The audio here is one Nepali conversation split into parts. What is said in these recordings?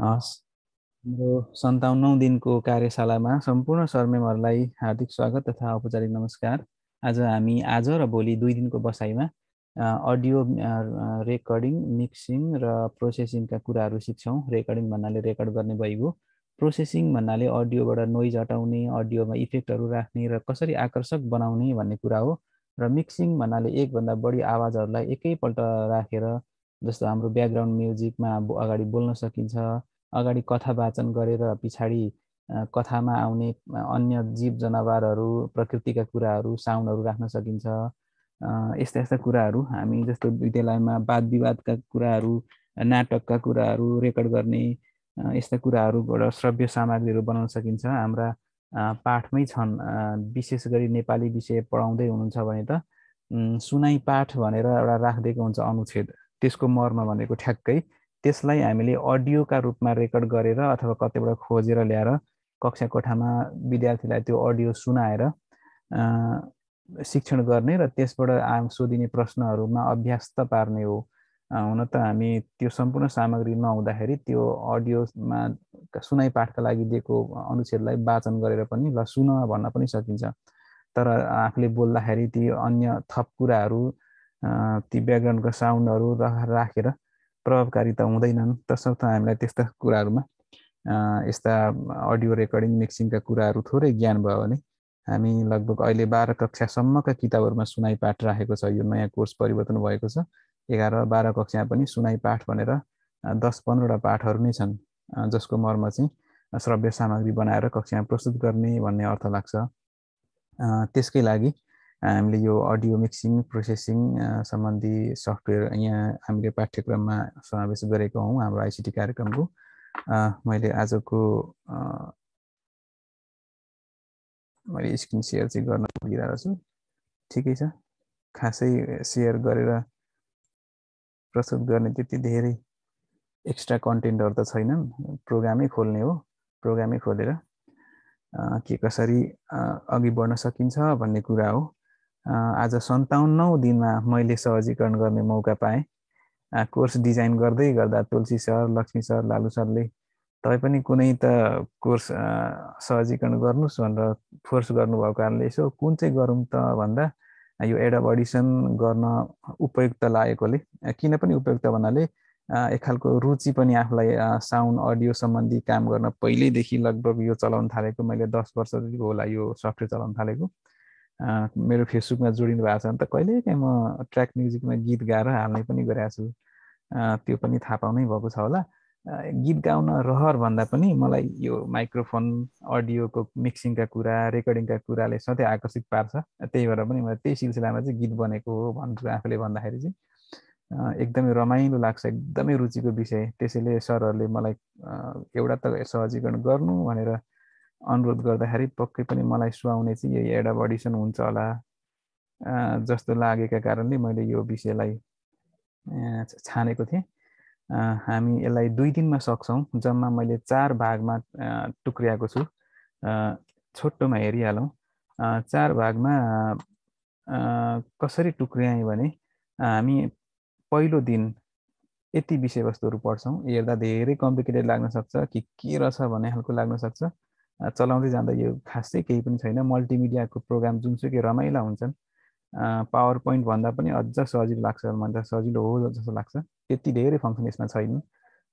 हस् हाम्रो सन्ताउन्नौ दिनको कार्यशालामा सम्पूर्ण सरमेमहरूलाई हार्दिक स्वागत तथा औपचारिक नमस्कार आज हामी आज र भोलि दुई दिनको बसाइमा अडियो रेकर्डिङ मिक्सिङ र प्रोसेसिङका कुराहरू सिक्छौँ रेकर्डिङ भन्नाले रेकर्ड गर्ने भइगयो प्रोसेसिङ भन्नाले अडियोबाट नोइज हटाउने अडियोमा इफेक्टहरू राख्ने र कसरी आकर्षक बनाउने भन्ने कुरा हो र मिक्सिङ भन्नाले एकभन्दा बढी आवाजहरूलाई एकैपल्ट राखेर जस्तो हाम्रो ब्याकग्राउन्ड म्युजिकमा अब अगाडि बोल्न सकिन्छ अगाडि कथा वाचन गरेर पछाडि कथामा आउने अन्य जीव जनावरहरू प्रकृतिका कुराहरू साउन्डहरू राख्न सकिन्छ यस्ता यस्ता कुराहरू हामी जस्तो विद्यालयमा वाद विवादका कुराहरू नाटकका कुराहरू रेकर्ड गर्ने यस्ता कुराहरूबाट श्रव्य सामग्रीहरू बनाउन सकिन्छ हाम्रा पाठमै छन् विशेष गरी नेपाली विषय पढाउँदै हुनुहुन्छ भने त सुनाइ पाठ भनेर एउटा राखिदिएको हुन्छ अनुच्छेद त्यसको मर्म भनेको ठ्याक्कै त्यसलाई हामीले अडियोका रूपमा रेकर्ड गरेर अथवा कतैबाट खोजेर ल्याएर कक्षा कोठामा विद्यार्थीलाई त्यो अडियो सुनाएर शिक्षण गर्ने र त्यसबाट आ सोधिने प्रश्नहरूमा अभ्यास त पार्ने हो हुन त हामी त्यो सम्पूर्ण सामग्री नहुँदाखेरि त्यो अडियोमा सुनाइ पाठका लागि दिएको अनुच्छेदलाई वाचन गरेर पनि ल सुन भन्न पनि सकिन्छ तर आफूले बोल्दाखेरि ती अन्य थप कुराहरू ती ब्याकग्राउन्डको साउन्डहरू राखेर प्रभावकारिता हुँदैनन् तसर्थ हामीलाई त्यस्ता कुराहरूमा यस्ता अडियो रेकर्डिङ मिक्सिङका कुराहरू थोरै ज्ञान भयो भने हामी लगभग अहिले बाह्र कक्षासम्मका किताबहरूमा सुनाइ पाठ राखेको छ यो नयाँ कोर्स परिवर्तन भएको छ एघार बाह्र कक्षामा पनि सुनाइ पाठ भनेर दस पन्ध्रवटा पाठहरू नै छन् जसको मर्म चाहिँ श्रव्य सामग्री बनाएर कक्षामा प्रस्तुत गर्ने भन्ने अर्थ लाग्छ त्यसकै लागि हामीले यो अडियो मिक्सिङ प्रोसेसिङ सम्बन्धी सफ्टवेयर यहाँ हामीले पाठ्यक्रममा समावेश गरेको हौँ हाम्रो आइसिटी कार्यक्रमको मैले आजको मैले स्क्रिन सेयर चाहिँ गर्न पुगिरहेको छु ठिकै छ खासै सेयर गरेर प्रस्तुत गर्ने त्यति धेरै एक्स्ट्रा कन्टेन्टहरू त छैनन् प्रोग्रामै खोल्ने हो प्रोग्रामै खोलेर के कसरी अघि बढ्न सकिन्छ भन्ने कुरा हो आज सन्ताउन्नौ दिनमा मैले सहजीकरण गर्ने मौका पाएँ कोर्स डिजाइन गर्दै गर्दा तुलसी सर लक्ष्मी सर लालु सरले तपाईँ पनि कुनै त कोर्स सहजीकरण गर्नुहोस् भनेर फोर्स गर्नुभएको कारणले यसो कुन चाहिँ गरौँ त भन्दा यो एडप अडिसन गर्न उपयुक्त लागेकोले किन पनि उपयुक्त भन्नाले एक खालको रुचि पनि आफूलाई साउन्ड अडियो सम्बन्धी काम गर्न पहिल्यैदेखि लगभग यो चलाउन थालेको मैले दस वर्ष जतिको होला यो सफ्टवेयर चलाउन थालेको मेरो फेसबुकमा जोडिनु भएको छ भने त कहिलेकाहीँ म ट्र्याक म्युजिकमा गीत गाएर हाल्ने पनि गरेको छु त्यो पनि थाहा पाउनै भएको छ होला गीत गाउन रहर भन्दा पनि मलाई यो माइक्रोफोन अडियोको मिक्सिङका कुरा रेकर्डिङका कुराले सधैँ आकर्षित पार्छ त्यही भएर पनि मलाई त्यही सिलसिलामा चाहिँ गीत बनेको हो भन्छु आफूले भन्दाखेरि चाहिँ एकदमै रमाइलो लाग्छ एकदमै रुचिको विषय त्यसैले सरहरूले मलाई एउटा त सहजीकरण गर्नु भनेर अनुरोध गर्दाखेरि पक्कै पनि मलाई सुहाउने चाहिँ यही एड अफ अडिसन हुन्छ होला जस्तो लागेका कारणले मैले यो विषयलाई छानेको थिएँ हामी यसलाई दुई दिनमा सक्छौँ जम्मा मैले चार भागमा टुक्रियाएको छु छोटोमा हेरिहालौँ चार भागमा कसरी टुक्रियाएँ भने हामी पहिलो दिन यति विषयवस्तुहरू पढ्छौँ हेर्दा धेरै कम्प्लिकेटेड लाग्न सक्छ कि के रहेछ भन्ने खालको लाग्न सक्छ चलाउँदै जाँदा यो खासै केही पनि छैन मल्टिमिडियाको प्रोग्राम जुनसुकै रमाइला हुन्छन् पावर पोइन्ट भन्दा पनि अझ सजिलो लाग्छ भन्दा सजिलो हो जस्तो लाग्छ त्यति धेरै फङ्सन यसमा छैन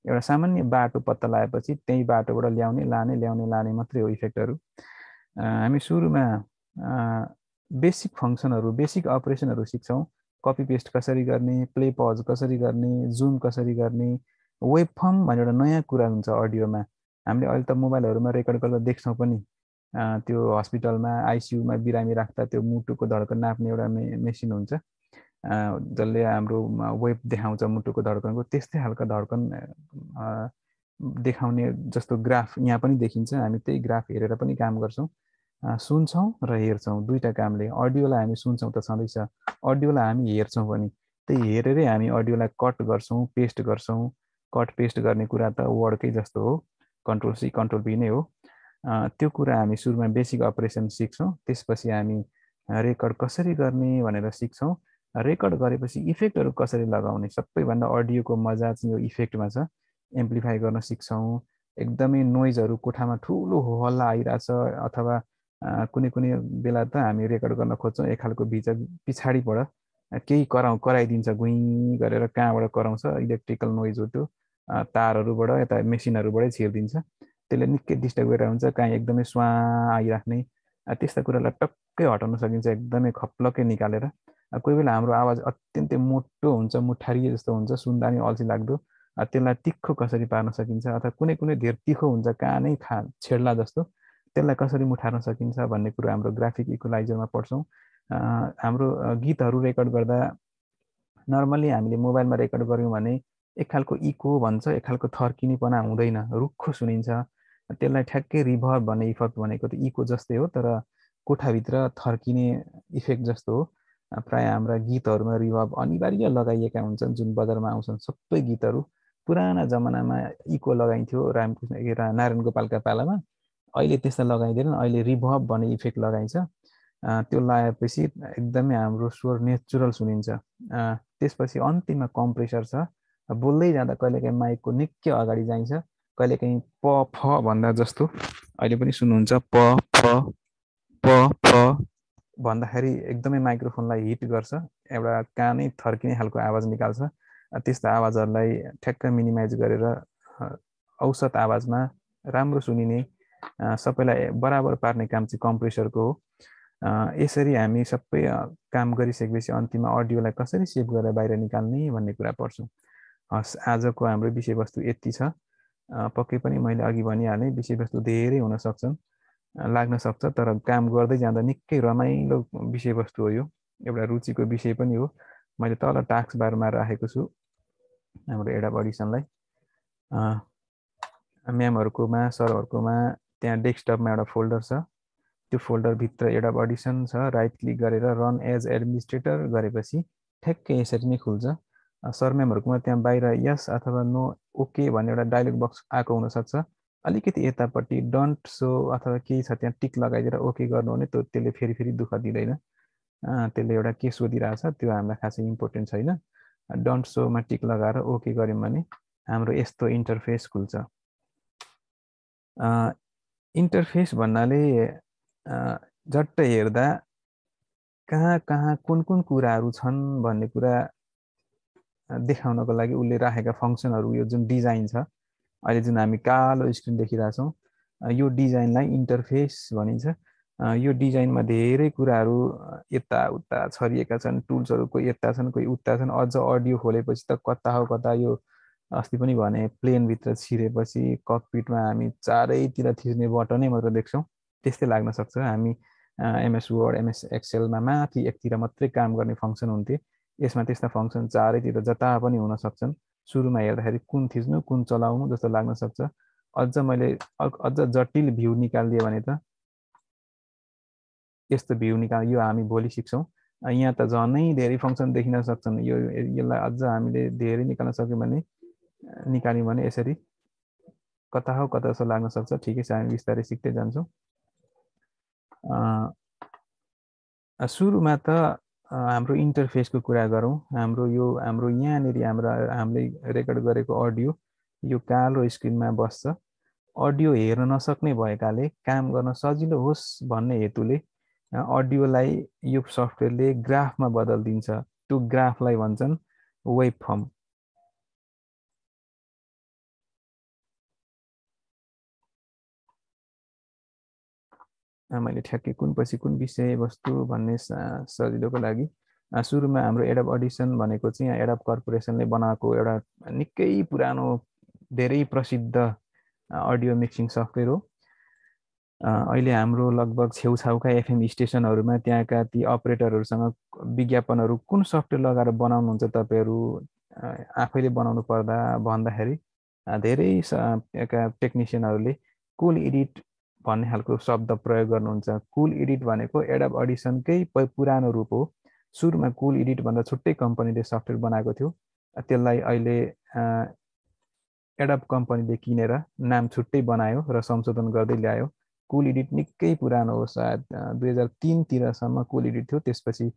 एउटा सामान्य बाटो पत्ता लगाएपछि त्यही बाटोबाट ल्याउने लाने ल्याउने लाने मात्रै हो इफेक्टहरू हामी सुरुमा बेसिक फङ्सनहरू बेसिक अपरेसनहरू सिक्छौँ कपी पेस्ट कसरी गर्ने प्ले पज कसरी गर्ने जुम कसरी गर्ने वेब फर्म भन्ने एउटा नयाँ कुरा हुन्छ अडियोमा हामीले अहिले त मोबाइलहरूमा रेकर्ड गर्दा देख्छौँ पनि त्यो हस्पिटलमा आइसियुमा बिरामी राख्दा त्यो मुटुको धड्कन नाप्ने एउटा मे मेसिन हुन्छ जसले हाम्रो वेब देखाउँछ मुटुको धड्कनको त्यस्तै खालको धड्कन देखाउने जस्तो ग्राफ यहाँ पनि देखिन्छ हामी त्यही ग्राफ हेरेर पनि काम गर्छौँ सुन्छौँ र हेर्छौँ दुईवटा कामले अडियोलाई हामी सुन्छौँ त छँदैछ अडियोलाई हामी हेर्छौँ पनि त्यही हेरेरै हामी अडियोलाई कट गर्छौँ पेस्ट गर्छौँ कट पेस्ट गर्ने कुरा त वर्डकै जस्तो हो कन्ट्रोल सी कन्ट्रोल बी नै हो त्यो कुरा हामी सुरुमा बेसिक अपरेसन सिक्छौँ त्यसपछि हामी रेकर्ड कसरी गर्ने भनेर सिक्छौँ रेकर्ड गरेपछि इफेक्टहरू कसरी लगाउने सबैभन्दा अडियोको मजा चाहिँ यो इफेक्टमा छ एम्प्लिफाई गर्न सिक्छौँ एकदमै नोइजहरू कोठामा ठुलो हो हल्ला आइरहेछ अथवा कुनै कुनै बेला त हामी रेकर्ड गर्न खोज्छौँ एक खालको भिजा पछाडिबाट केही कराउ कराइदिन्छ गुइँ गरेर कहाँबाट कराउँछ इलेक्ट्रिकल नोइज हो त्यो तारहरूबाट यता मेसिनहरूबाटै छिरिदिन्छ त्यसले निकै डिस्टर्ब गरेर हुन्छ कहीँ एकदमै स्वा आइराख्ने त्यस्ता कुरालाई टक्कै हटाउन सकिन्छ एकदमै खप्लक्कै निकालेर कोही बेला हाम्रो आवाज अत्यन्तै मोटो हुन्छ मुठारिए जस्तो हुन्छ सुन्दा नि अल्छी लाग्दो त्यसलाई तिखो कसरी पार्न सकिन्छ अथवा कुनै कुनै धेर तिखो हुन्छ कानै खा छेड्ला जस्तो त्यसलाई कसरी मुठार्न सकिन्छ भन्ने कुरो हाम्रो ग्राफिक इक्वलाइजरमा पढ्छौँ हाम्रो गीतहरू रेकर्ड गर्दा नर्मली हामीले मोबाइलमा रेकर्ड गऱ्यौँ भने एक खालको इको भन्छ एक खालको थर्किनेपना हुँदैन रुखो सुनिन्छ त्यसलाई ठ्याक्कै रिभर भन्ने इफेक्ट भनेको त इको जस्तै हो तर कोठाभित्र थर्किने इफेक्ट जस्तो हो प्राय हाम्रा गीतहरूमा रिभर्भ अनिवार्य लगाइएका हुन्छन् जुन बजारमा आउँछन् सबै गीतहरू पुराना जमानामा इको लगाइन्थ्यो रामकृष्ण नारायण गोपालका पालामा अहिले त्यस्तो लगाइँदैन अहिले रिभर्भ भन्ने इफेक्ट लगाइन्छ त्यो लगाएपछि एकदमै हाम्रो स्वर नेचुरल सुनिन्छ त्यसपछि अन्तिममा कम्प्रेसर छ बोल्दै जाँदा कहिलेकाहीँ माइकको निकै अगाडि जाइन्छ कहिलेकाहीँ प फ भन्दा जस्तो अहिले पनि सुन्नुहुन्छ प फ प फ भन्दाखेरि एकदमै माइक्रोफोनलाई हिट गर्छ एउटा कानै थर्किने खालको आवाज निकाल्छ त्यस्तो आवाजहरूलाई ठ्याक्क मिनिमाइज गरेर औसत आवाजमा राम्रो सुनिने सबैलाई बराबर पार्ने काम चाहिँ कम्प्रेसरको हो यसरी हामी सबै काम गरिसकेपछि अन्तिममा अडियोलाई कसरी सेभ गरेर बाहिर निकाल्ने भन्ने कुरा पर्छौँ हस् आजको हाम्रो विषयवस्तु यति छ पक्कै पनि मैले अघि भनिहालेँ विषयवस्तु धेरै हुन सक्छन् लाग्न सक्छ तर काम गर्दै जाँदा निकै रमाइलो विषयवस्तु हो यो एउटा रुचिको विषय पनि हो मैले तल टास्क बारमा राखेको छु हाम्रो एउटा अडिसनलाई म्यामहरूकोमा सरहरूकोमा त्यहाँ डेस्कटपमा एउटा फोल्डर छ त्यो फोल्डरभित्र एउटा अडिसन छ राइट क्लिक गरेर रन एज एडमिनिस्ट्रेटर गरेपछि ठ्याक्कै यसरी नै खुल्छ म्यामहरूकोमा त्यहाँ बाहिर यस अथवा नो ओके भन्ने एउटा डायलग बक्स आएको हुनसक्छ अलिकति यतापट्टि डन्ट सो अथवा केही छ त्यहाँ टिक लगाइदिएर ओके गर्नु भने त्यो त्यसले फेरि फेरि दुःख दिँदैन त्यसले एउटा के छ त्यो हामीलाई खासै इम्पोर्टेन्ट छैन डन्ट सोमा टिक लगाएर ओके गऱ्यौँ भने हाम्रो यस्तो इन्टरफेस खुल्छ इन्टरफेस भन्नाले झट्ट हेर्दा कहाँ कहाँ कुन कुन कुराहरू छन् भन्ने कुरा देखाउनको लागि उसले राखेका फङ्सनहरू यो जुन डिजाइन छ अहिले जुन हामी कालो स्क्रिन देखिरहेछौँ यो डिजाइनलाई इन्टरफेस भनिन्छ यो डिजाइनमा धेरै कुराहरू यता उता छरिएका छन् टुल्सहरूको यता छन् कोही उता छन् अझ अडियो खोलेपछि त कता हो कता यो अस्ति पनि भने प्लेनभित्र छिरेपछि ककपिटमा हामी चारैतिर थिच्ने बटनै मात्र देख्छौँ त्यस्तै लाग्न सक्छ हामी एमएस वर्ड एमएस एक्सएलमा माथि एकतिर मात्रै काम गर्ने फङ्सन हुन्थे यसमा त्यस्ता फङ्सन चारैतिर जता पनि हुन सक्छन् सुरुमा हेर्दाखेरि कुन थिच्नु कुन चलाउनु जस्तो लाग्न सक्छ अझ मैले अझ जटिल भ्यू निकालिदिएँ भने त यस्तो भ्यू निकाल यो हामी भोलि सिक्छौँ यहाँ त झनै धेरै फङ्सन देखिन सक्छन् यो यसलाई अझ हामीले धेरै निकाल्न सक्यौँ भने निकाल्यौँ भने यसरी कता हो कता जस्तो लाग्न सक्छ ठिकै छ हामी बिस्तारै सिक्दै जान्छौँ सुरुमा त हाम्रो इन्टरफेसको कुरा गरौँ हाम्रो यो हाम्रो यहाँनिर हाम्रो हामीले रेकर्ड गरेको अडियो यो कालो स्क्रिनमा बस्छ अडियो हेर्न नसक्ने भएकाले काम गर्न सजिलो होस् भन्ने हेतुले अडियोलाई यो सफ्टवेयरले ग्राफमा बदलिदिन्छ त्यो ग्राफलाई भन्छन् वेब फर्म मैले ठ्याक्कै कुन पछि कुन विषयवस्तु भन्ने सजिलोको लागि सुरुमा हाम्रो एडप अडिसन भनेको चाहिँ एडप कर्पोरेसनले बनाएको एउटा निकै पुरानो धेरै प्रसिद्ध अडियो मिक्सिङ सफ्टवेयर हो अहिले हाम्रो लगभग छेउछाउका एफएम स्टेसनहरूमा त्यहाँका ती अपरेटरहरूसँग विज्ञापनहरू कुन सफ्टवेयर लगाएर बनाउनुहुन्छ तपाईँहरू आफैले बनाउनु पर्दा भन्दाखेरि धेरै टेक्निसियनहरूले कुन एडिट भन्ने खालको शब्द प्रयोग गर्नुहुन्छ कुल एडिट भनेको एडप अडिसनकै पुरानो रूप हो सुरुमा कुल एडिट भन्दा छुट्टै कम्पनीले सफ्टवेयर बनाएको थियो त्यसलाई अहिले एडप कम्पनीले किनेर नाम छुट्टै बनायो र संशोधन गर्दै ल्यायो कुल एडिट निकै पुरानो हो सायद दुई हजार तिनतिरसम्म कुल एडिट थियो त्यसपछि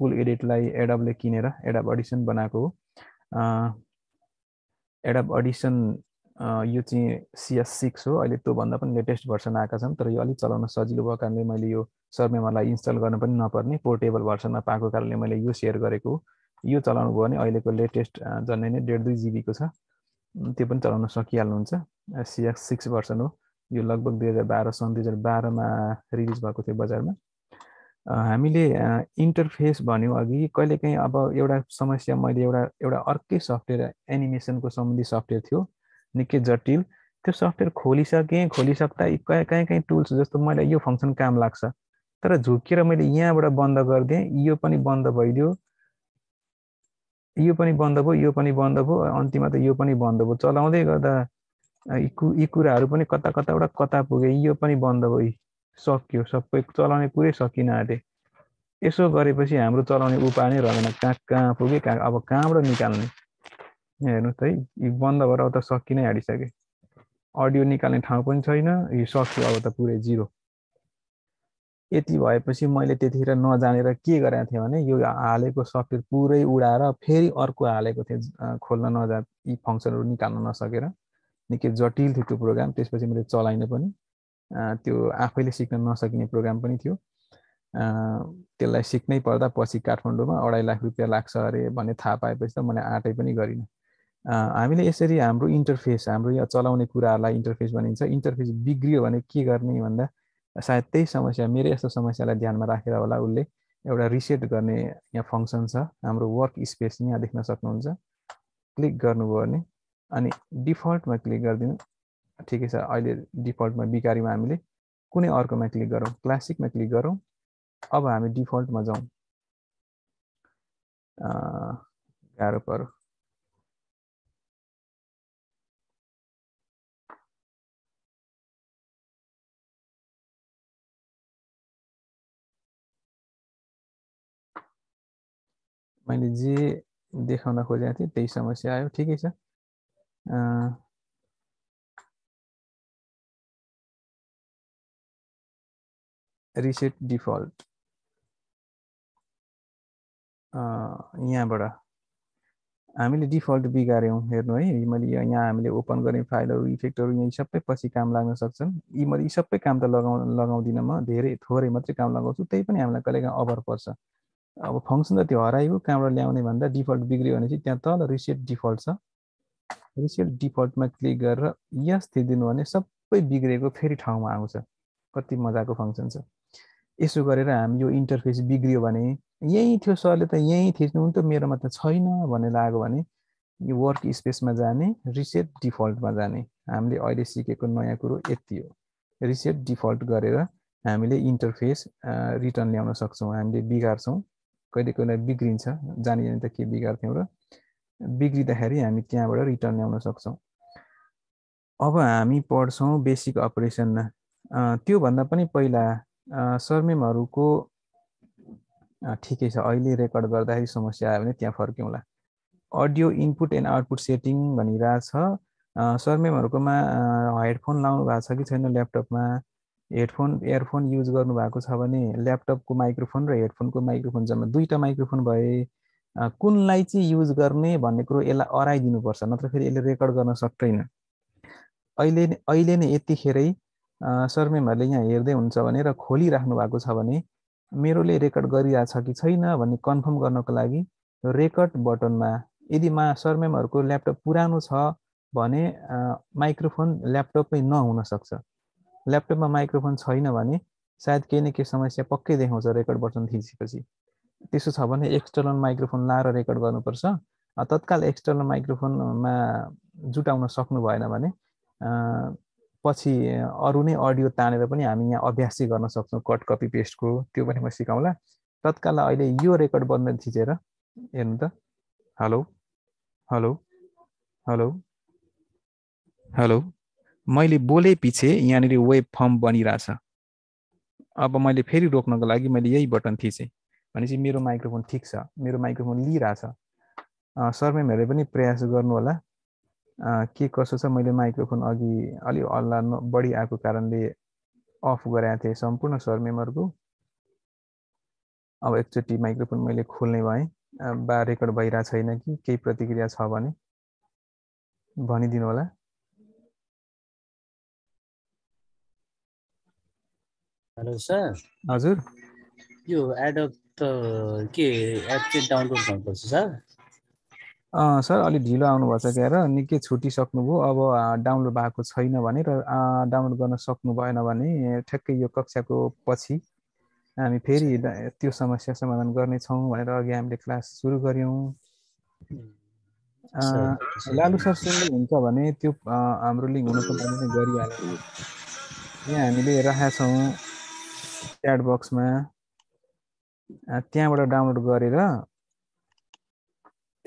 कुल एडिटलाई एडपले किनेर एडप अडिसन बनाएको हो एडप अडिसन यो चाहिँ सिएस सिक्स हो अहिले त्योभन्दा पनि लेटेस्ट भर्सन आएका छन् तर यो अलिक चलाउन सजिलो भएको कारणले मैले यो सर्मेमालाई इन्स्टल गर्न पनि नपर्ने पोर्टेबल भर्सनमा पाएको कारणले मैले यो सेयर गरेको यो चलाउनु भयो भने अहिलेको लेटेस्ट झन्डै नै डेढ दुई जिबीको छ त्यो पनि चलाउन सकिहाल्नुहुन्छ सिएक्स सिक्स भर्सन हो यो लगभग दुई हजार बाह्र सन् दुई हजार बाह्रमा रिलिज भएको थियो बजारमा हामीले इन्टरफेस भन्यो अघि कहिलेकाहीँ अब एउटा समस्या मैले एउटा एउटा अर्कै सफ्टवेयर एनिमेसनको सम्बन्धी सफ्टवेयर थियो निकै जटिल त्यो सफ्टवेयर खोलिसकेँ खोलिसक्दा कहीँ कहीँ कहीँ टुल्स जस्तो मलाई यो फङ्सन काम लाग्छ तर झुकेर मैले यहाँबाट बन्द गरिदिएँ यो पनि बन्द भइदियो यो पनि बन्द भयो यो पनि बन्द भयो अन्तिममा त यो पनि बन्द भयो चलाउँदै गर्दा यी कुराहरू पनि कता कताबाट कता पुगे यो पनि बन्द भयो सक्यो सबै चलाउने कुरै सकिन अरे यसो गरेपछि हाम्रो चलाउने उपाय नै रहेन कहाँ कहाँ पुगे कहाँ अब कहाँबाट निकाल्ने हेर्नुहोस् त है यो बन्द भएर अब त सकि नै हाडिसकेँ अडियो निकाल्ने ठाउँ पनि छैन यो सक्यो अब त पुरै जिरो यति भएपछि मैले त्यतिखेर नजानेर के गरेको थिएँ भने यो हालेको सफ्टवेयर पुरै उडाएर फेरि अर्को हालेको थिएँ खोल्न नजा यी फङ्सनहरू निकाल्न नसकेर निकै जटिल थियो त्यो प्रोग्राम त्यसपछि मैले चलाइन पनि त्यो आफैले सिक्न नसकिने प्रोग्राम पनि थियो त्यसलाई सिक्नै पर्दा पछि काठमाडौँमा अढाई लाख रुपियाँ लाग्छ अरे भन्ने थाहा पाएपछि त मैले आँटै पनि गरिनँ हामीले यसरी हाम्रो इन्टरफेस हाम्रो यहाँ चलाउने कुराहरूलाई इन्टरफेस भनिन्छ इन्टरफेस बिग्रियो भने के गर्ने भन्दा सायद त्यही समस्या मेरो यस्तो समस्यालाई ध्यानमा राखेर होला उसले एउटा रिसेट गर्ने यहाँ फङ्सन छ हाम्रो वर्क स्पेस यहाँ देख्न सक्नुहुन्छ क्लिक गर्नुभयो भने अनि डिफल्टमा क्लिक गरिदिनु ठिकै छ अहिले डिफल्टमा बिकारीमा हामीले कुनै अर्कोमा क्लिक गरौँ क्लासिकमा क्लिक गरौँ अब हामी डिफल्टमा जाउँ गाह्रो पऱ्यो मैले जे देखाउन खोजेको थिएँ त्यही समस्या आयो ठिकै छ रिसेट डिफल्ट यहाँबाट हामीले डिफल्ट बिगाऱ्यौँ हेर्नु है मैले यहाँ हामीले ओपन गर्ने फाइलहरू इफेक्टहरू यहीँ सबै पछि काम लाग्न सक्छन् यी मैले यी सबै काम त लगाउ लगाउँदिनँ म धेरै थोरै मात्रै काम लगाउँछु त्यही पनि हामीलाई कहिलेकाहीँ अभर पर्छ अब फङ्सन त त्यो हरायो कहाँबाट ल्याउने भन्दा डिफल्ट बिग्रियो भने चाहिँ त्यहाँ तल रिसेट डिफल्ट छ रिसेट डिफल्टमा क्लिक गरेर यस थिदिनु भने सबै बिग्रेको फेरि ठाउँमा आउँछ कति मजाको फङ्सन छ यसो गरेर हामी यो इन्टरफेस बिग्रियो भने यहीँ थियो सरले त यहीँ थिच्नु त मेरोमा त छैन भन्ने लाग्यो भने यो वर्क स्पेसमा जाने रिसेट डिफल्टमा जाने हामीले अहिले सिकेको नयाँ कुरो यति हो रिसेट डिफल्ट गरेर हामीले इन्टरफेस रिटर्न ल्याउन सक्छौँ हामीले बिगार्छौँ कहिले कहिले बिग्रिन्छ जाने जाने त के बिगार्थ्यौँ र बिग्रिँदाखेरि हामी त्यहाँबाट रिटर्न ल्याउन सक्छौँ अब हामी पढ्छौँ बेसिक अपरेसनमा त्योभन्दा पनि पहिला सरमेमहरूको ठिकै छ अहिले रेकर्ड गर्दाखेरि समस्या आयो भने त्यहाँ फर्क्यौँला audio input and output setting छ सरमेमहरूकोमा हेडफोन लाउनु भएको छ कि छैन ल्यापटपमा हेडफोन इयरफोन युज गर्नुभएको छ भने ल्यापटपको माइक्रोफोन र हेडफोनको माइक्रोफोन जम्मा दुईवटा माइक्रोफोन भए कुनलाई चाहिँ युज गर्ने भन्ने कुरो यसलाई अराइदिनुपर्छ नत्र फेरि यसले रेकर्ड गर्न सक्दैन अहिले अहिले नै यतिखेरै सरमेमहरूले यहाँ हेर्दै हुन्छ भने र खोलिराख्नु भएको छ भने मेरोले रेकर्ड गरिरहेछ कि छैन भन्ने कन्फर्म गर्नको लागि रेकर्ड बटनमा यदि मा सरमेमहरूको ल्यापटप पुरानो छ भने माइक्रोफोन ल्यापटपमै नहुनसक्छ ल्यापटपमा माइक्रोफोन छैन भने सायद केही न केही समस्या पक्कै देखाउँछ रेकर्ड बटन थिचेपछि त्यसो छ भने एक्सटर्नल माइक्रोफोन लाएर रेकर्ड गर्नुपर्छ तत्काल एक्सटर्नल माइक्रोफोनमा जुटाउन सक्नु भएन भने पछि अरू नै अडियो तानेर पनि हामी यहाँ अभ्यासै गर्न सक्छौँ कट कपी पेस्टको त्यो पनि म सिकाउँला तत्काल अहिले यो रेकर्ड बन्द थिचेर हेर्नु त हेलो हेलो हेलो हेलो मैले बोले पछि यहाँनिर वेब फर्म बनिरहेछ अब मैले फेरि रोक्नको लागि मैले यही बटन थिचेँ भनेपछि मेरो माइक्रोफोन ठिक छ मेरो माइक्रोफोन लिइरहेछ सर म्यामहरूले पनि प्रयास गर्नु होला के कसो छ मैले माइक्रोफोन अघि अलि हल्ला बढी आएको कारणले अफ गराएको थिएँ सम्पूर्ण सरमेमहरूको अब एकचोटि माइक्रोफोन मैले खोल्ने भएँ बा रेकर्ड भइरहेको छैन कि केही प्रतिक्रिया छ भने भनिदिनु होला हेलो सर हजुर यो एडप त के एप चाहिँ डाउनलोड गर्नुपर्छ सर सर अलिक ढिलो आउनुभएछ क्या र निकै छुटिसक्नुभयो अब डाउनलोड भएको छैन भने र डाउनलोड गर्न सक्नु भएन भने ठ्याक्कै यो कक्षाको पछि हामी फेरि त्यो समस्या समाधान गर्नेछौँ भनेर अघि हामीले क्लास सुरु गऱ्यौँ लालु सर सुन्नु हुन्छ भने त्यो हाम्रो लिङ्क हुनुको लागि गरिहाल्यो यहाँ हामीले राखेका छौँ च्याट बक्समा त्यहाँबाट डाउनलोड गरेर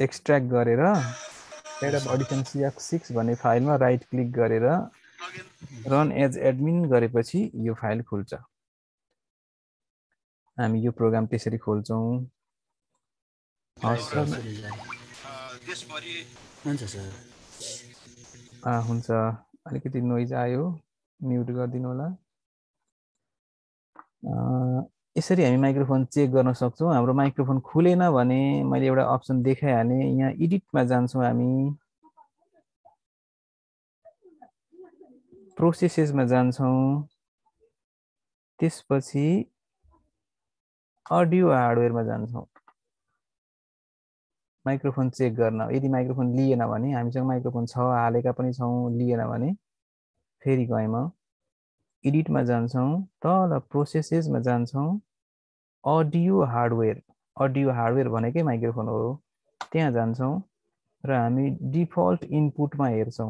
एक्सट्र्याक्ट गरेर एडप अडिसन सिएफ सिक्स भन्ने फाइलमा राइट क्लिक गरेर रन एज एडमिन गरेपछि यो फाइल खुल्छ हामी यो प्रोग्राम त्यसरी खोल्छौँ हुन्छ अलिकति नोइज आयो म्युट गरिदिनु होला यसरी हामी माइक्रोफोन चेक गर्न सक्छौँ हाम्रो माइक्रोफोन खुलेन भने मैले एउटा अप्सन देखाइहालेँ यहाँ एडिटमा जान्छौँ हामी प्रोसेसेसमा जान्छौँ त्यसपछि अडियो हार्डवेयरमा जान्छौँ माइक्रोफोन चेक गर्न यदि माइक्रोफोन लिएन भने हामीसँग माइक्रोफोन छ हालेका पनि छौँ लिएन भने फेरि गएँ म एडिटमा जान्छौँ तल प्रोसेसेसमा जान्छौँ अडियो हार्डवेयर अडियो हार्डवेयर भनेकै माइक्रोफोन हो त्यहाँ जान्छौँ र हामी डिफल्ट इनपुटमा हेर्छौँ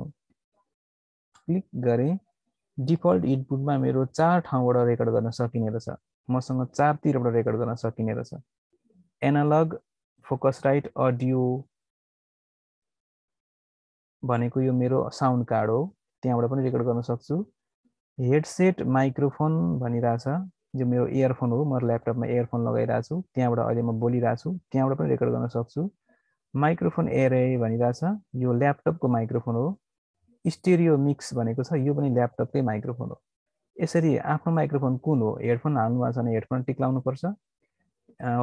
क्लिक गरेँ डिफल्ट इनपुटमा मेरो चार ठाउँबाट रेकर्ड गर्न सकिने रहेछ मसँग चारतिरबाट रेकर्ड गर्न सकिने रहेछ एनालग फोकस राइट अडियो भनेको यो मेरो साउन्ड कार्ड हो त्यहाँबाट पनि रेकर्ड गर्न सक्छु हेडसेट माइक्रोफोन भनिरहेछ जो मेरो इयरफोन हो म ल्यापटपमा इयरफोन लगाइरहेको छु त्यहाँबाट अहिले म बोलिरहेको छु त्यहाँबाट पनि रेकर्ड गर्न सक्छु माइक्रोफोन एरे भनिरहेछ यो ल्यापटपको माइक्रोफोन हो स्टेरियो मिक्स भनेको छ यो पनि ल्यापटपकै माइक्रोफोन हो यसरी आफ्नो माइक्रोफोन कुन हो हेडफोन हाल्नु भएको छ भने हेडफोन टिक्लाउनुपर्छ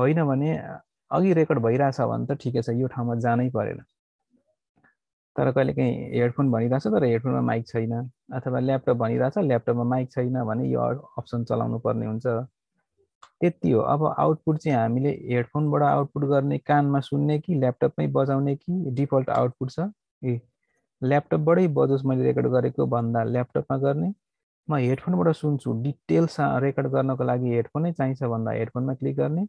होइन भने अघि रेकर्ड भइरहेछ भने त ठिकै छ यो ठाउँमा जानै परेन तर कहिलेकाहीँ हेडफोन भनिरहेछ तर हेडफोनमा माइक छैन अथवा ल्यापटप भनिरहेछ ल्यापटपमा माइक छैन भने यो अप्सन चलाउनु पर्ने हुन्छ त्यति हो अब आउटपुट चाहिँ हामीले हेडफोनबाट आउटपुट गर्ने कानमा सुन्ने कि ल्यापटपमै बजाउने कि डिफल्ट आउटपुट छ ए ल्यापटपबाटै बजोस् मैले रेकर्ड गरेको भन्दा ल्यापटपमा गर्ने म हेडफोनबाट सुन्छु डिटेल्स रेकर्ड गर्नको लागि हेडफोनै चाहिन्छ भन्दा हेडफोनमा क्लिक गर्ने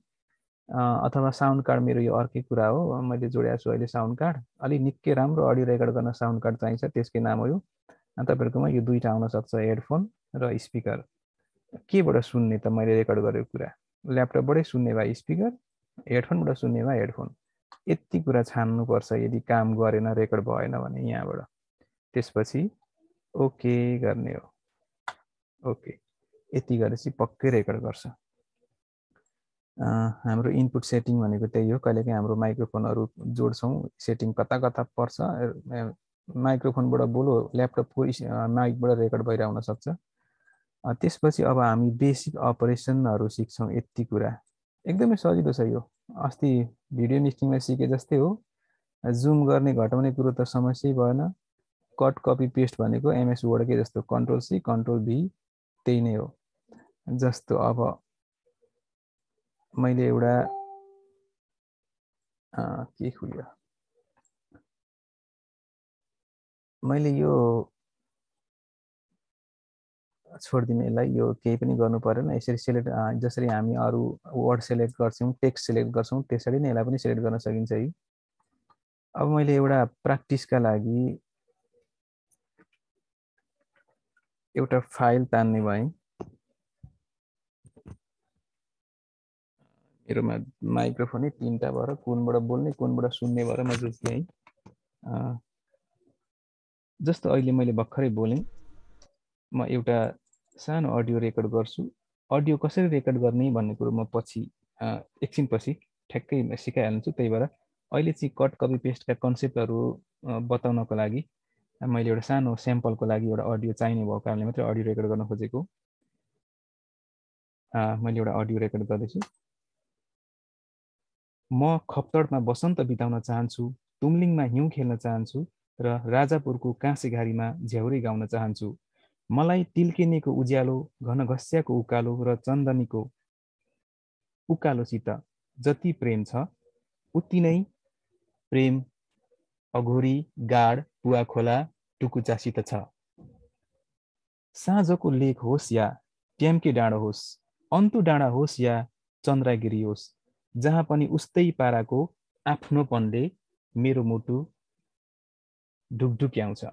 अथवा साउन्ड कार्ड मेरो यो अर्कै कुरा हो मैले जोडिएको छु अहिले साउन्ड कार्ड अलिक निकै राम्रो अडियो रेकर्ड गर्न साउन्ड कार्ड चाहिन्छ त्यसकै नाम हो यो तपाईँहरूकोमा यो दुईवटा सक्छ हेडफोन र स्पिकर केबाट सुन्ने त मैले रेकर्ड गरेको कुरा ल्यापटपबाटै सुन्ने भए स्पिकर हेडफोनबाट सुन्ने भए हेडफोन यति कुरा छान्नुपर्छ यदि काम गरेन रेकर्ड भएन भने यहाँबाट त्यसपछि ओके गर्ने हो ओके यति गरेपछि पक्कै रेकर्ड गर्छ हाम्रो इनपुट सेटिङ भनेको त्यही हो कहिलेकाहीँ हाम्रो माइक्रोफोनहरू जोड्छौँ सेटिङ कता कता पर्छ माइक्रोफोनबाट बोलो ल्यापटपको माइकबाट रेकर्ड भएर सक्छ त्यसपछि अब हामी बेसिक अपरेसनहरू सिक्छौँ यति कुरा एकदमै सजिलो छ यो अस्ति भिडियो मिस्टिङमा सिके जस्तै हो जुम गर्ने घटाउने कुरो त समस्यै भएन कट कपी पेस्ट भनेको एमएस वर्डकै जस्तो कन्ट्रोल सी कन्ट्रोल भी त्यही नै हो जस्तो अब मैले एउटा के खुल्यो मैले यो छोडिदिनु यसलाई यो केही पनि गर्नु परेन यसरी सेलेक्ट जसरी हामी अरू वर्ड सेलेक्ट गर्छौँ टेक्स्ट सेलेक्ट गर्छौँ त्यसरी नै यसलाई पनि सेलेक्ट गर्न सकिन्छ है अब मैले एउटा प्र्याक्टिसका लागि एउटा फाइल तान्ने भएँ मेरोमा माइक्रोफोनै तिनवटा भएर कुनबाट बोल्ने कुनबाट सुन्ने भएर म जुट्थेँ है जस्तो अहिले मैले भर्खरै बोलेँ म एउटा सानो अडियो रेकर्ड गर्छु अडियो कसरी रेकर्ड गर्ने भन्ने कुरो म पछि एकछिनपछि ठ्याक्कै सिकाइहाल्छु त्यही भएर अहिले चाहिँ कट कपी पेस्टका कन्सेप्टहरू बताउनको लागि मैले एउटा सानो स्याम्पलको लागि एउटा अडियो चाहिने भएको कारणले मात्रै अडियो रेकर्ड गर्न खोजेको मैले एउटा अडियो रेकर्ड गर्दैछु म खप्तडमा बसन्त बिताउन चाहन्छु तुमलिङमा हिउँ खेल्न चाहन्छु र राजापुरको काँसेघारीमा झ्याउरे गाउन चाहन्छु मलाई तिल्केनेको उज्यालो घनघस्याको उकालो र चन्दनीको उकालोसित जति प्रेम छ उति नै प्रेम अघोरी गाड पुवा खोला टुकुचासित छ साँझको लेख होस् या ट्याम्के डाँडो होस् अन्तु डाँडा होस् या चन्द्रागिरी होस् जहाँ पनि उस्तै पाराको आफ्नोपनले मेरो मुटु ढुकढुक्याउँछ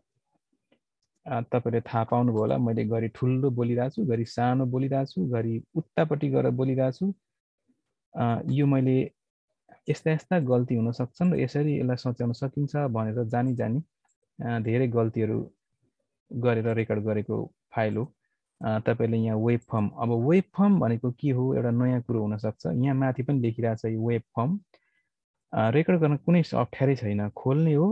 तपाईँले थाहा पाउनुभयो होला मैले घरि ठुलो बोलिरहेको छु घरि सानो बोलिरहेको छु घरि उतापट्टि गएर बोलिरहेको यो मैले यस्ता यस्ता गल्ती हुन सक्छन् र यसरी यसलाई सच्याउन सकिन्छ भनेर जानी जानी धेरै गल्तीहरू गरेर रेकर्ड गरेको फाइल हो तपाईँले यहाँ वेब फर्म अब वेब फर्म भनेको के हो एउटा नयाँ कुरो हुनसक्छ यहाँ माथि पनि लेखिरहेको छ यो वेब फर्म रेकर्ड गर्न कुनै अप्ठ्यारै छैन खोल्ने हो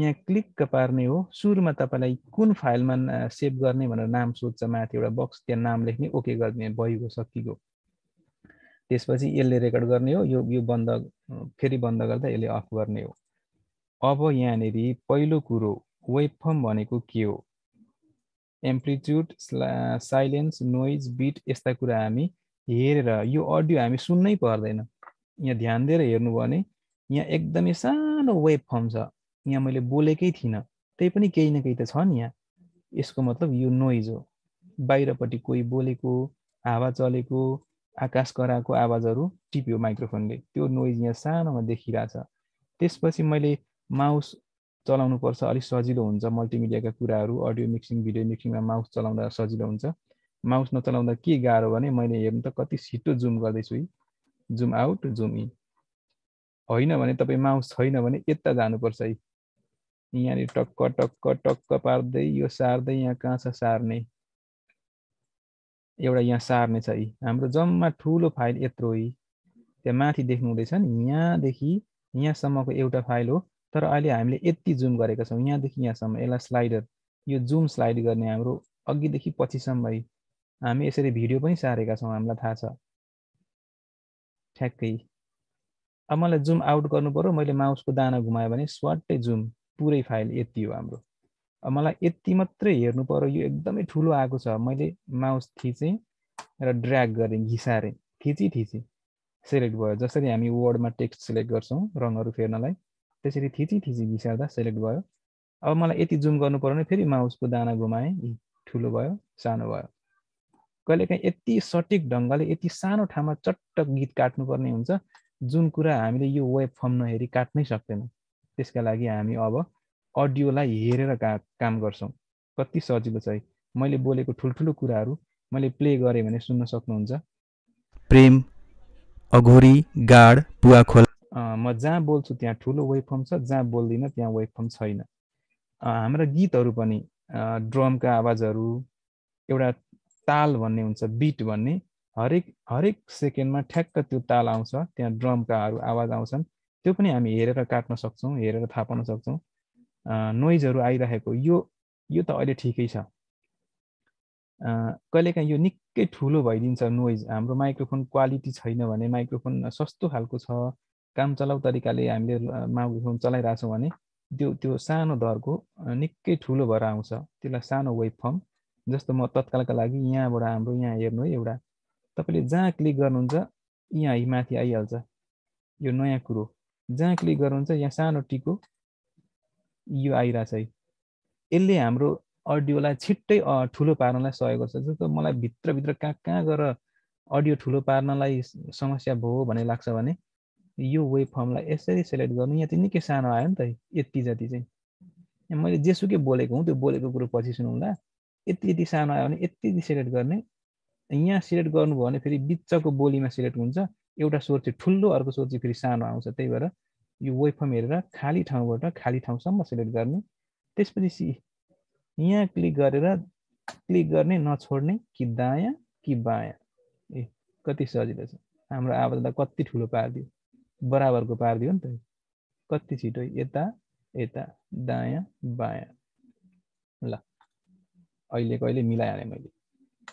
यहाँ क्लिक पार्ने हो सुरुमा तपाईँलाई कुन फाइलमा सेभ गर्ने भनेर नाम सोध्छ माथि एउटा बक्स त्यहाँ नाम लेख्ने ओके गर्ने भइगयो सकिगयो त्यसपछि यसले रेकर्ड गर्ने हो यो यो बन्द फेरि बन्द गर्दा यसले अफ गर्ने हो अब यहाँनिर पहिलो कुरो वेब फर्म भनेको के हो एम्प्लिट्युड साइलेन्स नोइज बिट यस्ता कुरा हामी हेरेर यो अडियो हामी सुन्नै पर्दैन यहाँ ध्यान दिएर हेर्नुभयो भने यहाँ एकदमै सानो वेब फर्म छ यहाँ मैले बोलेकै थिइनँ त्यही पनि केही न केही त छ नि यहाँ यसको मतलब यो नोइज हो बाहिरपट्टि कोही बोलेको हावा चलेको आकाश कराएको आवाजहरू टिप्यो माइक्रोफोनले त्यो नोइज यहाँ सानोमा देखिरहेछ त्यसपछि मैले माउस चलाउनु पर्छ अलिक सजिलो हुन्छ मल्टिमिडियाका कुराहरू अडियो मिक्सिङ भिडियो मिक्सिङमा माउस चलाउँदा सजिलो हुन्छ माउस नचलाउँदा के गाह्रो भने मैले हेर्नु त कति छिटो जुम गर्दैछु है जुम आउट जुम इन होइन भने तपाईँ माउस छैन भने यता जानुपर्छ है यहाँनिर टक्क टक्क टक्क पार्दै यो सार्दै यहाँ कहाँ छ सार्ने एउटा यहाँ सार्ने छ है हाम्रो जम्मा ठुलो फाइल यत्रो है त्यहाँ माथि देख्नु हुँदैछ नि यहाँदेखि यहाँसम्मको एउटा फाइल हो तर अहिले हामीले यति जुम गरेका छौँ यहाँदेखि यहाँसम्म यसलाई स्लाइडर यो जुम स्लाइड गर्ने हाम्रो अघिदेखि पछिसम्म है हामी यसरी भिडियो पनि सारेका छौँ हामीलाई थाहा छ ठ्याक्कै अब मलाई जुम आउट गर्नु पऱ्यो मैले माउसको दाना घुमाएँ भने स्वाटै जुम पुरै फाइल यति हो हाम्रो अब मलाई यति मात्रै हेर्नु पऱ्यो यो एकदमै ठुलो आएको छ मैले माउस थिचेँ र ड्र्याग गरेँ घिसारेँ थिची थिचेँ सेलेक्ट भयो जसरी हामी वर्डमा टेक्स्ट सेलेक्ट गर्छौँ रङहरू फेर्नलाई त्यसरी थिची थिची घिसार्दा सेलेक्ट भयो अब मलाई यति जुम गर्नु पर्यो भने फेरि माउसको दाना घुमाएँ ठुलो भयो सानो भयो कहिलेकाहीँ यति सटिक ढङ्गले यति सानो ठाउँमा चट्ट गीत काट्नुपर्ने हुन्छ जुन कुरा हामीले यो वेब फर्म नहेरी काट्नै सक्दैनौँ त्यसका लागि हामी अब अडियोलाई हेरेर का काम गर्छौँ कति सजिलो छ है मैले बोलेको ठुल्ठुलो कुराहरू मैले प्ले गरेँ भने सुन्न सक्नुहुन्छ प्रेम अघोरी गाड पुवा खोला म जहाँ बोल्छु त्यहाँ ठुलो वेबफर्म छ जहाँ बोल्दिनँ त्यहाँ वेबफर्म छैन हाम्रा गीतहरू पनि ड्रमका आवाजहरू एउटा ताल भन्ने हुन्छ बिट भन्ने हरेक हरेक सेकेन्डमा ठ्याक्क त्यो ताल आउँछ त्यहाँ ड्रमकाहरू आवाज आउँछन् त्यो पनि हामी हेरेर काट्न सक्छौँ हेरेर थाहा पाउन सक्छौँ नोइजहरू आइरहेको यो यो त अहिले ठिकै छ कहिलेकाहीँ यो निकै ठुलो भइदिन्छ नोइज हाम्रो माइक्रोफोन क्वालिटी छैन भने माइक्रोफोन सस्तो खालको छ काम चलाउ तरिकाले हामीले माउ रिफर्म चलाइरहेछौँ भने त्यो त्यो सानो दरको निकै ठुलो भएर आउँछ त्यसलाई सानो वेब फर्म जस्तो म तत्कालका लागि यहाँबाट हाम्रो यहाँ हेर्नु है एउटा तपाईँले जहाँ क्लिक गर्नुहुन्छ यहाँ माथि आइहाल्छ यो नयाँ कुरो जहाँ क्लिक गर्नुहुन्छ यहाँ सानो टिको यो आइरहेछ है यसले हाम्रो अडियोलाई छिट्टै ठुलो पार्नलाई सहयोग गर्छ जस्तो मलाई भित्रभित्र कहाँ कहाँ गएर अडियो ठुलो पार्नलाई समस्या भयो भन्ने लाग्छ भने यो वेब फर्मलाई यसरी सेलेक्ट गर्नु यहाँ चाहिँ निकै सानो आयो नि त यति जति चाहिँ मैले जेसुकै बोलेको हुँ त्यो बोलेको कुरो पछि सुनाउँदा यति यति सानो आयो भने यति यति सेलेक्ट गर्ने यहाँ सिलेक्ट गर्नुभयो भने फेरि बिचको बोलीमा सिलेक्ट हुन्छ एउटा स्वर चाहिँ ठुलो अर्को स्वर चाहिँ फेरि सानो आउँछ त्यही भएर यो वेफम हेरेर खाली ठाउँबाट खाली ठाउँसम्म सिलेक्ट गर्ने त्यसपछि सि यहाँ क्लिक गरेर क्लिक गर्ने नछोड्ने कि दायाँ कि बायाँ ए कति सजिलो छ हाम्रो आवाजलाई कति ठुलो पारिदियो बराबरको पारिदियो नि त कति छिटो यता यता दायाँ बायाँ ल अहिले कहिले मिलाइहालेँ मैले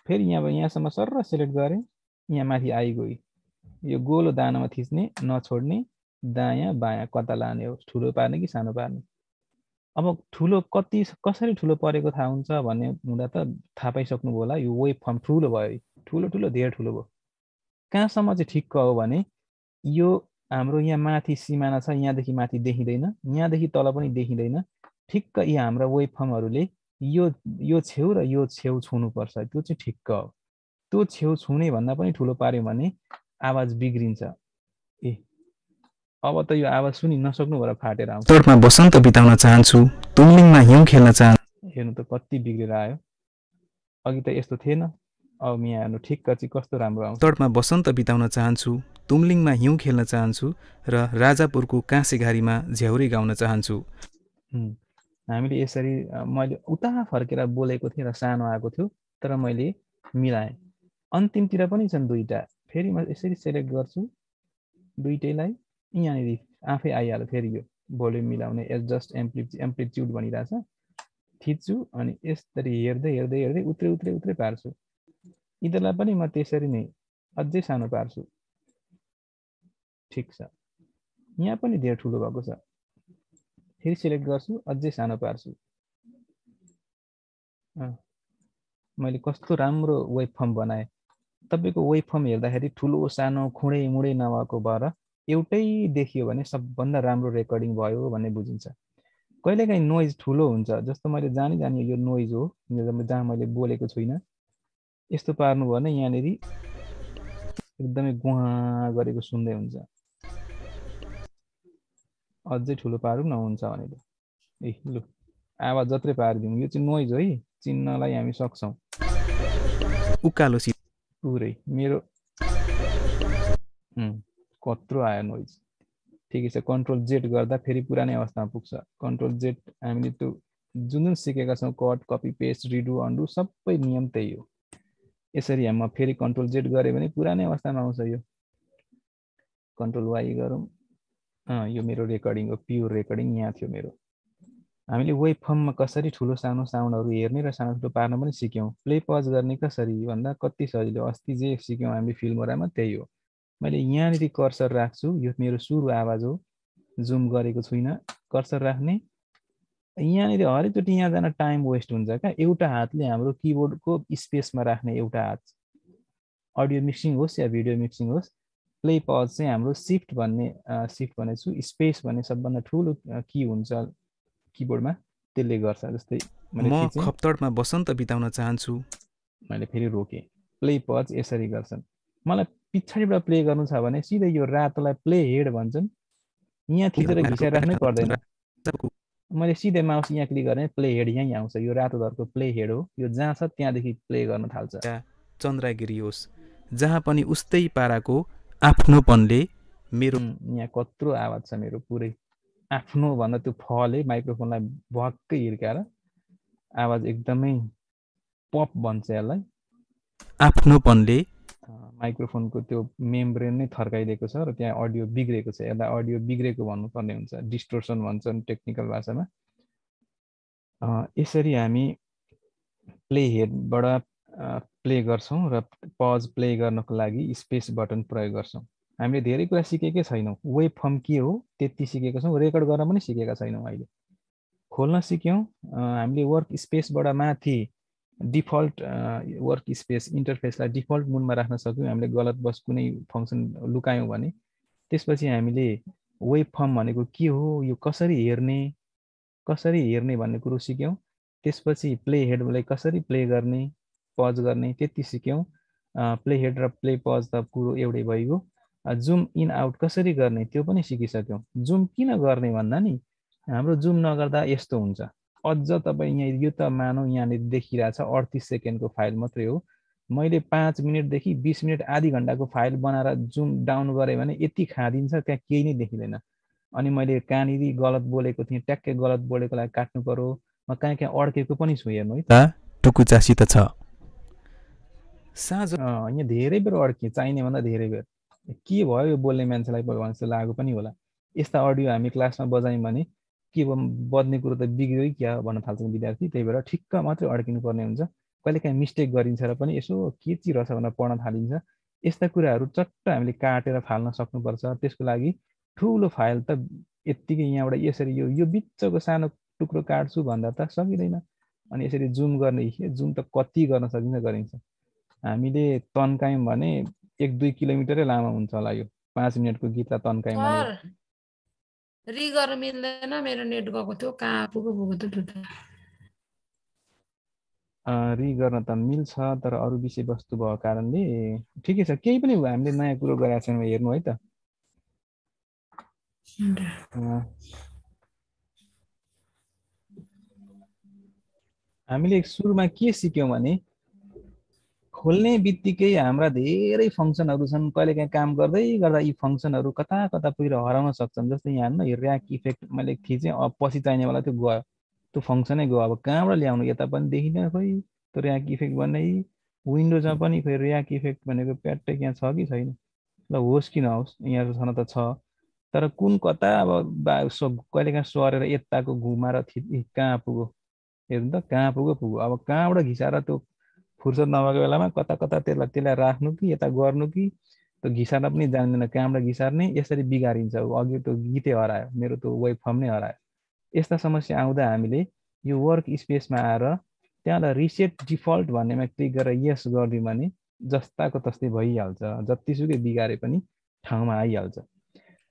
फेरि यहाँ यहाँसम्म सर सेलेक्ट गरेँ यहाँ माथि आइगयो यो गोलो दानामा थिच्ने नछोड्ने दायाँ बायाँ कता लाने हो ठुलो पार्ने कि सानो पार्ने अब ठुलो कति कसरी ठुलो परेको थाहा हुन्छ भन्ने हुँदा त थाहा पाइसक्नुभयो होला यो वेब फर्म ठुलो भयो ठुलो ठुलो धेरै ठुलो भयो कहाँसम्म चाहिँ ठिक्क हो भने यो हाम्रो यहाँ माथि सिमाना छ यहाँदेखि माथि देखिँदैन यहाँदेखि तल पनि देखिँदैन ठिक्क यी हाम्रा वेबफर्महरूले यो यो छेउ र यो छेउ छुनुपर्छ त्यो चाहिँ ठिक्क हो त्यो छेउ छुने भन्दा पनि ठुलो पार्यो भने आवाज बिग्रिन्छ ए अब त यो आवाज सुनि नसक्नु भएर फाटेर आउँछ बसन्त बिताउन चाहन्छु तुमलिङमा हिउँ खेल्न चाहन्छु हेर्नु त कति बिग्रेर आयो अघि त यस्तो थिएन अब यहाँ हेर्नु ठिक्क चाहिँ कस्तो राम्रो आउँछ तोडमा बसन्त बिताउन चाहन्छु तुमलिङमा हिउँ खेल्न चाहन्छु र राजापुरको काँसेघारीमा झ्याउरे गाउन चाहन्छु हामीले यसरी मैले उता फर्केर बोलेको थिएँ र सानो आएको थियो तर मैले मिलाएँ अन्तिमतिर पनि छन् दुईवटा फेरि म यसरी सेलेक्ट गर्छु दुइटैलाई यहाँनिर आफै आइहाल्यो फेरि यो भोल्युम मिलाउने एडजस्ट एम्प्लि एम्प्लिट्युड भनिरहेछ थिच्छु अनि यसरी हेर्दै हेर्दै हेर्दै उत्रै उत्रै उत्रै पार्छु यिनीहरूलाई पनि म त्यसरी नै अझै सानो पार्छु ठिक छ यहाँ पनि धेरै ठुलो भएको छ फेरि सिलेक्ट गर्छु अझै सानो पार्छु मैले कस्तो राम्रो वेब फर्म बनाएँ तपाईँको वेब फर्म हेर्दाखेरि ठुलो सानो खुँडै मुडै नभएको भएर एउटै देखियो भने सबभन्दा राम्रो रेकर्डिङ भयो भन्ने बुझिन्छ कहिलेकाहीँ नोइज ठुलो हुन्छ जस्तो मैले जानी जानी यो नोइज हो जहाँ मैले बोलेको छुइनँ यस्तो पार्नु भयो भने यहाँनिर एकदमै गुहा गरेको सुन्दै हुन्छ अझै ठुलो पारौँ न हुन्छ भनेर ए लु आवाज जत्रै पारिदिउँ यो चाहिँ नोइज है चिन्नलाई हामी सक्छौँ उकालो सि पुरै मेरो कत्रो आयो नोइज ठिकै छ कन्ट्रोल जेट गर्दा फेरि पुरानै अवस्थामा पुग्छ कन्ट्रोल जेट हामीले त्यो जुन जुन सिकेका छौँ cut copy paste redo undo सबै नियम त्यही हो यसरी हामी फेरि कन्ट्रोल जेट गऱ्यो भने पुरानै अवस्थामा आउँछ यो कन्ट्रोल वाइ गरौँ यो मेरो रेकर्डिङ हो प्योर रेकर्डिङ यहाँ थियो मेरो हामीले वेब फर्ममा कसरी ठुलो सानो साउन्डहरू हेर्ने र सानो ठुलो पार्न पनि सिक्यौँ प्ले पज गर्ने कसरी भन्दा कति सजिलो अस्ति जे सिक्यौँ हामीले फिल्मोरामा त्यही हो मैले यहाँनिर कर्सर राख्छु यो मेरो सुरु आवाज हो जुम गरेको छुइनँ कर्सर राख्ने यहाँनिर हरेकचोटि यहाँ जान टाइम वेस्ट हुन्छ क्या एउटा हातले हाम्रो किबोर्डको स्पेसमा राख्ने एउटा हात अडियो मिक्सिङ होस् या भिडियो मिक्सिङ होस् प्ले पज चाहिँ हाम्रो सिफ्ट भन्ने सिफ्ट भनेको छु स्पेस भन्ने सबभन्दा ठुलो कि हुन्छ किबोर्डमा त्यसले गर्छ जस्तै म खप्तडमा बसन्त बिताउन चाहन्छु मैले फेरि रोकेँ प्ले पज यसरी गर्छन् मलाई पछाडिबाट प्ले गर्नु छ भने सिधै यो रातोलाई प्ले हेड भन्छन् यहाँ थिचेर घिसाइराख्नै पर्दैन मैले सिधै माउस यहाँ क्लिक गरेँ प्ले हेड यहीँ आउँछ यो रातो धरको प्ले हेड हो यो जहाँ छ त्यहाँदेखि प्ले गर्न थाल्छ चन्द्रगिरी होस् जहाँ पनि उस्तै पाराको आफ्नोपनले मेरो यहाँ कत्रो आवाज छ मेरो पुरै आफ्नो भन्दा त्यो फले माइक्रोफोनलाई भक्कै हिर्काएर आवाज एकदमै पप भन्छ यसलाई आफ्नोपनले माइक्रोफोनको त्यो मेम्ब्रेन नै थर्काइदिएको छ र त्यहाँ अडियो बिग्रेको छ यसलाई अडियो बिग्रेको भन्नुपर्ने हुन्छ डिस्टोर्सन भन्छन् टेक्निकल भाषामा यसरी हामी प्ले हेडबाट प्ले गर्छौँ र पज प्ले गर्नको लागि स्पेस बटन प्रयोग गर्छौँ हामीले धेरै कुरा सिकेकै छैनौँ वे फर्म के हो त्यति सिकेको छौँ रेकर्ड गर्न पनि सिकेका छैनौँ अहिले खोल्न सिक्यौँ हामीले वर्क स्पेसबाट माथि डिफल्ट वर्क स्पेस इन्टरफेसलाई डिफल्ट मुडमा राख्न सक्यौँ हामीले गलत बस कुनै फङ्सन लुकायौँ भने त्यसपछि हामीले वेब फर्म भनेको के हो यो कसरी हेर्ने कसरी हेर्ने भन्ने कुरो सिक्यौँ त्यसपछि प्ले हेडलाई कसरी प्ले गर्ने पज गर्ने त्यति सिक्यौँ प्ले हेड र प्ले पज त कुरो एउटै भइगयो जुम इन आउट कसरी गर्ने त्यो पनि सिकिसक्यौँ जुम किन गर्ने भन्दा नि हाम्रो जुम नगर्दा यस्तो हुन्छ अझ तपाईँ यहाँ यो त मानौ यहाँनिर देखिरहेछ अडतिस सेकेन्डको फाइल मात्रै हो मैले पाँच मिनटदेखि बिस मिनट आधी घन्टाको फाइल बनाएर जुम डाउन गरेँ भने यति खाँदिन्छ त्यहाँ केही नै देखिँदैन अनि मैले कहाँनिर गलत बोलेको थिएँ ट्याक्कै गलत बोलेकोलाई काट्नु पऱ्यो म कहाँ कहाँ अड्केको पनि छु हेर्नु है त त छ साँझ यहाँ धेरै बेर अड्किएँ चाहिने भन्दा धेरै बेर के भयो यो बोल्ने मान्छेलाई भगवान् जस्तो लागु पनि होला यस्ता अडियो हामी क्लासमा बजायौँ भने के भयो बज्ने कुरो त बिग्रियो क्या भन्न थाल्छ विद्यार्थी त्यही भएर ठिक्क मात्रै अड्किनु पर्ने हुन्छ कहिले काहीँ मिस्टेक गरिन्छ र पनि यसो के रहेछ भनेर पढ्न थालिन्छ यस्ता कुराहरू चट्ट हामीले काटेर फाल्न सक्नुपर्छ त्यसको लागि ठुलो फाइल त यत्तिकै यहाँबाट यसरी यो यो बिचको सानो टुक्रो काट्छु भन्दा त सकिँदैन अनि यसरी जुम गर्ने जुम त कति गर्न सकिन्छ गरिन्छ हामीले तन्कायौँ भने एक दुई किलोमिटरै लामो हुन्छ होला यो पाँच मिनटको गीतलाई तन्कायौँ रि गर्न मिल्दैन मेरो नेट गएको थियो कहाँ पुगो पुगो रि गर्न त मिल्छ तर अरू विषयवस्तु भएको कारणले ठिकै छ केही पनि हामीले नयाँ कुरो गरेका छैन हेर्नु है त हामीले सुरुमा के सिक्यौँ भने खोल्ने बित्तिकै हाम्रा धेरै फङ्सनहरू छन् कहिले काहीँ काम गर्दै गर्दा यी फङ्सनहरू कता कता पुगेर हराउन सक्छन् जस्तै यहाँ हेर्नु ऱ्याक इफेक्ट मैले थिचेँ अब पछि चाहिनेवाला त्यो गयो त्यो फङ्सनै गयो अब कहाँबाट ल्याउनु यता पनि देखिनँ खोइ त्यो ऱ्याक इफेक्ट भन्ने विन्डोजमा पनि खोइ ऱ्याक इफेक्ट भनेको प्याट्टै यहाँ छ कि छैन ल होस् कि नहोस् यहाँ छन त छ तर कुन कता अब सो कहिलेकाहीँ सरेर यताको घुमाएर कहाँ पुग्यो हेर्नु त कहाँ पुग्यो पुग्यो अब कहाँबाट घिसाएर त्यो फुर्सद नभएको बेलामा कता कता त्यसलाई त्यसलाई राख्नु कि यता गर्नु कि त्यो घिसार्न पनि जान्दैन कहाँबाट घिसार्ने यसरी बिगारिन्छ अघि त्यो गीतै हरायो मेरो त्यो वेब फर्म नै हरायो यस्ता समस्या आउँदा हामीले यो वर्क स्पेसमा आएर त्यहाँबाट रिसेट डिफल्ट भन्नेमा क्लिक गरेर यस गरिदियो भने जस्ताको तस्तै भइहाल्छ जतिसुकै बिगारे पनि ठाउँमा आइहाल्छ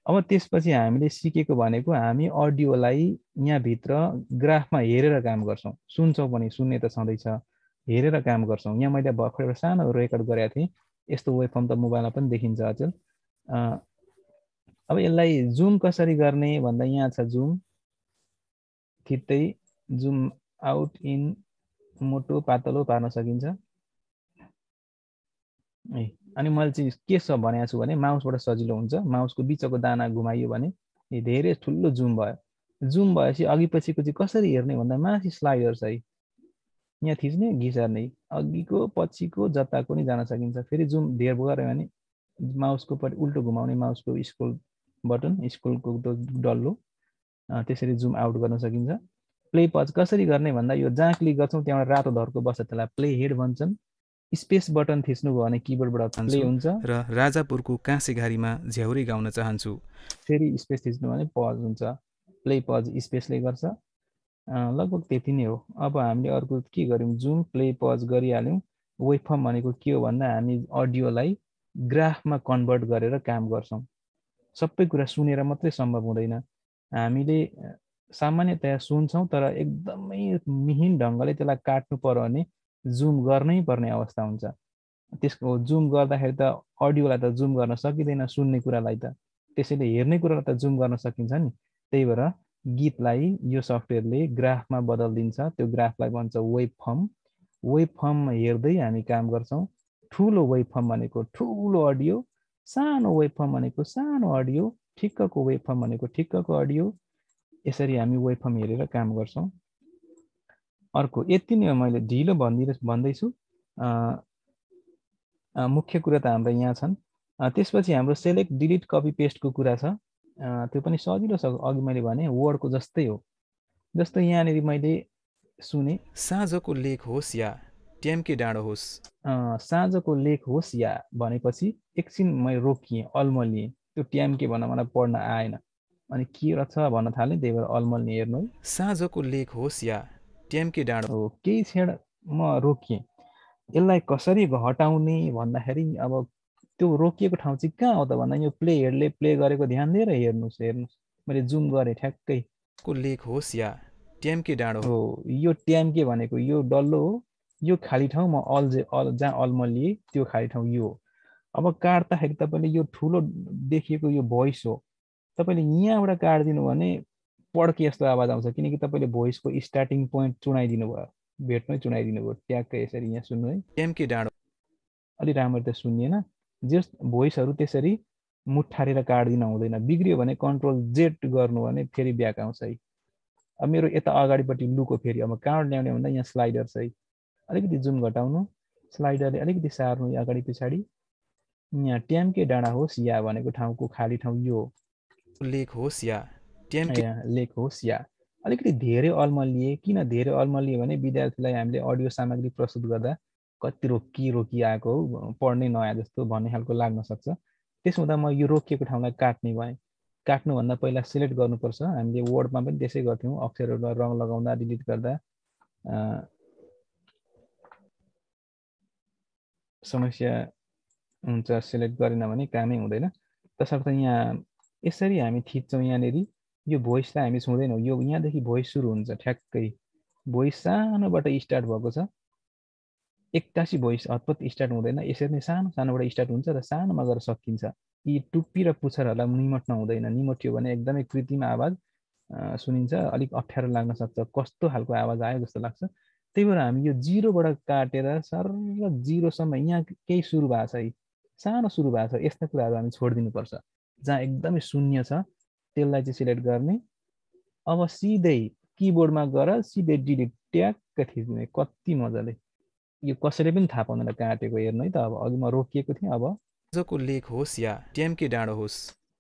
अब त्यसपछि हामीले सिकेको भनेको हामी अडियोलाई यहाँभित्र ग्राफमा हेरेर काम गर्छौँ सुन्छौँ भने सुन्ने त छँदैछ हेरेर काम गर्छौँ यहाँ मैले भर्खर एउटा सानो रेकर्ड गरेको थिएँ यस्तो वेबफर्म त मोबाइलमा पनि देखिन्छ अचेल अब यसलाई जुम कसरी गर्ने भन्दा यहाँ छ जुम खित्तै जुम आउट इन मोटो पातलो पार्न सकिन्छ ए अनि मैले चाहिँ के छ भनेको छु भने माउसबाट सजिलो हुन्छ माउसको बिचको दाना घुमाइयो भने धेरै ठुलो जुम भयो जुम भएपछि अघि पछिको चाहिँ कसरी हेर्ने भन्दा माथि स्लाइडर छ है यहाँ थिच्ने नै अघिको पछिको जताको नि जान सकिन्छ फेरि जुम धेर गऱ्यो भने माउसको पट्टि उल्टो घुमाउने माउसको स्कुल बटन स्कुलको डल्लो त्यसरी जुम आउट गर्न सकिन्छ प्ले पज कसरी गर्ने भन्दा यो जहाँ क्लिक गर्छौँ त्यहाँबाट रातो धरको बस्छ त्यसलाई प्ले हेड भन्छन् स्पेस बटन थिच्नु भयो भने किबोर्डबाट प्ले हुन्छ र राजापुरको घारीमा झ्याउरी गाउन चाहन्छु फेरि स्पेस थिच्नु भने पज हुन्छ प्ले पज स्पेसले गर्छ लगभग त्यति नै हो अब हामीले अर्को के गऱ्यौँ जुम प्ले पज गरिहाल्यौँ वेफर्म भनेको के हो भन्दा हामी अडियोलाई ग्राफमा कन्भर्ट गरेर काम गर्छौँ सबै कुरा सुनेर मात्रै सम्भव हुँदैन हामीले सामान्यतया सुन्छौँ तर एकदमै मिहिन ढङ्गले त्यसलाई काट्नु पऱ्यो भने जुम गर्नै पर्ने अवस्था हुन्छ त्यसको जुम गर्दाखेरि त अडियोलाई त जुम गर्न सकिँदैन सुन्ने कुरालाई त त्यसैले हेर्ने कुरालाई त जुम गर्न सकिन्छ नि त्यही भएर गीतलाई यो सफ्टवेयरले ग्राफमा बदलिदिन्छ त्यो ग्राफलाई भन्छ वेब फर्म वेब फर्म हेर्दै हामी काम गर्छौँ ठुलो वेब फर्म भनेको ठुलो अडियो सानो वेब फर्म भनेको सानो अडियो ठिक्कको वेब फर्म भनेको ठिक्कको अडियो यसरी हामी वेब फर्म हेरेर काम गर्छौँ अर्को यति नै हो मैले ढिलो भनिदि भन्दैछु मुख्य कुरा त हाम्रो यहाँ छन् त्यसपछि हाम्रो सेलेक्ट डिलिट कपी पेस्टको कुरा छ त्यो पनि सजिलो छ अघि मैले भने वर्डको जस्तै हो जस्तो यहाँनिर मैले सुने साँझको लेख होस् या ट्याम्के डाँडो होस् साँझको लेख होस् या भनेपछि एकछिन मैले रोकिएँ अल्मलिएँ त्यो ट्याम्के भन्न मलाई पढ्न आएन अनि के रहेछ भन्न थालेँ त्यही भएर अल्मल्ने हेर्नु साँझको लेख होस् या ट्याम्के डाँडो हो केही क्षण म रोकिएँ यसलाई कसरी घटाउने भन्दाखेरि अब त्यो रोकिएको ठाउँ चाहिँ कहाँ हो त भन्दा यो प्लेयरले प्ले गरेको ध्यान दिएर हेर्नुहोस् हेर्नुहोस् मैले जुम गरेँ ठ्याक्कै को होस् या ट्याम्के डाँडो हो यो ट्याम्के भनेको यो डल्लो हो यो खाली ठाउँ म अल जे अल जहाँ अल म लिएँ त्यो खाली ठाउँ यो हो अब काट्दाखेरि तपाईँले यो ठुलो देखिएको यो भोइस हो तपाईँले यहाँबाट काटिदिनु भने पड्के यस्तो आवाज आउँछ किनकि तपाईँले भोइसको स्टार्टिङ पोइन्ट चुनाइदिनु भयो भेटमै चुनाइदिनु भयो ट्याक्कै यसरी यहाँ सुन्नु है ट्याम्के डाँडो अलिक राम्ररी त सुनिएन जे भोइसहरू त्यसरी मुठारेर काटिदिन हुँदैन बिग्रियो भने कन्ट्रोल जेट गर्नु भने फेरि ब्याक आउँछ है अब मेरो यता अगाडिपट्टि लुको फेरि अब कहाँबाट ल्याउने भन्दा यहाँ स्लाइडर चाहिँ अलिकति जुम घटाउनु स्लाइडरले अलिकति सार्नु अगाडि पछाडि यहाँ ट्याम्के डाँडा होस् या भनेको ठाउँको खाली ठाउँ यो लेक होस् या ट्याम्के लेक होस् या अलिकति धेरै अल्मलिए किन धेरै अल्मलियो भने विद्यार्थीलाई हामीले अडियो सामग्री प्रस्तुत गर्दा कति रोकी रोकिआएको हो पढ्नै नआए जस्तो भन्ने खालको लाग्न सक्छ त्यसो हुँदा म यो रोकिएको ठाउँलाई काट्ने भएँ काट्नुभन्दा पहिला सिलेक्ट गर्नुपर्छ हामीले वर्डमा पनि त्यसै गर्थ्यौँ अक्षरहरूलाई रङ लगाउँदा डिलिट गर्दा समस्या हुन्छ सिलेक्ट गरेन भने कामै हुँदैन तसर्थ यहाँ यसरी हामी थिच्छौँ यहाँनिर यो भोइसलाई हामी छुँदैनौँ यो यहाँदेखि भोइस सुरु हुन्छ ठ्याक्कै भोइस सानोबाट स्टार्ट भएको छ एक्कासी भोइस हतपत स्टार्ट हुँदैन यसरी नै सानो सानोबाट स्टार्ट हुन्छ र सानोमा गएर सकिन्छ यी टुप्पी र पुच्छरहरूलाई निमट्न हुँदैन निमट्यो भने एकदमै कृत्रिम आवाज सुनिन्छ अलिक अप्ठ्यारो लाग्न सक्छ कस्तो खालको आवाज आयो जस्तो लाग्छ त्यही भएर हामी यो जिरोबाट काटेर सर जिरोसम्म यहाँ केही सुरु भएको छ है सानो सुरु भएको छ यस्ता कुराहरू हामी छोडिदिनुपर्छ जहाँ एकदमै शून्य छ त्यसलाई चाहिँ सिलेक्ट गर्ने अब सिधै किबोर्डमा गएर सिधै डिलिट ट्याक्क थिच्ने कति मजाले यो कसैले पनि थाहा पाउँदैन काटेको हेर्नु है त अब अघि म रोकिएको थिएँ अब आजको लेख होस् या ट्याम्के डाँडो होस्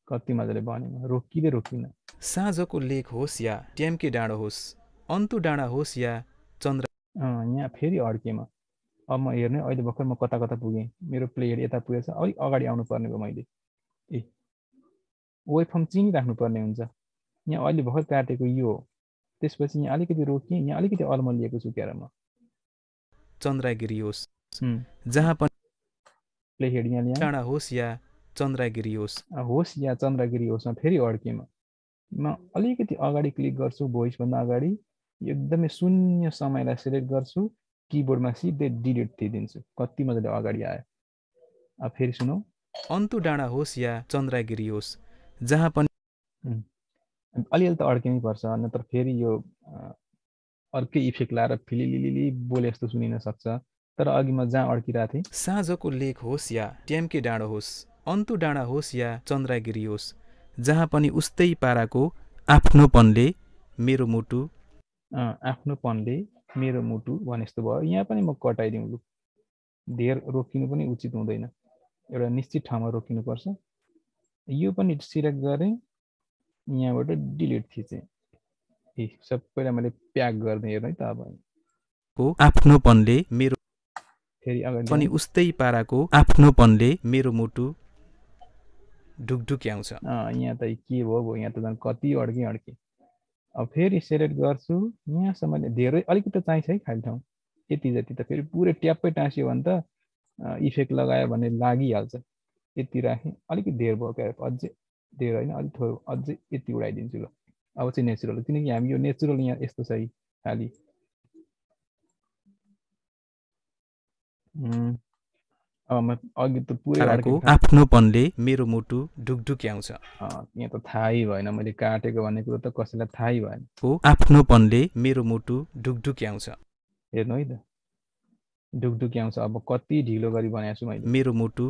कति मजाले भने रोकिँदै रोकिन साँझको लेख होस् या ट्याम्के डाँडो होस् अन्तु डाँडा होस् या चन्द्र यहाँ फेरि अड्केमा म अब म हेर्ने अहिले भर्खर म कता कता पुगेँ मेरो प्लेयर यता पुगेछ अलिक अगाडि आउनु पर्ने भयो मैले ए वे फर्म चिनिराख्नु पर्ने हुन्छ यहाँ अहिले भर्खर काटेको यो त्यसपछि यहाँ अलिकति रोकेँ यहाँ अलिकति लिएको छु क्यार म चन्द्रागिरी होस् जहाँ पनि डाँडा होस् या चन्द्रागिरी होस् होस् या चन्द्रागिरी होस् न फेरि अड्केँ म अलिकति अगाडि क्लिक गर्छु भोइसभन्दा अगाडि एकदमै शून्य समयलाई सिलेक्ट गर्छु किबोर्डमा सिधै डिलिट दिइदिन्छु कति मजाले अगाडि आयो अब फेरि सुनौ अन्तु डाँडा होस् या चन्द्रागिरी होस् जहाँ पनि अलिअलि त अड्किनै पर्छ नत्र फेरि यो अर्कै इफेक्ट लाएर फिलिलिलिली बोले जस्तो सुनिन सक्छ तर अघि म जहाँ अड्किरहेको थिएँ साँझको लेख होस् या ट्याम्के डाँडो होस् अन्तु डाँडा होस् या चन्द्रागिरी होस् जहाँ पनि उस्तै पाराको आफ्नोपनले मेरो मुटु आफ्नोपनले मेरो मुटु भने जस्तो भयो यहाँ पनि म कटाइदिउँ लु धेर रोकिनु पनि उचित हुँदैन एउटा निश्चित ठाउँमा रोकिनुपर्छ यो पनि सिलेक्ट गरेँ यहाँबाट डिलिट थिचेँ ए सबैलाई मैले प्याक गर्ने हेर्नु है त अब आफ्नो आफ्नोपनले मेरो फेरि अगाडि पनि उस्तै पाराको आफ्नोपनले मेरो मुटु आउँछ यहाँ त के भयो भयो यहाँ त झन् कति अड्केँ अड्केँ अब फेरि सेलेक्ट गर्छु यहाँसम्म धेरै अलिकति चाहिन्छ है खाली ठाउँ यति जति त फेरि पुरै ट्याप्पै टाँस्यो भने त इफेक्ट लगायो भने लागिहाल्छ यति राखेँ अलिकति धेर भयो क्या अझै धेर होइन अलिक थोरै अझै यति उडाइदिन्छु ल Hmm. अब चाहिँ नेचुरल किनकि हामी यो नेचुरल यहाँ यस्तो छ है खालि अघि त पुरै आफ्नोपनले मेरो मुटु आउँछ यहाँ त थाहै भएन मैले काटेको भन्ने कुरो त कसैलाई थाहै भएन हो आफ्नोपनले मेरो मुटु आउँछ हेर्नु है त आउँछ अब कति ढिलो गरी बनाएको छु मैले मेरो मुटु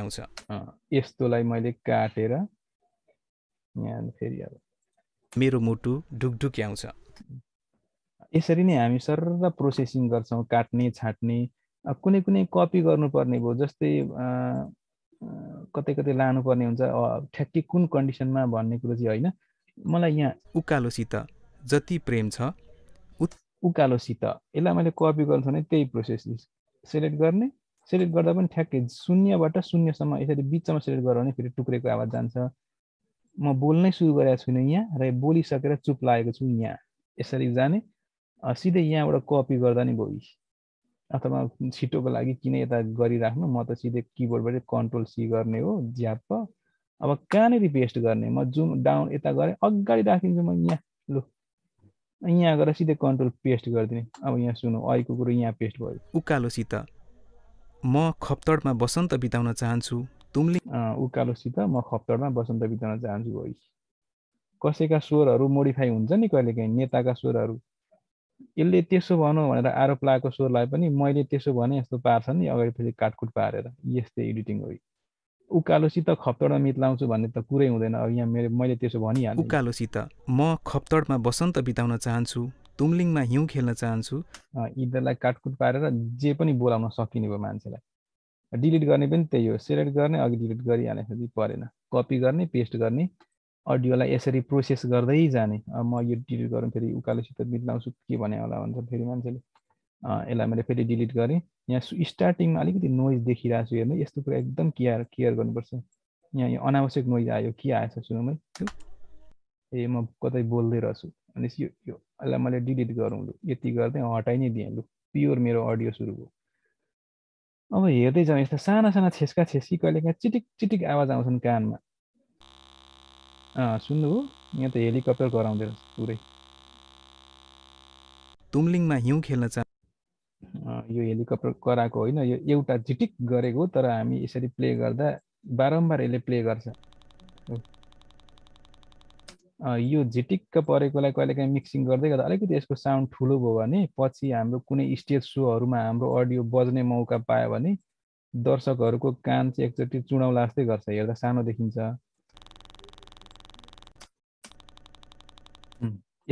आउँछ यस्तोलाई मैले काटेर यहाँ फेरि अब मेरो मुटु ढुकढुकी आउँछ यसरी नै हामी सरर प्रोसेसिङ गर्छौँ काट्ने छाट्ने कुनै कुनै कपी गर्नुपर्ने भयो जस्तै कतै कतै लानुपर्ने हुन्छ ठ्याक्कै कुन कन्डिसनमा भन्ने कुरो चाहिँ होइन मलाई यहाँ उकालोसित जति प्रेम छ उकालोसित यसलाई मैले कपी गर्छु छ भने त्यही प्रोसेस सेलेक्ट गर्ने सेलेक्ट गर्दा पनि ठ्याक्कै शून्यबाट शून्यसम्म यसरी बिचमा सेलेक्ट गर्यो भने फेरि टुक्रेको आवाज जान्छ म बोल्नै सुरु गरेको छुइनँ यहाँ र बोलिसकेर चुप लागेको छु यहाँ यसरी जाने सिधै यहाँबाट कपी गर्दा नि भोलि अथवा छिटोको लागि किन यता गरिराख्नु म त सिधै किबोर्डबाट कन्ट्रोल सी गर्ने हो ज्याप अब कहाँनिर पेस्ट गर्ने म जुम डाउन यता गरेँ अगाडि राखिदिन्छु म यहाँ लु यहाँ गएर सिधै कन्ट्रोल पेस्ट गरिदिने अब यहाँ सुनौँ अहिलेको कुरो यहाँ पेस्ट भयो उकालोसित म खप्तडमा बसन्त बिताउन चाहन्छु तुमले उकालोसित म खप्तडमा बसन्त बिताउन चाहन्छु भोइ कसैका स्वरहरू मोडिफाई हुन्छ नि कहिले काहीँ नेताका स्वरहरू यसले त्यसो भनौँ भनेर आरोप लगाएको स्वरलाई पनि मैले त्यसो भने यस्तो पार्छ नि अगाडि फेरि काटकुट पारेर यस्तै एडिटिङ हो उकालोसित खप्तडमा मित लाउँछु भन्ने त कुरै हुँदैन अब यहाँ मेरो मैले त्यसो भनिहालेँ उकालोसित म खप्तडमा बसन्त बिताउन चाहन्छु तुमलिङमा हिउँ खेल्न चाहन्छु यिनीहरूलाई काटकुट पारेर जे पनि बोलाउन सकिने भयो मान्छेलाई डिलिट गर्ने पनि त्यही हो सेलेक्ट गर्ने अघि डिलिट गरिहालेपछि परेन कपी गर्ने पेस्ट गर्ने अडियोलाई यसरी प्रोसेस गर्दै जाने अब म यो डिलिट गरौँ फेरि उकालोसित मिलाउँछु के भने होला भन्छ फेरि मान्छेले यसलाई मैले फेरि डिलिट गरेँ यहाँ स्टार्टिङमा अलिकति नोइज देखिरहेको छु हेर्नु यस्तो कुरा एकदम केयर केयर गर्नुपर्छ यहाँ यो अनावश्यक नोइज आयो के आएछ सुनौँ है ए म कतै बोल्दै रहेछु अनि यो यसलाई मैले डिलिट गरौँ लु यति गर्दै हटाइ नै दिएँ लु प्योर मेरो अडियो सुरु भयो अब हेर्दै जाउँ यस्तो साना साना छेस्का छेस्की कहिले चिटिक चिटिक आवाज आउँछन् कानमा सुन्नु हो यहाँ त हेलिकप्टर गराउँदै रहेछ पुरै तुमलिङमा हिउँ खेल्न चाहन्छ यो हेलिकप्टर कराएको होइन यो एउटा झिटिक गरेको तर हामी यसरी प्ले गर्दा बारम्बार यसले प्ले गर्छ यो झिटिक्क परेकोलाई कहिलेकाहीँ मिक्सिङ गर्दै गर्दा अलिकति यसको साउन्ड ठुलो भयो भने पछि हाम्रो कुनै स्टेज सोहरूमा हाम्रो अडियो बज्ने मौका पायो भने दर्शकहरूको कान चाहिँ एकचोटि चुडाउला जस्तै गर्छ हेर्दा सानो देखिन्छ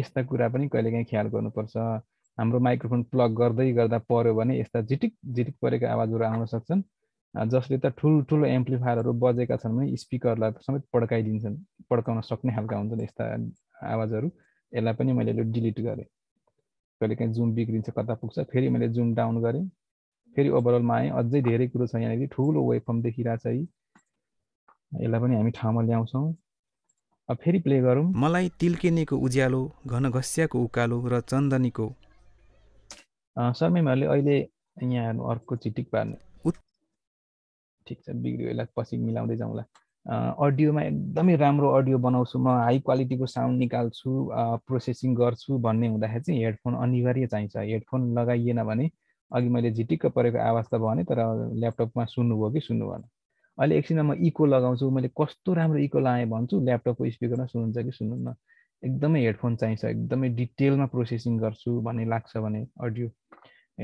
यस्ता कुरा पनि कहिलेकाहीँ ख्याल गर्नुपर्छ हाम्रो माइक्रोफोन प्लग गर्दै गर्दा पऱ्यो भने यस्ता झिटिक झिटिक परेको आवाजहरू आउन सक्छन् जसले त ठुल्ठुलो एम्प्लिफायरहरू बजेका छन् भने स्पिकरलाई त समेत पड्काइदिन्छन् पड्काउन सक्ने खालका हुन्छन् यस्ता आवाजहरू यसलाई पनि मैले डिलिट गरेँ कहिले काहीँ जुम बिग्रिन्छ कता पुग्छ फेरि मैले जुम डाउन गरेँ फेरि ओभरअलमा आएँ अझै धेरै कुरो छ यहाँनिर ठुलो वेफम छ है यसलाई पनि हामी ठाउँमा ल्याउँछौँ अब फेरि प्ले गरौँ मलाई तिल्केनीको उज्यालो घनघस्याको उकालो र चन्दनीको शर्मेमाहरूले अहिले यहाँ अर्को चिटिक पार्ने ठिक छ बिग्रियो यसलाई पछि मिलाउँदै जाउँला अडियोमा एकदमै राम्रो अडियो बनाउँछु म हाई क्वालिटीको साउन्ड निकाल्छु प्रोसेसिङ गर्छु भन्ने हुँदाखेरि चाहिँ हेडफोन अनिवार्य चाहिन्छ हेडफोन लगाइएन भने अघि मैले झिटिक्क परेको आवाज त भने तर ल्यापटपमा सुन्नुभयो कि सुन्नु भएन अहिले एकछिन म इको लगाउँछु मैले कस्तो राम्रो इको लगाएँ भन्छु ल्यापटपको स्पिकरमा सुन्नुहुन्छ कि सुन्नु न एकदमै हेडफोन चाहिन्छ एकदमै डिटेलमा प्रोसेसिङ गर्छु भन्ने लाग्छ भने अडियो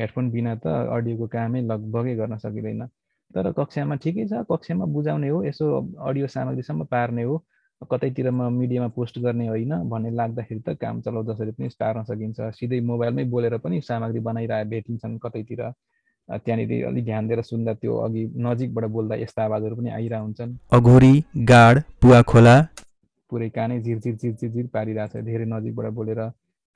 हेडफोन बिना त अडियोको कामै लगभगै गर्न सकिँदैन तर कक्षामा ठिकै छ कक्षामा बुझाउने हो यसो अडियो सामग्रीसम्म पार्ने हो कतैतिर म मिडियामा पोस्ट गर्ने होइन भन्ने लाग्दाखेरि त काम चलाउ जसरी पनि पार्न सकिन्छ सिधै मोबाइलमै बोलेर पनि सामग्री बनाइरह भेटिन्छन् कतैतिर त्यहाँनिर अलिक ध्यान दिएर सुन्दा त्यो अघि नजिकबाट बोल्दा यस्ता आवाजहरू पनि आइरह हुन्छन् अघोरी गाड पुवा खोला पुरै कानै झिर झिर झिर पारिरहेछ धेरै नजिकबाट बोलेर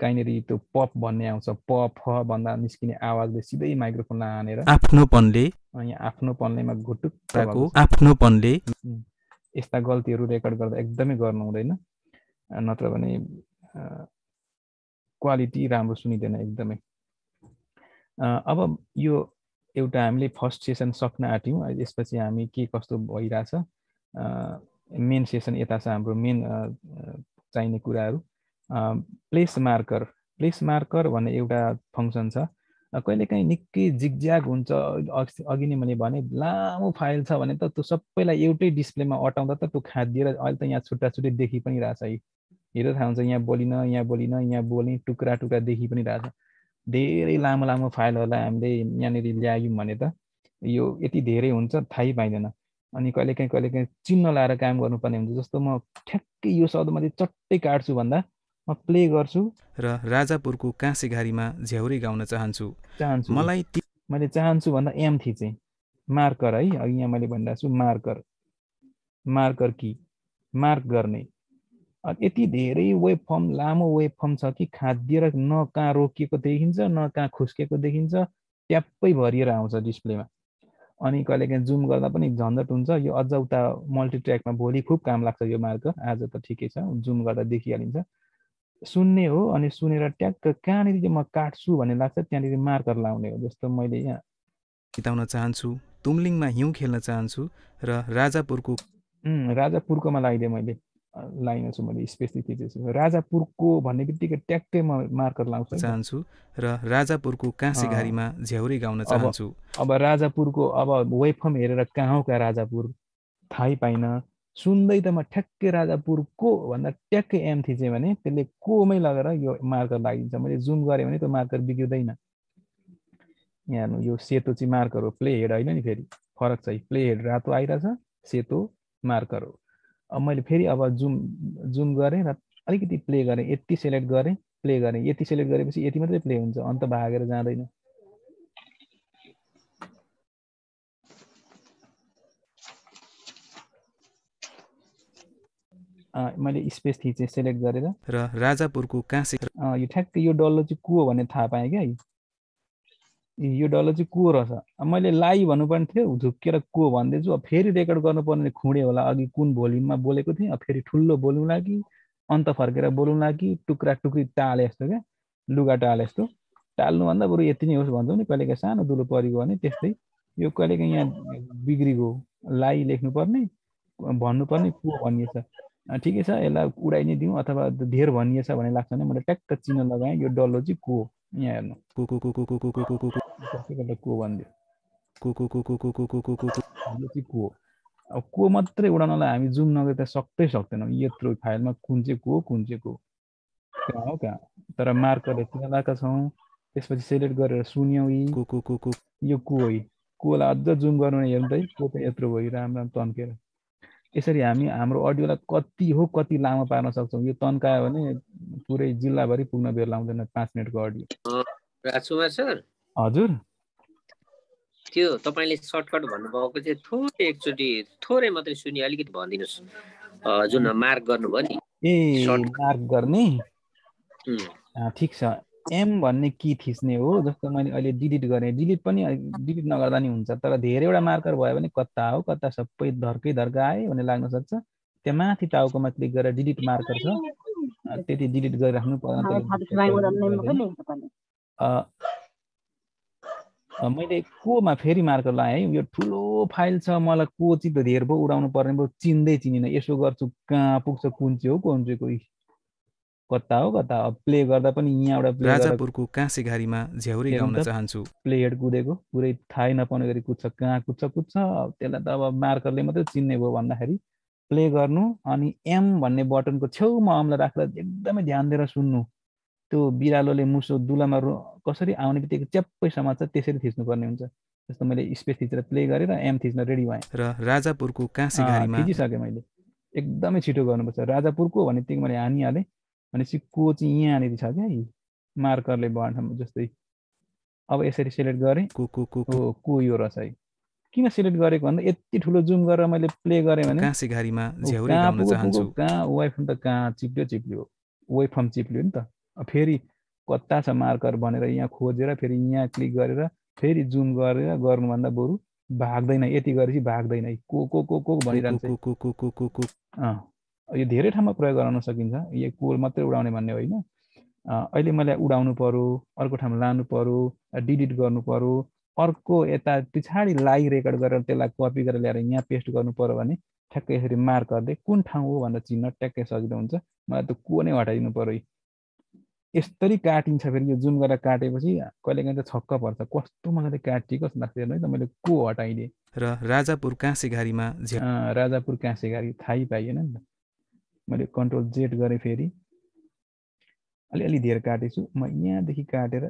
कहीँनिर त्यो पप भन्ने आउँछ पप फ भन्दा निस्किने आवाजले सिधै माइक्रोफोनलाई हानेर आफ्नोपनले यहाँ आफ्नोपनलेमा आफ्नो आफ्नोपनले यस्ता गल्तीहरू रेकर्ड गर्दा एकदमै गर्नु हुँदैन नत्र भने क्वालिटी राम्रो सुनिँदैन एकदमै अब यो एउटा हामीले फर्स्ट सेसन सक्न आँट्यौँ यसपछि हामी के कस्तो भइरहेछ मेन सेसन यता छ हाम्रो मेन चाहिने कुराहरू प्लेस मार्कर प्लेस मार्कर भन्ने एउटा फङ्सन छ कहिलेकाहीँ निकै जिगज्याग हुन्छ अघि नै मैले भने लामो फाइल छ भने त त्यो सबैलाई एउटै डिस्प्लेमा अटाउँदा त त्यो खाँदिएर अहिले त यहाँ छुट्टा छुट्टै देखि पनि रहेछ है हेरेर थाहा हुन्छ यहाँ बोलिन यहाँ बोलिन यहाँ बोल्ने टुक्रा टुक्रा देखि पनि रहेछ धेरै लामो लामो फाइलहरूलाई हामीले यहाँनिर ल्यायौँ भने त यो यति धेरै हुन्छ थाहै पाइँदैन अनि कहिलेकाहीँ कहिलेकाहीँ चिन्ह लाएर काम गर्नुपर्ने हुन्छ जस्तो म ठ्याक्कै यो शब्द चाहिँ चट्टै काट्छु भन्दा म प्ले गर्छु र राजापुरको घारीमा झ्याउरे गाउन चाहन्छु चाहन्छु मलाई मैले चाहन्छु भन्दा एम चाहिँ मार्कर है अघि यहाँ मैले भनिरहेको छु मार्कर मार्कर कि मार्क गर्ने यति धेरै वेब फर्म लामो वेब फर्म छ कि खाद्य र न कहाँ रोकिएको देखिन्छ न कहाँ खुस्किएको देखिन्छ ट्याप्पै भरिएर आउँछ डिस्प्लेमा अनि कहिलेकाहीँ जुम गर्दा पनि झन्झट हुन्छ यो अझ उता मल्टिट्र्याकमा भोलि खुब काम लाग्छ यो मार्कर आज त ठिकै छ जुम गर्दा देखिहालिन्छ सुन्ने हो अनि सुनेर ट्याक्क कहाँनिर म काट्छु भन्ने लाग्छ त्यहाँनिर मार्कर लाउने हो जस्तो मैले यहाँ बिताउन चाहन्छु तुमलिङमा हिउँ खेल्न चाहन्छु र राजापुरको राजापुरकोमा लगाइदिएँ मैले लाइन छु मैले स्पेसली थिचेछु राजापुरको भन्ने बित्तिकै ट्याक्कै म मार्कर लाउँछु चाहन्छु र राजापुरको घारीमा झ्याउरी गाउन चाहन्छु अब राजापुरको अब वेफम हेरेर कहाँका राजापुर थाहै पाइनँ सुन्दै त म ठ्याक्कै राजापुर को भन्दा ट्याक्कै एम थिचेँ भने त्यसले कोमै लगेर यो मार्कर लागिन्छ मैले जुम गरेँ भने त्यो मार्कर बिग्रिँदैन यहाँ हेर्नु यो सेतो चाहिँ मार्कर हो प्ले हेड होइन नि फेरि फरक छ प्ले हेड रातो आइरहेछ सेतो मार्कर हो अब मैले फेरि अब जुम जुम गरेँ र अलिकति प्ले गरेँ यति सेलेक्ट गरेँ प्ले गरेँ यति सेलेक्ट गरेपछि यति मात्रै प्ले हुन्छ अन्त भागेर जाँदैन मैले स्पेस थिचेँ सेलेक्ट गरेर र राजापुरको काँसे यो ठ्याक्कै यो डल्लो चाहिँ को हो भन्ने थाहा पाएँ क्या यो डल्लो चाहिँ को रहेछ मैले लाइ भन्नुपर्ने थियो झुक्किएर को भन्दैछु अब फेरि रेकर्ड गर्नुपर्ने खुँडे होला अघि कुन भोल्युममा बोलेको थिएँ फेरि ठुलो बोलौँला कि अन्त फर्केर बोलौँला कि टुक्रा टुक्री टाले जस्तो क्या लुगा टाले जस्तो टाल्नुभन्दा बरु यति नै होस् भन्छौँ नि कहिलेकाहीँ सानो दुलो परिगयो भने त्यस्तै यो कहिलेकाहीँ यहाँ बिग्रिगयो लाइ लेख्नुपर्ने भन्नुपर्ने को भनिएछ ठिकै छ यसलाई उडाइ नै दिउँ अथवा धेर भनिएछ भन्ने लाग्छ भने मैले ट्याक्क चिन्ह लगाएँ यो डल्लो चाहिँ को यहाँ हेर्नु को भनिदियो को अब को मात्रै उडाउनलाई हामी जुम नगर त्यहाँ सक्दै सक्दैनौँ यत्रो फाइलमा कुन चाहिँ को कुन चाहिँ को कहाँ हो कहाँ तर मार्करले चिन्ह छौँ त्यसपछि सेलेक्ट गरेर सुन्यौँ यी को यो को है कोलाई अझ जुम गर्नु हेर्दै को त यत्रो भयो राम राम तन्केर यसरी हामी हाम्रो अडियोलाई कति हो कति लामो पार्न सक्छौँ यो तन्कायो भने पुरै जिल्लाभरि पुग्न बेर लाउँदैन पाँच मिनटको अडियो राजकुमार सर हजुर त्यो तपाईँले सर्टकट भन्नुभएको चाहिँ थोरै एकचोटि थोरै मात्रै सुनि अलिकति भनिदिनुहोस् जुन मार्क गर्नुभयो नि ए मार्क गर्ने ठिक छ एम भन्ने कि थिच्ने हो जस्तो मैले अहिले डिलिट गरेँ डिलिट पनि डिलिट नगर्दा नि हुन्छ तर धेरैवटा मार्कर भयो भने कत्ता हो कत्ता सबै धर्कै धर्का आयो भने लाग्न सक्छ त्यहाँ माथि टाउकोमा क्लिक गरेर डिलिट मार्कर छ त्यति डिलिट गरिराख्नु पर्दैन मैले कोमा फेरि मार्कर लगाएँ यो ठुलो फाइल छ मलाई को त धेर भयो उडाउनु पर्ने भयो चिन्दै चिनिनँ यसो गर्छु कहाँ पुग्छ कुन चाहिँ हो कुन चाहिँ कोही कता हो कता प्ले गर्दा पनि यहाँबाट राजापुरको घारीमा झ्याउरे गाउन चाहन्छु हेड कुदेको पुरै थाहै नपाउने गरी कुद्छ कहाँ कुद्छ कुद्छ त्यसलाई त अब मार्करले मात्रै चिन्ने भयो भन्दाखेरि प्ले गर्नु अनि एम भन्ने बटनको छेउमा अम्ला राखेर एकदमै ध्यान दिएर सुन्नु त्यो बिरालोले मुसो दुलामा रो कसरी आउने बित्तिकै च्याप्पै समाज त्यसरी थिच्नुपर्ने हुन्छ जस्तो मैले स्पेस थिचेर प्ले गरेर एम थिच्न रेडी भएँ र राजापुरको थिचिसकेँ मैले एकदमै छिटो गर्नुपर्छ राजापुरको भन्ने त्यही मैले हानिहालेँ भनेपछि को चाहिँ यहाँनिर छ क्या मार्करले भन्छ जस्तै अब यसरी सेलेक्ट गरेँ को को को को को यो रहेछ है किन सेलेक्ट गरेको भन्दा यति ठुलो जुम गरेर मैले प्ले गरेँ भने कहाँ वाइफर्म त कहाँ चिप्ल्यो चिप्ल्यो वेबफर्म चिप्ल्यो नि त फेरि कता छ मार्कर भनेर यहाँ खोजेर फेरि यहाँ क्लिक गरेर फेरि जुम गरेर गर्नुभन्दा बरु भाग्दैन यति गरेपछि भाग्दैन को को को को भनिरहन्छ यो धेरै ठाउँमा प्रयोग गराउन सकिन्छ यो कोर मात्रै उडाउने भन्ने होइन अहिले मैले उडाउनु पऱ्यो अर्को ठाउँमा लानु पऱ्यो डिलिट गर्नु पऱ्यो अर्को यता पछाडि लाइभ रेकर्ड गरेर त्यसलाई कपी गरेर ल्याएर यहाँ पेस्ट गर्नु पऱ्यो भने ठ्याक्कै यसरी मार्क गर्दै कुन ठाउँ हो भनेर चिन्न ट्याक्कै सजिलो हुन्छ मलाई त को नै हटाइदिनु पऱ्यो यस्तरी काटिन्छ फेरि यो जुम गरेर काटेपछि कहिलेकाहीँ त छक्क पर्छ कस्तो मजाले काटिएको कस्तो लाग्छ हेर्नु है त मैले को हटाइदिएँ र राजापुर काँसेघारीमा राजापुर काँसेघारी थाहै पाइएन नि त मैले कन्ट्रोल जेड गरेँ फेरि अलिअलि धेर काटेछु म यहाँदेखि काटेर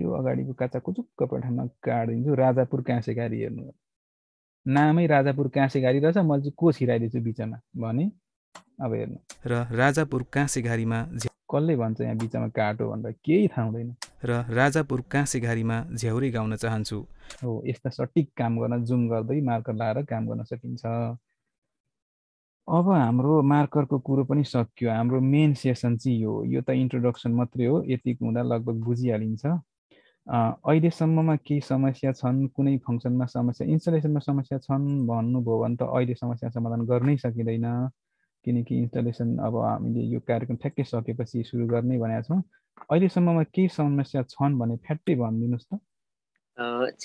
यो अगाडिको काचा कुचुक्क पठानमा काटिदिन्छु राजापुर काँसेघारी हेर्नु नामै राजापुर काँसेघारी रहेछ मैले चाहिँ को छिराइदिन्छु बिचमा भने अब हेर्नु र राजापुर काँसेघारीमा कसले भन्छ यहाँ बिचमा काटो भनेर केही थाहा हुँदैन र राजापुर काँसेघारीमा झ्याउरी गाउन चाहन्छु हो यस्ता सटिक काम गर्न जुम गर्दै मार्कर लाएर काम गर्न सकिन्छ अब हाम्रो मार्करको कुरो पनि सकियो हाम्रो मेन सेसन चाहिँ यो यो त इन्ट्रोडक्सन मात्रै हो यतिको हुँदा लगभग बुझिहालिन्छ अहिलेसम्ममा केही समस्या छन् कुनै फङ्सनमा समस्या इन्स्टलेसनमा समस्या छन् भन्नुभयो भने त अहिले समस्या समाधान गर्नै सकिँदैन किनकि इन्स्टलेसन अब हामीले यो कार्यक्रम ठ्याक्कै सकेपछि सुरु गर्ने भनेका छौँ अहिलेसम्ममा केही समस्या छन् भने फ्याट्टै भनिदिनुहोस् त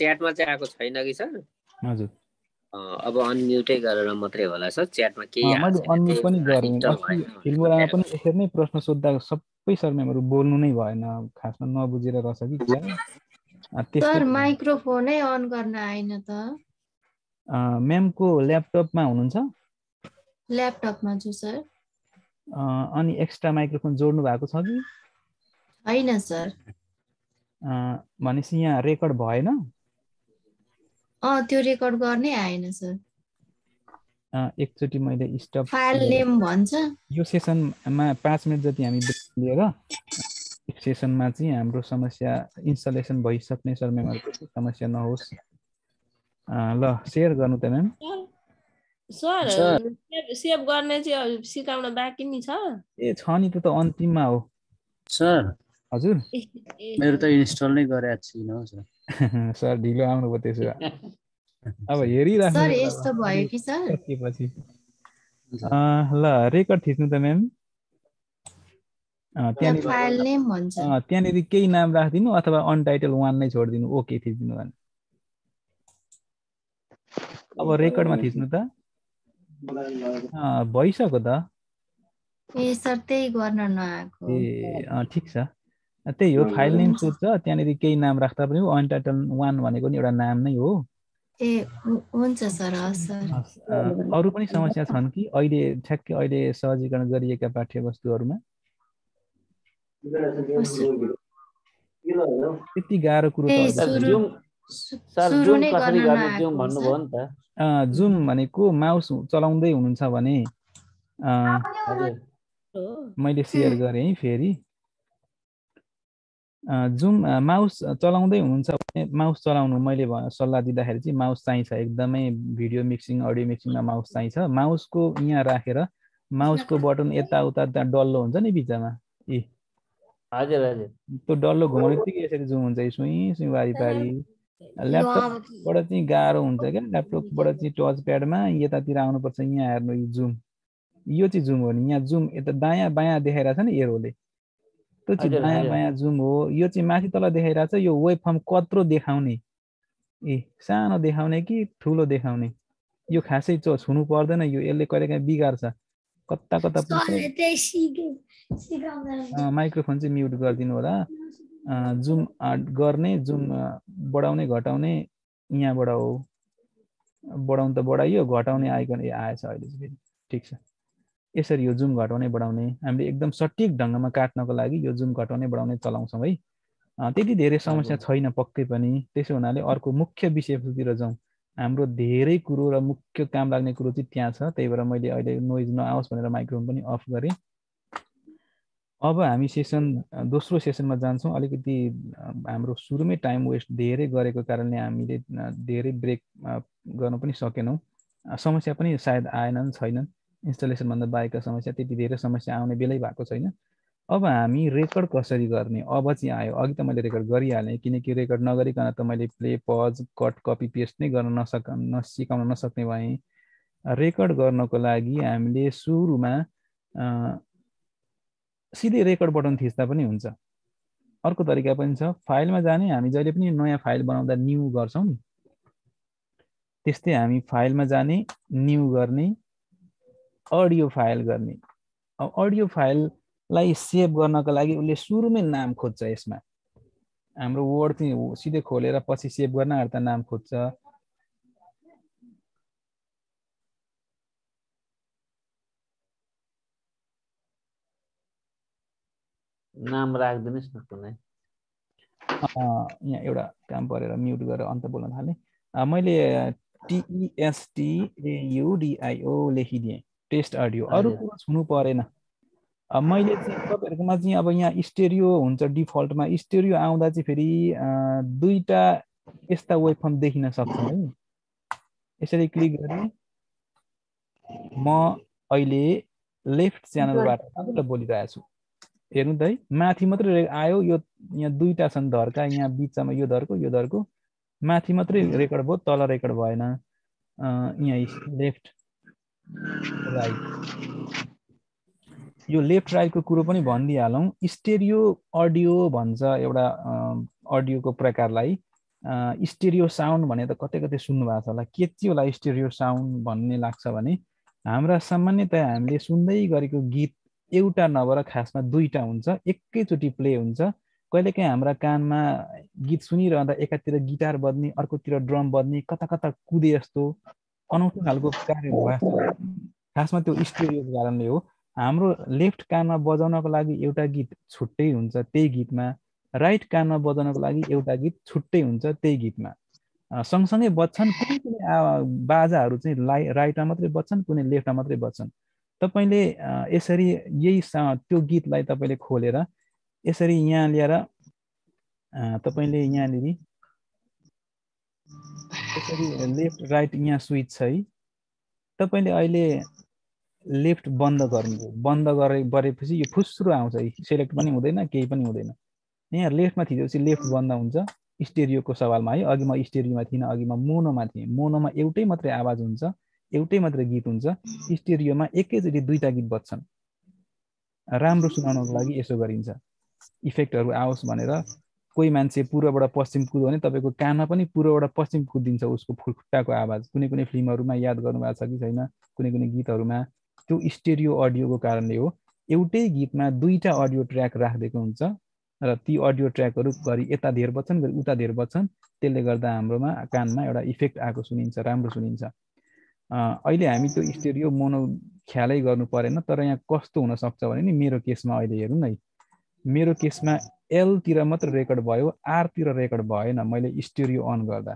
च्याटमा चाहिँ आएको छैन कि सर हजुर अब अनम्युटै गरेर मात्रै होला सर च्याटमा केही मैले अनम्युट पनि गरेँ फिल्मुलामा पनि यसरी नै प्रश्न सोद्धा सबै सरम्यामहरू बोल्नु नै भएन खासमा नबुझेर रहेछ कि सर माइक्रोफोनै अन गर्न आएन त म्यामको ल्यापटपमा हुनुहुन्छ ल्यापटपमा छु सर अनि एक्स्ट्रा माइक्रोफोन जोड्नु भएको छ कि होइन सर भनेपछि यहाँ रेकर्ड भएन अँ त्यो रेकर्ड गर्ने आएन सर एकचोटि मैले स्टप फाइल नेम भन्छ यो सेसनमा पाँच मिनट जति हामी लिएर सेसनमा चाहिँ हाम्रो समस्या इन्स्टलेसन भइसक्ने सर म्यामहरूको समस्या नहोस् ल सेयर गर्नु त म्याम सर सेभ गर्ने चाहिँ सिकाउन बाँकी नि छ ए छ नि त्यो त अन्तिममा हो सर हजुर मेरो त इन्स्टल नै गरेको छुइनँ सर सर ढिलो भयो त्यसो अब हेरिराख्नु सर यस्तो भयो कि सर ल रेकर्ड थिच्नु त म्याम त्यहाँनिर केही नाम राखिदिनु अथवा अनटाइटल वान नै छोडिदिनु ओके थिच्दिनु भने अब रेकर्डमा थिच्नु त भइसक्यो त ए सर त्यही गर्न नआएको ए ठिक छ त्यही हो फाइल नेम सोध्छ त्यहाँनिर केही नाम राख्दा पनि हो अनटाइटल वान भनेको नि एउटा नाम नै हो ए हुन्छ सर अरू पनि समस्या छन् कि अहिले ठ्याक्कै अहिले सहजीकरण गरिएका पाठ्यवस्तुहरूमा त्यति गाह्रो कुरो जुम भनेको माउस चलाउँदै हुनुहुन्छ भने मैले सेयर गरेँ फेरि जुम माउस चलाउँदै हुनुहुन्छ भने माउस चलाउनु मैले सल्लाह दिँदाखेरि चाहिँ माउस चाहिन्छ एकदमै भिडियो मिक्सिङ अडियो मिक्सिङमा माउस चाहिन्छ माउसको यहाँ राखेर माउसको बटन यताउता त्यहाँ डल्लो हुन्छ नि बिचमा ए हजुर हजुर त्यो डल्लो घुमाउने बित्तिकै यसरी जुम हुन्छ सुई सुई वारी पारी ल्यापटपबाट चाहिँ गाह्रो हुन्छ क्या ल्यापटपबाट चाहिँ टच प्याडमा यतातिर आउनुपर्छ यहाँ हेर्नु यो जुम यो चाहिँ जुम हो नि यहाँ जुम यता दायाँ बायाँ देखाइरहेको छ नि एरोले त्यो चाहिँ नयाँ बायाँ जुम हो यो चाहिँ माथि तल देखाइरहेको छ यो वेब फर्म कत्रो देखाउने ए सानो देखाउने कि ठुलो देखाउने यो खासै चो छुनु पर्दैन यो यसले कहिलेकाहीँ बिगार्छ कता कता माइक्रोफोन चाहिँ म्युट गरिदिनु होला जुम गर्ने जुम बढाउने घटाउने यहाँबाट हो बढाउनु त बढाइयो घटाउने आइकन आएछ अहिले चाहिँ फेरि ठिक छ यसरी यो जुम घटाउने बढाउने हामीले एकदम सठिक ढङ्गमा काट्नको लागि यो जुम घटाउने बढाउने चलाउँछौँ है त्यति धेरै समस्या छैन पक्कै पनि त्यसो हुनाले अर्को मुख्य विषयतिर जाउँ हाम्रो धेरै कुरो र मुख्य काम लाग्ने कुरो चाहिँ त्यहाँ छ त्यही भएर मैले अहिले नोइज नआओस् भनेर माइक्रोफोन पनि अफ गरेँ अब हामी सेसन दोस्रो सेसनमा जान्छौँ अलिकति हाम्रो सुरुमै टाइम वेस्ट धेरै गरेको कारणले हामीले धेरै ब्रेक गर्नु पनि सकेनौँ समस्या पनि सायद आएनन् छैनन् इन्स्टलेसनभन्दा बाहेकको समस्या त्यति धेरै समस्या आउने बेलै भएको छैन अब हामी रेकर्ड कसरी गर्ने अब चाहिँ आयो अघि त मैले रेकर्ड गरिहालेँ किनकि रेकर्ड नगरिकन त मैले play pause cut copy paste नै गर्न नसक नसिकाउन नसक्ने भएँ रेकर्ड गर्नको लागि हामीले सुरुमा सिधै रेकर्ड बटन थिच्दा पनि हुन्छ अर्को तरिका पनि छ फाइलमा जाने हामी जहिले पनि नयाँ फाइल बनाउँदा न्यू गर्छौँ नि त्यस्तै हामी फाइलमा जाने न्यू गर्ने अडियो फाइल गर्ने अब अडियो फाइललाई सेभ गर्नको लागि उसले सुरुमै नाम खोज्छ यसमा हाम्रो वर्ड चाहिँ सिधै खोलेर पछि सेभ गर्न त नाम खोज्छ नाम राखिदिनुहोस् न कुनै यहाँ एउटा काम परेर म्युट गरेर अन्त बोल्न थालेँ मैले टिइएसटिएयुडिआइओ लेखिदिएँ टेस्ट अडियो अरू कुरो छुनु परेन मैले चाहिँ तपाईँहरूकोमा चाहिँ अब यहाँ स्टेरियो हुन्छ डिफल्टमा स्टेरियो आउँदा चाहिँ फेरि दुईवटा यस्ता वेबफर्म देखिन सक्छ है यसरी क्लिक गरेँ म अहिले लेफ्ट च्यानलबाट तपाईँलाई बोलिरहेको छु हेर्नु त है माथि मात्रै आयो यो यहाँ दुईवटा छन् धर्का यहाँ बिचमा यो धर्को यो धर्को माथि मात्रै रेकर्ड भयो तल रेकर्ड भएन यहाँ लेफ्ट यो लेफ्ट राइटको कुरो पनि भनिदिइहालौँ स्टेरियो अडियो भन्छ एउटा अडियोको प्रकारलाई स्टेरियो साउन्ड भने त कतै कतै सुन्नुभएको छ होला के चाहिँ होला स्टेरियो साउन्ड भन्ने लाग्छ भने हाम्रा सामान्यतया हामीले सुन्दै गरेको गीत एउटा नभएर खासमा दुईवटा हुन्छ एकैचोटि प्ले हुन्छ कहिलेकाहीँ हाम्रा कानमा गीत सुनिरहँदा एकातिर गिटार बज्ने अर्कोतिर ड्रम बज्ने कता कता कुदे जस्तो अनौठो खालको कार्य भयो खासमा त्यो स्टेरियोको कारणले हो हाम्रो लेफ्ट कानमा बजाउनको लागि एउटा गीत छुट्टै हुन्छ त्यही गीतमा राइट कानमा बजाउनको लागि एउटा गीत छुट्टै हुन्छ त्यही गीतमा सँगसँगै बज्छन् कुनै कुनै बाजाहरू चाहिँ लाइ राइटमा मात्रै बज्छन् कुनै लेफ्टमा मात्रै बज्छन् तपाईँले यसरी यही त्यो गीतलाई तपाईँले खोलेर यसरी यहाँ ल्याएर तपाईँले यहाँनिर त्यसरी लेफ्ट राइट यहाँ स्विच छ है तपाईँले अहिले लेफ्ट बन्द गर्नु बन्द गरे गरेपछि यो फुस्रो आउँछ है सेलेक्ट पनि हुँदैन केही पनि हुँदैन यहाँ लेफ्टमा थिएपछि लेफ्ट बन्द हुन्छ स्टेरियोको सवालमा है अघि म स्टेरियोमा थिइनँ अघि म मोनोमा थिएँ मोनोमा एउटै मात्रै आवाज हुन्छ एउटै मात्रै गीत हुन्छ स्टेरियोमा एकैचोटि दुईवटा गीत बज्छन् राम्रो सुनाउनको लागि यसो गरिन्छ इफेक्टहरू आओस् भनेर कोही मान्छे पूर्वबाट पश्चिम कुद्यो भने तपाईँको कानमा पनि पूर्वबाट पश्चिम कुदिन्छ उसको खुट्टाको आवाज कुनै कुनै फिल्महरूमा याद गर्नुभएको छ कि छैन कुनै कुनै गीतहरूमा त्यो स्टेरियो अडियोको कारणले हो एउटै गीतमा दुईवटा अडियो ट्र्याक राखिदिएको हुन्छ र ती अडियो ट्र्याकहरू घरि यता धेर बज्छन् घरि उता धेर बज्छन् त्यसले गर्दा हाम्रोमा कानमा एउटा इफेक्ट आएको सुनिन्छ राम्रो सुनिन्छ अहिले हामी त्यो स्टेरियो मोनो ख्यालै गर्नु परेन तर यहाँ कस्तो हुनसक्छ भने नि मेरो केसमा अहिले हेरौँ है मेरो केसमा एलतिर मात्र रेकर्ड भयो आरतिर रेकर्ड भएन मैले स्टेरियो अन गर्दा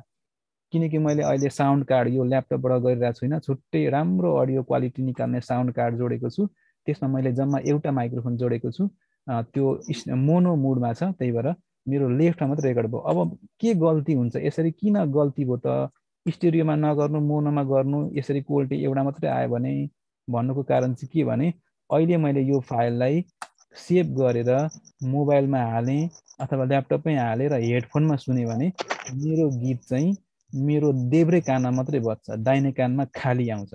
किनकि मैले अहिले साउन्ड कार्ड यो ल्यापटपबाट गरिरहेको छुइनँ छुट्टै राम्रो अडियो क्वालिटी निकाल्ने साउन्ड कार्ड जोडेको छु त्यसमा मैले जम्मा एउटा माइक्रोफोन जोडेको छु त्यो मोनो मुडमा छ त्यही भएर मेरो लेफ्टमा मात्र रेकर्ड भयो अब के गल्ती हुन्छ यसरी किन गल्ती भयो त स्टेरियोमा नगर्नु मोनोमा गर्नु यसरी क्वालिटी एउटा मात्रै आयो भने भन्नुको कारण चाहिँ के भने अहिले मैले यो फाइललाई सेभ गरेर मोबाइलमा हालेँ अथवा ल्यापटपमै हालेर हेडफोनमा सुने भने मेरो गीत चाहिँ मेरो देब्रे कानमा मात्रै बज्छ दाहिने कानमा खाली आउँछ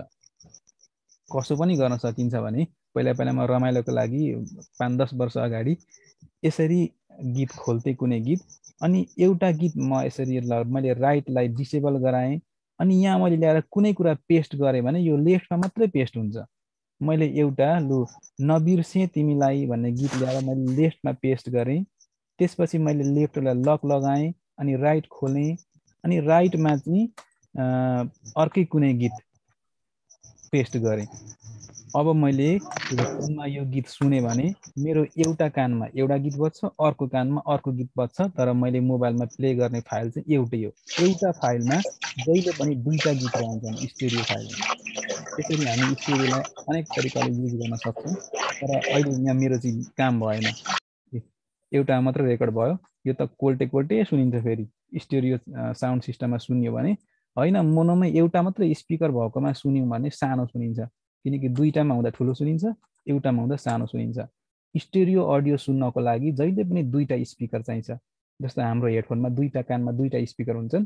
कसो पनि गर्न सकिन्छ भने पहिला पहिला म रमाइलोको लागि पाँच दस वर्ष अगाडि यसरी गीत खोल्थेँ कुनै गीत अनि एउटा गीत म यसरी मैले राइटलाई डिसेबल गराएँ अनि यहाँ मैले ल्याएर कुनै कुरा पेस्ट गरेँ भने यो लेफ्टमा मात्रै पेस्ट हुन्छ मैले एउटा लु नबिर्सेँ तिमीलाई भन्ने गीत ल्याएर मैले लेफ्टमा पेस्ट गरेँ त्यसपछि मैले लेफ्टलाई लक लगाएँ अनि राइट खोलेँ अनि राइटमा चाहिँ अर्कै कुनै गीत पेस्ट गरेँ अब मैले फोनमा यो गीत सुने भने मेरो एउटा कानमा एउटा गीत बज्छ अर्को कानमा अर्को गीत बज्छ तर मैले मोबाइलमा प्ले गर्ने फाइल चाहिँ एउटै हो एउटा फाइलमा जहिले पनि दुईवटा गीत रहन्छन् स्टुडियो फाइलमा त्यसरी हामी स्टोरीलाई अनेक तरिकाले युज गर्न सक्छौँ तर अहिले यहाँ मेरो चाहिँ काम भएन एउटा मात्र रेकर्ड भयो यो त कोल्टे कोल्टे सुनिन्छ फेरि स्टेरियो साउन्ड सिस्टममा सुन्यो भने होइन मोनोमै एउटा मात्र स्पिकर भएकोमा सुन्यौँ भने सानो सुनिन्छ किनकि दुईवटामा हुँदा ठुलो सुनिन्छ एउटामा हुँदा सानो सुनिन्छ स्टेरियो अडियो सुन्नको लागि जहिले पनि दुईवटा स्पिकर चाहिन्छ जस्तो हाम्रो हेडफोनमा दुईवटा कानमा दुईवटा स्पिकर हुन्छन्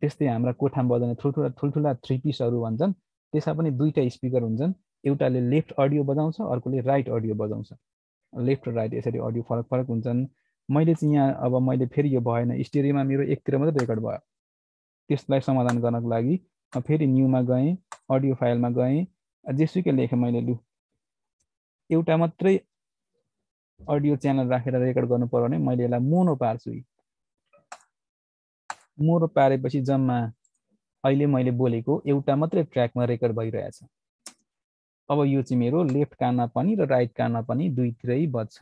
त्यस्तै हाम्रा कोठामा बजाउने ठुल्ठुला ठुल्ठुला थ्री पिसहरू भन्छन् त्यसमा पनि दुईवटा स्पिकर हुन्छन् एउटाले लेफ्ट अडियो बजाउँछ अर्कोले राइट अडियो बजाउँछ लेफ्ट र राइट यसरी अडियो फरक फरक हुन्छन् मैले चाहिँ यहाँ अब मैले फेरि यो भएन स्टेरियोमा मेरो एकतिर मात्रै रेकर्ड भयो त्यसलाई समाधान गर्नको लागि फेरि न्युमा गएँ अडियो फाइलमा गएँ जेसुकै लेखेँ मैले लु एउटा मात्रै अडियो च्यानल राखेर रेकर्ड गर्नु पऱ्यो भने मैले यसलाई मोनो पार्छु मोनो पारेपछि जम्मा अहिले मैले बोलेको एउटा मात्रै ट्र्याकमा रेकर्ड भइरहेछ अब यो चाहिँ मेरो लेफ्ट कानमा पनि र राइट कानमा पनि दुईतिरै बज्छ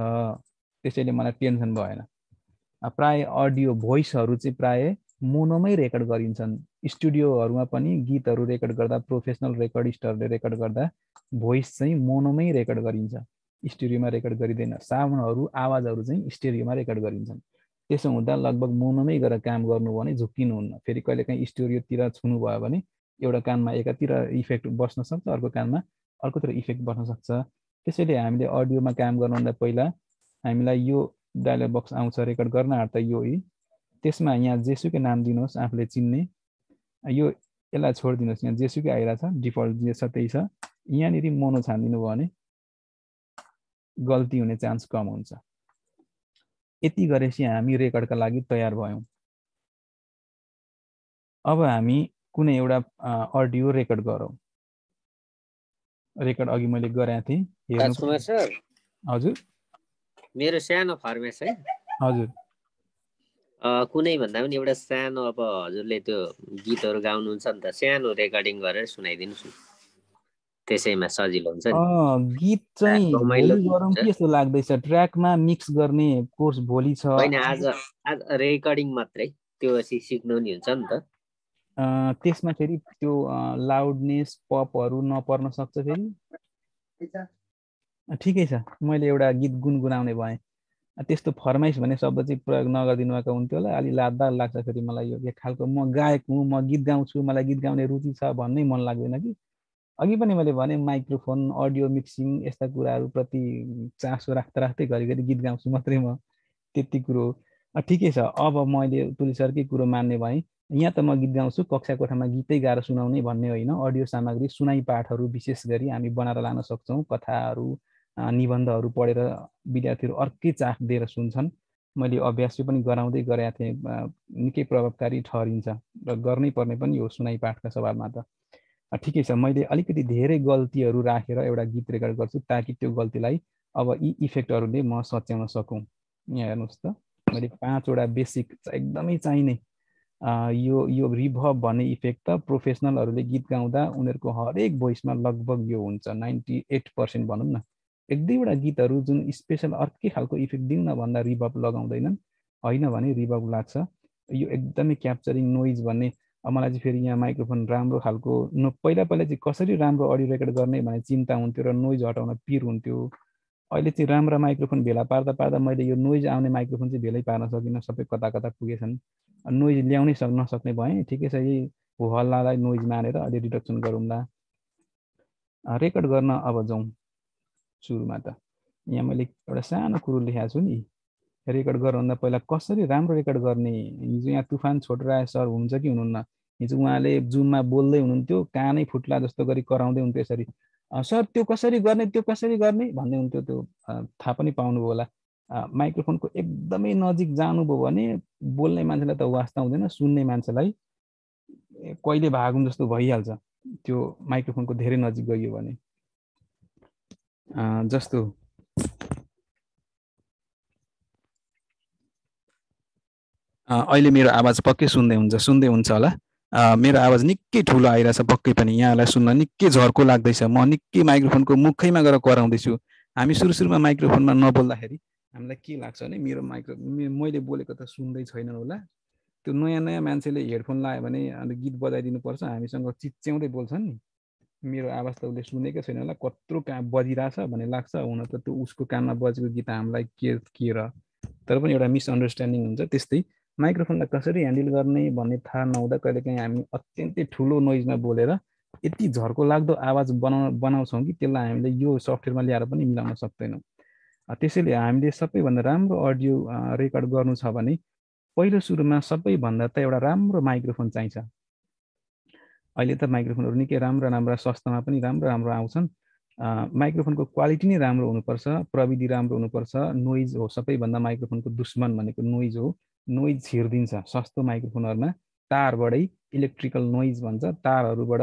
त्यसैले मलाई टेन्सन भएन प्राय अडियो भोइसहरू चाहिँ प्राय मोनोमै रेकर्ड गरिन्छन् स्टुडियोहरूमा पनि गीतहरू रेकर्ड गर्दा प्रोफेसनल रेकर्डिस्टहरूले रेकर्ड गर्दा भोइस चाहिँ मोनोमै रेकर्ड गरिन्छ स्टुडियोमा रेकर्ड गरिँदैन साउन्डहरू आवाजहरू चाहिँ स्टुडियोमा रेकर्ड गरिन्छन् त्यसो हुँदा लगभग मौनमै गएर काम गर्नु भने झुक्किनुहुन्न फेरि कहिलेकाहीँ स्टोरियोतिर भयो भने एउटा कानमा एकातिर इफेक्ट बस्न सक्छ अर्को कानमा अर्कोतिर इफेक्ट बस्न सक्छ त्यसैले हामीले अडियोमा काम गर्नुभन्दा पहिला हामीलाई यो डायलग बक्स आउँछ रेकर्ड गर्न आँट्दा यो यी त्यसमा यहाँ जेसुकै नाम दिनुहोस् आफूले चिन्ने यो यसलाई छोडिदिनुहोस् यहाँ जेसुकै छ डिफल्ट जे छ त्यही छ यहाँनिर मोनो छानिदिनु भयो भने गल्ती हुने चान्स कम हुन्छ यति गरेपछि हामी रेकर्डका लागि तयार भयौँ अब हामी कुनै एउटा अडियो रेकर्ड गरौँ रेकर्ड अघि मैले गराएको थिएँ हजुर मेरो सानो फर्मेस है हजुर कुनै भन्दा पनि एउटा सानो अब हजुरले त्यो गीतहरू गाउनुहुन्छ नि त सानो रेकर्डिङ गरेर सुनाइदिनुहोस् न त्यसैमा सजिलो हुन्छ गीत चाहिँ गरौँ कि जस्तो लाग्दैछ ट्र्याकमा मिक्स गर्ने कोर्स भोलि छ होइन आज आज रेकर्डिङ मात्रै त्यो सिक्नु नि हुन्छ नि त त्यसमा फेरि त्यो लाउडनेस पपहरू नपर्न सक्छ फेरि ठिकै छ मैले एउटा गीत गुनगुनाउने भएँ त्यस्तो फर्माइस भन्ने शब्द चाहिँ प्रयोग नगरिदिनु भएको हुन्थ्यो होला अलि लाद्दा लाग्छ फेरि मलाई यो खालको म गायक हुँ म गीत गाउँछु मलाई गीत गाउने रुचि छ भन्नै मन लाग्दैन कि अघि पनि मैले भने माइक्रोफोन अडियो मिक्सिङ यस्ता कुराहरूप्रति चासो राख्दा राख्दै घरिघरि गीत गाउँछु मात्रै म त्यति कुरो ठिकै छ अब मैले तुली सरकै कुरो मान्ने भएँ यहाँ त म गीत गाउँछु कक्षा कोठामा गीतै गाएर सुनाउने भन्ने होइन अडियो सामग्री सुनाइ पाठहरू विशेष गरी हामी बनाएर लान सक्छौँ कथाहरू निबन्धहरू पढेर विद्यार्थीहरू अर्कै चाख दिएर सुन्छन् मैले अभ्यास पनि गराउँदै गरेका थिएँ निकै प्रभावकारी ठहरिन्छ र गर्नै पर्ने पनि हो सुनाइ पाठका सवालमा त ठिकै छ मैले अलिकति धेरै गल्तीहरू राखेर एउटा गीत रेकर्ड गर्छु ताकि त्यो गल्तीलाई अब यी इफेक्टहरूले म सच्याउन सकौँ यहाँ हेर्नुहोस् त मैले पाँचवटा बेसिक एकदमै चाहिने यो यो रिभभ भन्ने इफेक्ट त प्रोफेसनलहरूले गीत गाउँदा उनीहरूको हरेक भोइसमा लगभग यो हुन्छ नाइन्टी एट पर्सेन्ट भनौँ न एक दुईवटा गीतहरू जुन स्पेसल अर्कै खालको इफेक्ट दिउँ न भन्दा रिभभ लगाउँदैनन् होइन भने रिभभ लाग्छ यो एकदमै क्याप्चरिङ नोइज भन्ने अब मलाई चाहिँ फेरि यहाँ माइक्रोफोन राम्रो खालको न पहिला पहिला चाहिँ कसरी राम्रो अडियो रेकर्ड गर्ने भने चिन्ता हुन्थ्यो र नोइज हटाउन पिर हुन्थ्यो अहिले चाहिँ राम्रा माइक्रोफोन भेला पार्दा पार्दा मैले यो नोइज आउने माइक्रोफोन चाहिँ भेलै पार्न सकिनँ सबै कता कता पुगेछन् नोइज ल्याउनै सक् नसक्ने भएँ ठिकै छ यही हो हल्लालाई नोइज मानेर अलि रिडक्सन गरौँला रेकर्ड गर्न अब जाउँ सुरुमा त यहाँ मैले एउटा सानो कुरो लेखाएको छु नि रेकर्ड गर्नुभन्दा पहिला कसरी राम्रो रेकर्ड गर्ने हिजो यहाँ तुफान छोडेर आए सर हुन्छ कि हुनुहुन्न हिजो उहाँले जुममा बोल्दै हुनुहुन्थ्यो कानै फुट्ला जस्तो गरी कराउँदै हुन्थ्यो यसरी सर त्यो कसरी गर्ने त्यो कसरी गर्ने भन्दै हुन्थ्यो त्यो थाहा पनि पाउनुभयो होला माइक्रोफोनको एकदमै नजिक जानुभयो भने बोल्ने मान्छेलाई त वास्ता हुँदैन सुन्ने मान्छेलाई कहिले भागौँ जस्तो भइहाल्छ त्यो माइक्रोफोनको धेरै नजिक गइयो भने जस्तो अहिले मेरो आवाज पक्कै सुन्दै हुन्छ सुन्दै हुन्छ होला मेरो आवाज निकै ठुलो आइरहेछ पक्कै पनि यहाँलाई सुन्न निकै झर्को लाग्दैछ म निकै माइक्रोफोनको मुखैमा गएर कराउँदैछु हामी सुरु सुरुमा माइक्रोफोनमा नबोल्दाखेरि हामीलाई के लाग्छ भने मेरो माइक्रो मैले बोलेको त सुन्दै छैन होला त्यो नयाँ नयाँ मान्छेले हेडफोन लगायो भने अन्त गीत बजाइदिनुपर्छ हामीसँग चिच्याउँदै बोल्छन् नि मेरो आवाज त उसले सुनेकै छैन होला कत्रो कहाँ बजिरहेछ भन्ने लाग्छ हुन त त्यो उसको कानमा बजेको गीत हामीलाई के के र तर पनि एउटा मिसअन्डरस्ट्यान्डिङ हुन्छ त्यस्तै माइक्रोफोनलाई कसरी ह्यान्डल गर्ने भन्ने थाहा नहुँदा कहिलेकाहीँ हामी अत्यन्तै ठुलो नोइजमा बोलेर यति झर्को लाग्दो आवाज बना बनाउँछौँ कि त्यसलाई हामीले यो सफ्टवेयरमा ल्याएर पनि मिलाउन सक्दैनौँ त्यसैले हामीले सबैभन्दा राम्रो अडियो रेकर्ड गर्नु छ भने पहिलो सुरुमा सबैभन्दा त एउटा राम्रो माइक्रोफोन चाहिन्छ अहिले त माइक्रोफोनहरू निकै राम्रा राम्रा सस्तामा पनि राम्रो राम्रो आउँछन् माइक्रोफोनको क्वालिटी नै राम्रो हुनुपर्छ प्रविधि राम्रो हुनुपर्छ नोइज हो सबैभन्दा माइक्रोफोनको दुश्मन भनेको नोइज हो नोइज छिर्दिन्छ सस्तो माइक्रोफोनहरूमा तारबाटै इलेक्ट्रिकल नोइज भन्छ तारहरूबाट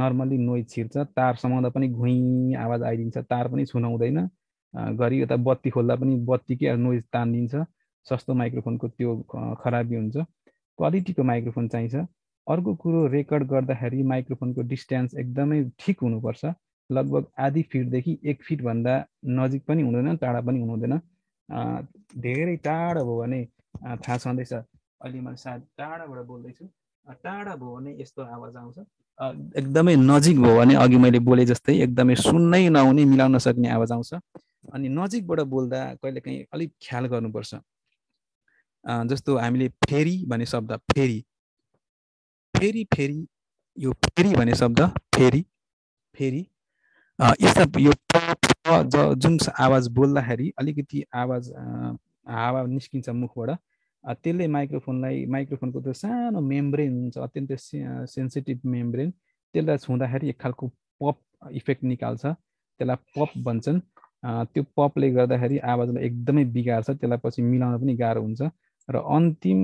नर्मल्ली नोइज छिर्छ तार समाउँदा पनि घुइँ आवाज आइदिन्छ तार पनि छुनाउँदैन गरी यता बत्ती खोल्दा पनि बत्तीकै नोइज तानिदिन्छ सस्तो माइक्रोफोनको त्यो खराबी हुन्छ क्वालिटीको माइक्रोफोन चाहिन्छ अर्को कुरो रेकर्ड गर्दाखेरि माइक्रोफोनको डिस्टेन्स एकदमै ठिक हुनुपर्छ लगभग आधी फिटदेखि एक फिटभन्दा नजिक पनि हुँदैन टाढा पनि हुनुहुँदैन धेरै टाढो भयो भने थाहा छँदैछ अहिले मैले सायद टाढाबाट बोल्दैछु टाढा भयो भने यस्तो आवाज आउँछ एकदमै नजिक भयो भने अघि मैले बोले जस्तै एकदमै सुन्नै नहुने मिलाउन सक्ने आवाज आउँछ अनि नजिकबाट बोल्दा कहिलेकाहीँ अलिक ख्याल गर्नुपर्छ जस्तो हामीले फेरि भन्ने शब्द फेरि फेरि फेरि यो फेरि भन्ने शब्द फेरि फेरि यस्ता यो जुन आवाज बोल्दाखेरि अलिकति आवाज हावा निस्किन्छ मुखबाट त्यसले माइक्रोफोनलाई माइक्रोफोनको त्यो सानो मेम्ब्रेन हुन्छ अत्यन्तै सेन्सिटिभ मेम्ब्रेन त्यसलाई छुँदाखेरि एक खालको पप इफेक्ट निकाल्छ त्यसलाई पप भन्छन् त्यो पपले गर्दाखेरि आवाजलाई एकदमै बिगार्छ त्यसलाई पछि मिलाउन पनि गाह्रो हुन्छ र अन्तिम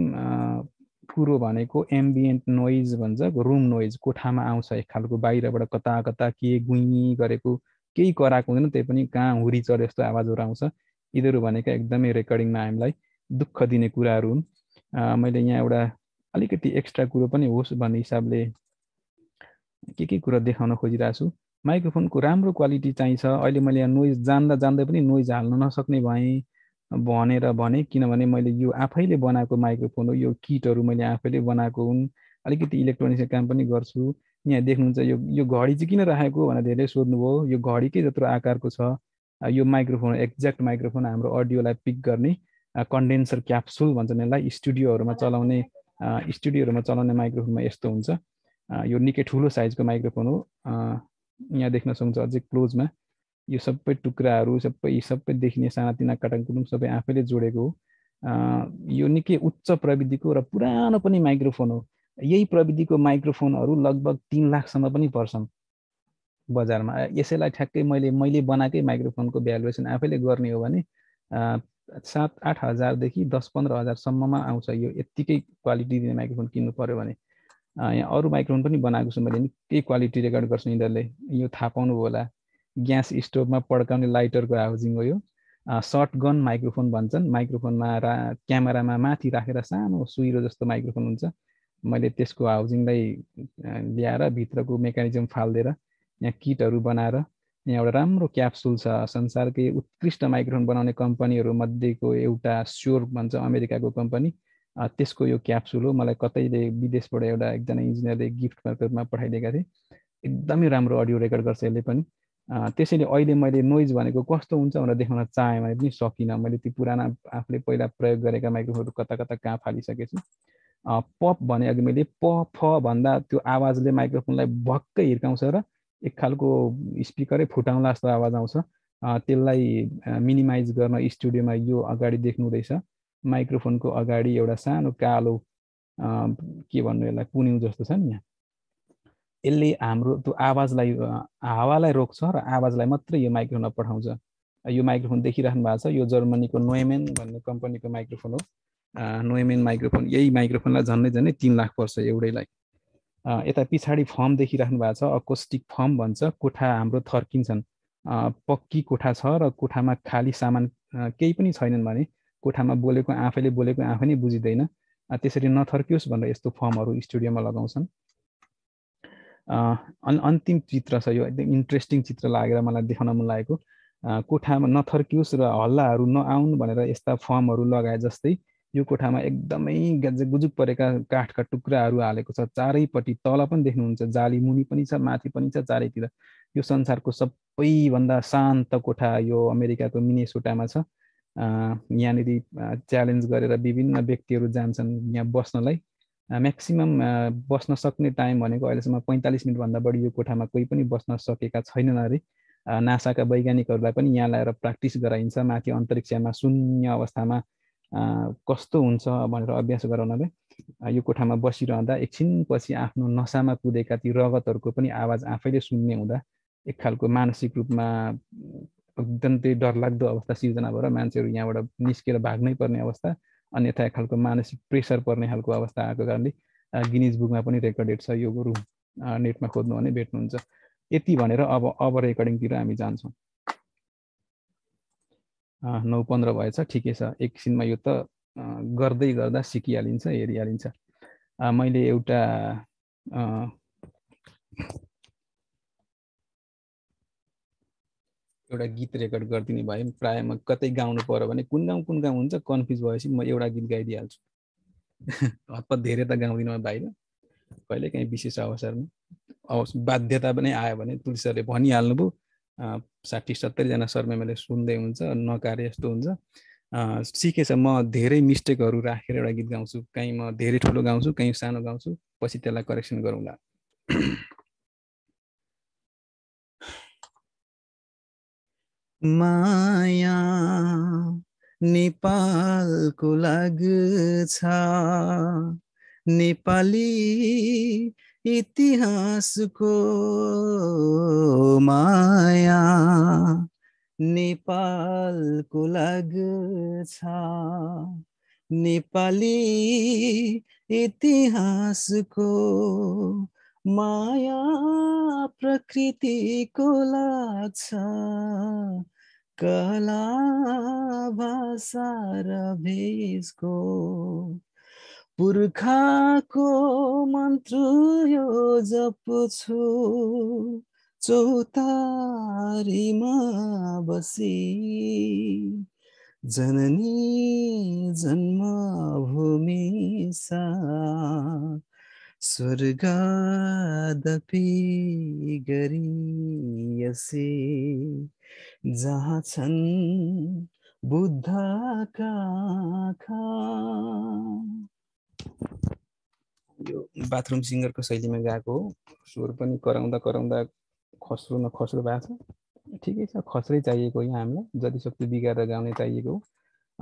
कुरो भनेको एम्बिएन्ट नोइज भन्छ रुम नोइज कोठामा आउँछ एक खालको बाहिरबाट कता कता के गुइँ गरेको केही कराएको हुँदैन त्यही पनि कहाँ हुरी चढे जस्तो आवाजहरू आउँछ यिनीहरू भनेका एकदमै रेकर्डिङमा हामीलाई दुःख दिने कुराहरू हुन् मैले यहाँ एउटा अलिकति एक्स्ट्रा कुरो पनि होस् भन्ने हिसाबले के के कुरा देखाउन खोजिरहेको छु माइक्रोफोनको राम्रो क्वालिटी चाहिन्छ अहिले मैले यहाँ नोइज जान्दा जान्दै पनि नोइज हाल्न नसक्ने भएँ भनेर भने किनभने मैले यो आफैले बनाएको माइक्रोफोन हो यो किटहरू मैले आफैले बनाएको हुन् अलिकति इलेक्ट्रोनिक्स काम पनि गर्छु यहाँ देख्नुहुन्छ यो यो घडी चाहिँ किन राखेको भनेर धेरै सोध्नुभयो यो घडीकै जत्रो आकारको छ यो माइक्रोफोन एक्ज्याक्ट माइक्रोफोन हाम्रो अडियोलाई पिक गर्ने कन्डेन्सर क्याप्सुल भन्छन् यसलाई स्टुडियोहरूमा चलाउने स्टुडियोहरूमा चलाउने माइक्रोफोनमा यस्तो हुन्छ यो निकै ठुलो साइजको माइक्रोफोन हो यहाँ देख्न सक्छ अझै क्लोजमा यो सबै टुक्राहरू सबै सबै देखिने सानातिना काटाङकुटुङ सबै आफैले जोडेको हो यो निकै उच्च प्रविधिको र पुरानो पनि माइक्रोफोन हो यही प्रविधिको माइक्रोफोनहरू लगभग तिन लाखसम्म पनि पर्छन् बजारमा यसैलाई ठ्याक्कै मैले मैले बनाएकै माइक्रोफोनको भ्यालुएसन आफैले गर्ने हो भने सात आठ हजारदेखि दस पन्ध्र हजारसम्ममा आउँछ यो यत्तिकै क्वालिटी दिने माइक्रोफोन किन्नु पऱ्यो भने यहाँ अरू माइक्रोफोन पनि बनाएको छु मैले निकै क्वालिटी रेकर्ड गर्छु यिनीहरूले यो थाहा पाउनु होला ग्यास स्टोभमा पड्काउने लाइटरको हाउजिङ हो यो सर्ट गन माइक्रोफोन भन्छन् माइक्रोफोनमा रा क्यामेरामा माथि राखेर सानो सुइरो जस्तो माइक्रोफोन हुन्छ मैले त्यसको हाउजिङलाई ल्याएर भित्रको मेकानिजम फालिदिएर यहाँ किटहरू बनाएर यहाँ एउटा राम्रो क्याप्सुल छ संसारकै उत्कृष्ट माइक्रोफोन बनाउने कम्पनीहरूमध्येको एउटा स्योर भन्छ अमेरिकाको कम्पनी त्यसको यो क्याप्सुल हो मलाई कतैले विदेशबाट एउटा एकजना इन्जिनियरले गिफ्टको रूपमा पठाइदिएका थिए एकदमै राम्रो अडियो रेकर्ड गर्छ यसले पनि त्यसैले अहिले मैले नोइज भनेको कस्तो हुन्छ भनेर देखाउन चाहेँ भने पनि सकिनँ मैले ती पुराना आफूले पहिला प्रयोग गरेका माइक्रोफोनहरू कता कता कहाँ फालिसकेछु पप भने अघि मैले प फ भन्दा त्यो आवाजले माइक्रोफोनलाई भक्कै हिर्काउँछ र एक खालको स्पिकरै फुटाउँला जस्तो आवाज आउँछ त्यसलाई मिनिमाइज गर्न स्टुडियोमा यो अगाडि देख्नु हुँदैछ माइक्रोफोनको अगाडि एउटा सानो कालो के भन्नु यसलाई कुन्यु जस्तो छ नि यहाँ यसले हाम्रो त्यो आवाजलाई हावालाई रोक्छ र आवाजलाई मात्रै यो माइक्रोफोनमा पठाउँछ यो माइक्रोफोन देखिराख्नु भएको छ यो जर्मनीको नोएमेन भन्ने कम्पनीको माइक्रोफोन हो नोएमेन माइक्रोफोन यही माइक्रोफोनलाई झन्डै झन्डै तिन लाख पर्छ एउटैलाई यता पछाडि फर्म देखिराख्नु भएको छ अकोस्टिक फर्म भन्छ कोठा हाम्रो थर्किन्छन् पक्की कोठा छ र कोठामा खाली सामान केही पनि छैनन् भने कोठामा बोलेको आफैले बोलेको आफै नै बुझिँदैन त्यसरी नथर्कियोस् भनेर यस्तो फर्महरू स्टुडियोमा लगाउँछन् अनि अन्तिम चित्र छ यो एकदम इन्ट्रेस्टिङ चित्र लागेर मलाई देखाउन मन लागेको कोठामा नथर्कियोस् र हल्लाहरू नआउन् भनेर यस्ता फर्महरू लगाए जस्तै यो कोठामा एकदमै गुजुक परेका काठका टुक्राहरू हालेको छ चारैपट्टि तल पनि देख्नुहुन्छ जाली मुनि पनि छ माथि पनि छ चारैतिर यो संसारको सबैभन्दा शान्त कोठा यो अमेरिकाको मिनेसोटामा छ यहाँनिर च्यालेन्ज गरेर विभिन्न व्यक्तिहरू जान्छन् यहाँ बस्नलाई म्याक्सिमम् बस्न सक्ने टाइम भनेको अहिलेसम्म पैँतालिस मिनटभन्दा बढी यो कोठामा कोही पनि बस्न सकेका छैनन् अरे नासाका वैज्ञानिकहरूलाई पनि यहाँ ल्याएर प्र्याक्टिस गराइन्छ माथि अन्तरिक्षमा शून्य अवस्थामा कस्तो हुन्छ भनेर अभ्यास गराउनले यो कोठामा बसिरहँदा एकछिनपछि आफ्नो नसामा कुदेका ती रगतहरूको पनि आवाज आफैले सुन्ने हुँदा एक खालको मानसिक रूपमा अत्यन्तै डरलाग्दो अवस्था सिर्जना भएर मान्छेहरू यहाँबाट निस्केर भाग्नै पर्ने अवस्था अन्यथा एक खालको मानसिक प्रेसर पर्ने खालको अवस्था आएको कारणले गिनिज बुकमा पनि रेकर्डेड छ यो गुरु नेटमा खोज्नु भने भेट्नुहुन्छ यति भनेर अब अब रेकर्डिङतिर हामी जान्छौँ नौ पन्ध्र भएछ ठिकै छ एकछिनमा यो त गर्दै गर्दा सिकिहालिन्छ हेरिहालिन्छ मैले एउटा एउटा गीत रेकर्ड गरिदिने भए प्रायः म कतै गाउनु पऱ्यो भने कुन गाउँ कुन गाउँ हुन्छ कन्फ्युज भएपछि म एउटा गीत गाइदिइहाल्छु हतपत धेरै त गाउँदिनँ म बाहिर कहिले काहीँ विशेष अवसरमा अब बाध्यता पनि आयो भने तुलसी सरले भनिहाल्नुभयो साठी सत्तरीजना मैले सुन्दै हुन्छ नकार्य यस्तो हुन्छ सिकेछ म धेरै मिस्टेकहरू राखेर एउटा गीत गाउँछु कहीँ म धेरै ठुलो गाउँछु कहीँ सानो गाउँछु पछि त्यसलाई करेक्सन गरौँला माया नेपालको लाग छ नेपाली इतिहासको माया नेपालको छ नेपाली इतिहासको माया प्रकृतिको छ कला भाषा र भेषको पुर्खाको मन्त्र यो छु चौतारीमा बसी जननी जन्मभूमि सा स्वर्गादपि गरियसे जहाँ छन् बुद्धका खा यो बाथरुम सिङ्गरको शैलीमा गएको हो स्वर पनि कराउँदा कराउँदा खस्रो न खस्रो भएको छ ठिकै छ खस्रै चाहिएको यहाँ हामीलाई जतिसक्दो बिगारेर गाउने चाहिएको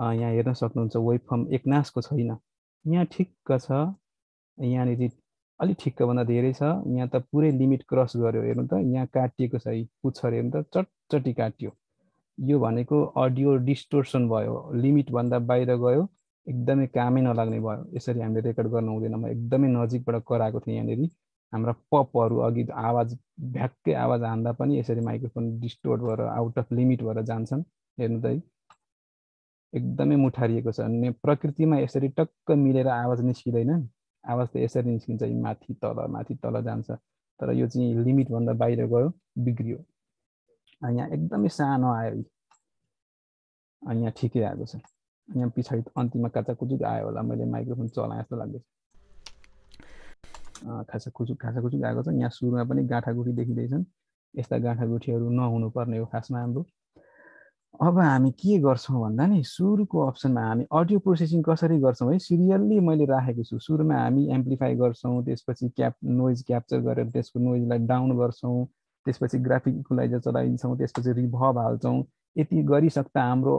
हो यहाँ हेर्न सक्नुहुन्छ वेब फर्म एकनासको छैन यहाँ ठिक्क छ यहाँनिर अलिक ठिक्कभन्दा धेरै छ यहाँ त पुरै लिमिट क्रस गर्यो हेर्नु त यहाँ काटिएको छ पुच्छर हेर्नु त चटचटी काटियो यो भनेको अडियो डिस्टोर्सन भयो लिमिटभन्दा बाहिर गयो एकदमै कामै नलाग्ने भयो यसरी हामीले रेकर्ड गर्नु हुँदैन म एकदमै नजिकबाट कराएको थिएँ यहाँनिर हाम्रा पपहरू अघि आवाज भ्याक्कै आवाज हान्दा पनि यसरी माइक्रोफोन डिस्टोर्ड भएर आउट अफ लिमिट भएर जान्छन् हेर्नु त है एकदमै मुठारिएको छ अनि प्रकृतिमा यसरी टक्क मिलेर आवाज निस्किँदैन आवाज त यसरी निस्किन्छ माथि तल माथि तल जान्छ तर यो चाहिँ लिमिटभन्दा बाहिर गयो बिग्रियो यहाँ एकदमै सानो आयो यहाँ ठिकै आएको छ यहाँ पछाडि अन्तिममा काचाकुचुक आयो होला मैले माइक्रोफोन चलाएँ जस्तो लाग्दैछ खासा कुचुक खासा कुचुक आएको छ यहाँ सुरुमा पनि गाँठागुठी देखिँदैछन् यस्ता गाँठागुठीहरू नहुनुपर्ने हो खासमा हाम्रो अब हामी के गर्छौँ भन्दा नि सुरुको अप्सनमा हामी अडियो प्रोसेसिङ कसरी गर्छौँ है सिरियल्ली मैले राखेको छु सुरुमा हामी एम्प्लिफाई गर्छौँ त्यसपछि क्याप नोइज क्याप्चर गरेर त्यसको नोइजलाई डाउन गर्छौँ त्यसपछि ग्राफिक इक्वलाइजर चलाइदिन्छौँ त्यसपछि रिभभ हाल्छौँ यति गरिसक्दा हाम्रो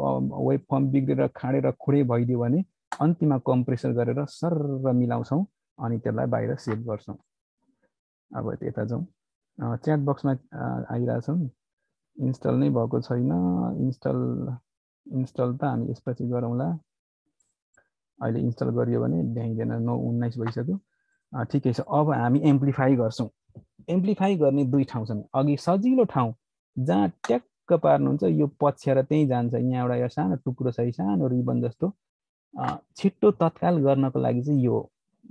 वेब फर्म बिग्रेर खाँडेर खुडे भइदियो भने अन्तिममा कम्प्रेसर गरेर र मिलाउँछौँ अनि त्यसलाई बाहिर सेभ गर्छौँ अब यता जाउँ च्याट बक्समा आइरहेछौँ इन्स्टल नै भएको छैन इन्स्टल इन्स्टल त हामी यसपछि गरौँला अहिले इन्स्टल गरियो भने भ्याइँदैन नौ उन्नाइस भइसक्यो ठिकै छ अब हामी एम्प्लिफाई गर्छौँ एम्प्लिफाई गर्ने दुई ठाउँ छन् अघि सजिलो ठाउँ जहाँ ट्याक ठिक्क पार्नुहुन्छ यो पछ्याएर त्यहीँ जान्छ यहाँ एउटा यो सानो टुक्रो छ सानो रिबन जस्तो छिट्टो तत्काल गर्नको लागि चाहिँ यो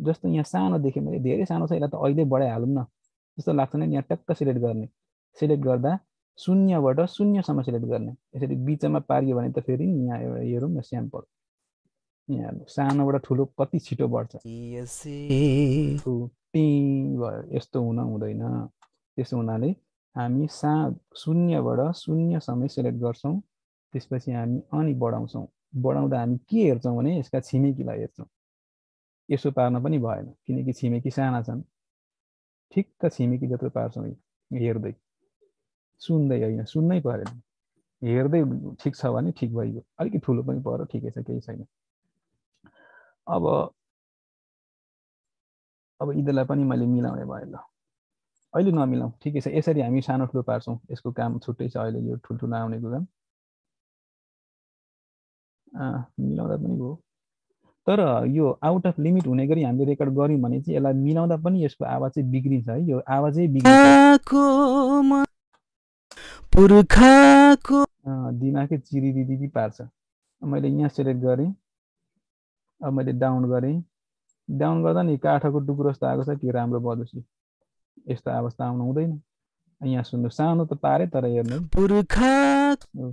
जस्तो यहाँ सानो देखेँ मैले धेरै सानो छ यसलाई त अहिले बढाइहालौँ न जस्तो लाग्छ नि यहाँ टक्क सिलेक्ट गर्ने सिलेक्ट गर्दा शून्यबाट शून्यसम्म सिलेक्ट गर्ने यसरी बिचमा पारियो भने त फेरि यहाँ एउटा हेरौँ न स्याम्पल यहाँ सानोबाट ठुलो कति छिटो बढ्छ भयो यस्तो हुन हुँदैन त्यसो हुनाले हामी सा शून्यबाट शून्यसम्मै सेलेक्ट गर्छौँ त्यसपछि हामी अनि बढाउँछौँ बढाउँदा हामी के हेर्छौँ भने यसका छिमेकीलाई हेर्छौँ यसो पार्न पनि भएन किनकि छिमेकी साना छन् ठिक्क छिमेकी जत्रो पार्छौँ हेर्दै सुन्दै होइन सुन्नै परेन हेर्दै ठिक छ भने ठिक भइगयो अलिकति ठुलो पनि पऱ्यो ठिकै छ केही छैन अब अब यिनीहरूलाई पनि मैले मिलाउने भएँ ल अहिले नमिलाउँ ठिकै छ यसरी हामी सानो ठुलो पार्छौँ यसको काम छुट्टै छ अहिले यो ठुल्ठुलो आउनेको काम मिलाउँदा पनि भयो तर यो आउट अफ लिमिट हुने गरी हामीले रेकर्ड गऱ्यौँ भने चाहिँ यसलाई मिलाउँदा पनि यसको आवाज चाहिँ बिग्रिन्छ है यो आवाजै बिग्रिन्छ दिमागै दिदी पार्छ मैले यहाँ सेलेक्ट गरेँ अब मैले डाउन गरेँ डाउन गर्दा नि काठको टुक्रो जस्तो आएको छ कि राम्रो बदोसी यस्तो अवस्था आउनु हुँदैन यहाँ सुन्नु सानो त पारे तर हेर्नु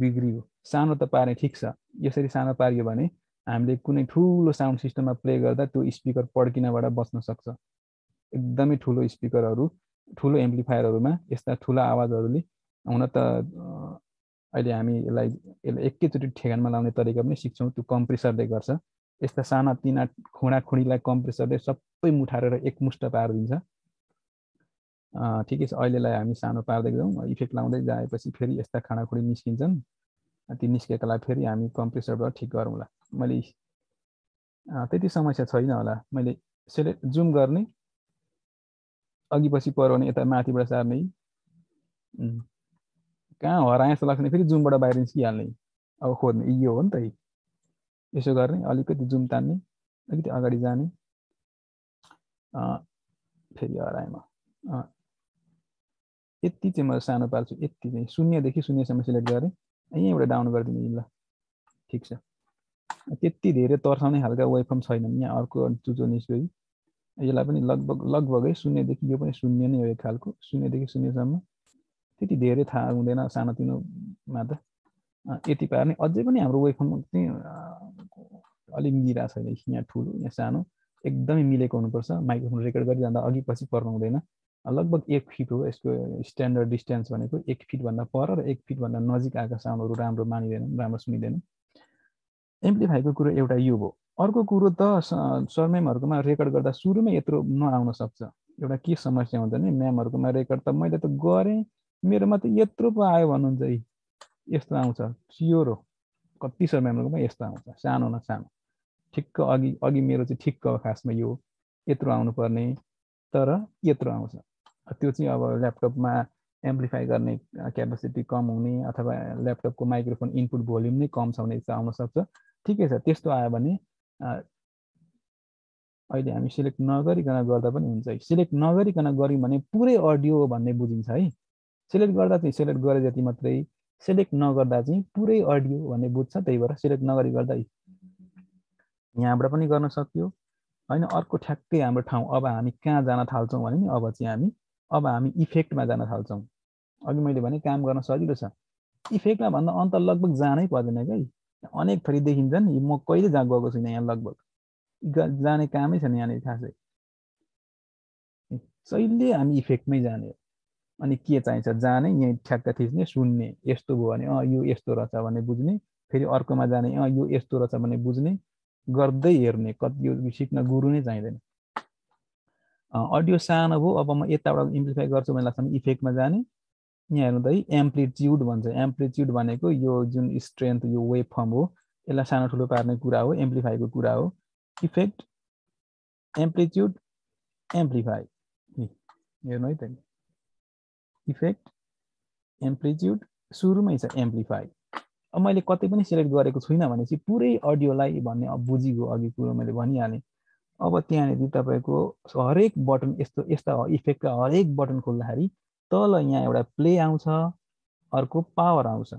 बिग्रियो सानो त पारे ठिक छ यसरी सानो पारियो भने हामीले कुनै ठुलो साउन्ड सिस्टममा प्ले गर्दा त्यो स्पिकर पड्किनबाट बस्न सक्छ एकदमै ठुलो स्पिकरहरू ठुलो एम्प्लिफायरहरूमा यस्ता ठुला आवाजहरूले हुन त अहिले हामी यसलाई यसलाई एकैचोटि ठेगानमा लाउने तरिका पनि सिक्छौँ त्यो कम्प्रेसरले गर्छ यस्ता साना तिना खुँडाखुँडीलाई कम्प्रेसरले सबै मुठारेर एकमुष्ट पारिदिन्छ ठिकै छ अहिलेलाई हामी सानो पार्दै जाउँ इफेक्ट लाउँदै जाएपछि फेरि यस्ता खाँडाखुँडी निस्किन्छन् ती निस्केकालाई फेरि हामी कम्प्रेसरबाट ठिक गरौँला मैले त्यति समस्या छैन होला मैले सेलेक्ट जुम गर्ने अघि पछि पर्यो यता माथिबाट सार्ने कहाँ हराएँ जस्तो लाग्छ फेरि जुमबाट बाहिर निस्किहाल्ने अब खोज्ने यो हो नि त यसो गर्ने अलिकति जुम तान्ने अलिकति अगाडि जाने फेरि हराएमा यति चाहिँ म सानो पार्छु यति चाहिँ शून्यदेखि शून्यसम्म सिलेक्ट गरेँ यहीँबाट डाउन गरिदिने ल ठिक छ त्यति धेरै तर्साउने खालका वेफम छैन यहाँ अर्को चुचो निस्क्यो यसलाई पनि लगभग लगभगै शून्यदेखि यो पनि शून्य नै हो एक खालको शून्यदेखि शून्यसम्म त्यति धेरै थाहा हुँदैन सानोतिनोमा त यति पार्ने अझै पनि हाम्रो वेफम चाहिँ अलिक मिलिरहेको छैन यहाँ ठुलो यहाँ सानो एकदमै मिलेको हुनुपर्छ माइक्रोफोन रेकर्ड जाँदा अघि पछि पर्नु हुँदैन लगभग एक फिट हो यसको स्ट्यान्डर्ड डिस्टेन्स भनेको एक फिटभन्दा पर र एक फिटभन्दा नजिक आएका साउन्डहरू राम्रो मानिँदैन राम्रो सुनिँदैन एम्प्लिफाईको कुरो एउटा यो भयो अर्को कुरो त सरम्यामहरूकोमा रेकर्ड गर्दा सुरुमै यत्रो नआउन सक्छ एउटा के समस्या हुन्छ भने म्यामहरूकोमा रेकर्ड त मैले त गरेँ मेरोमा त यत्रो पो आयो भन्नुहुन्छ यी यस्तो आउँछ स्योर हो कति सरम्यामहरूकोमा यस्तो आउँछ सानो न सानो ठिक्क अघि अघि मेरो चाहिँ ठिक्क खासमा यो यत्रो आउनुपर्ने तर यत्रो आउँछ त्यो चाहिँ अब ल्यापटपमा एम्प्लिफाई गर्ने क्यापेसिटी कम हुने अथवा ल्यापटपको माइक्रोफोन इनपुट भोल्युम नै कम छ भने आउनसक्छ ठिकै छ त्यस्तो आयो भने अहिले हामी सिलेक्ट नगरिकन गर्दा पनि हुन्छ है सिलेक्ट नगरिकन गऱ्यौँ भने पुरै अडियो भन्ने बुझिन्छ है सिलेक्ट गर्दा चाहिँ सिलेक्ट गरे जति मात्रै सेलेक्ट नगर्दा चाहिँ पुरै अडियो भन्ने बुझ्छ त्यही भएर सिलेक्ट नगरी गर्दा यहाँबाट पनि गर्न सकियो होइन अर्को ठ्याक्कै हाम्रो ठाउँ अब हामी कहाँ जान थाल्छौँ भने नि अब चाहिँ हामी अब हामी इफेक्टमा जान थाल्छौँ अघि मैले भने काम गर्न सजिलो छ इफेक्टमा भन्दा अन्त लगभग जानै पर्दैन क्या अनेक थरी देखिन्छ नि म कहिले जहाँ गएको छुइनँ यहाँ लगभग जाने कामै छैन यहाँनिर खासै जहिले हामी इफेक्टमै जाने हो अनि के चाहिन्छ जाने यहीँ ठ्याक्क थिच्ने सुन्ने यस्तो भयो भने अँ यो यस्तो रहेछ भने बुझ्ने फेरि अर्कोमा जाने अँ यो यस्तो रहेछ भने बुझ्ने गर्दै हेर्ने कति यो सिक्न गुरु नै चाहिँदैन अडियो सानो भयो अब म यताबाट इम्प्लिफाई गर्छु मलाई लाग्छ इफेक्टमा जाने यहाँ हेर्नु त है एम्प्लिट्युड भन्छ एम्प्लिट्युड भनेको यो जुन स्ट्रेन्थ यो वेब फर्म हो यसलाई सानो ठुलो पार्ने कुरा हो एम्प्लिफाईको कुरा हो इफेक्ट एम्प्लिट्युड एम्प्लिफाई हेर्नु है त इफेक्ट एम्प्लिट्युड सुरुमै छ एम्प्लिफाई अब मैले कतै पनि सेलेक्ट गरेको छुइनँ भनेपछि पुरै अडियोलाई भन्ने अब बुझिगयो अघि कुरो मैले भनिहालेँ अब त्यहाँनिर तपाईँको हरेक बटन यस्तो यस्ता इफेक्टका हरेक बटन खोल्दाखेरि तल यहाँ एउटा प्ले आउँछ अर्को पावर आउँछ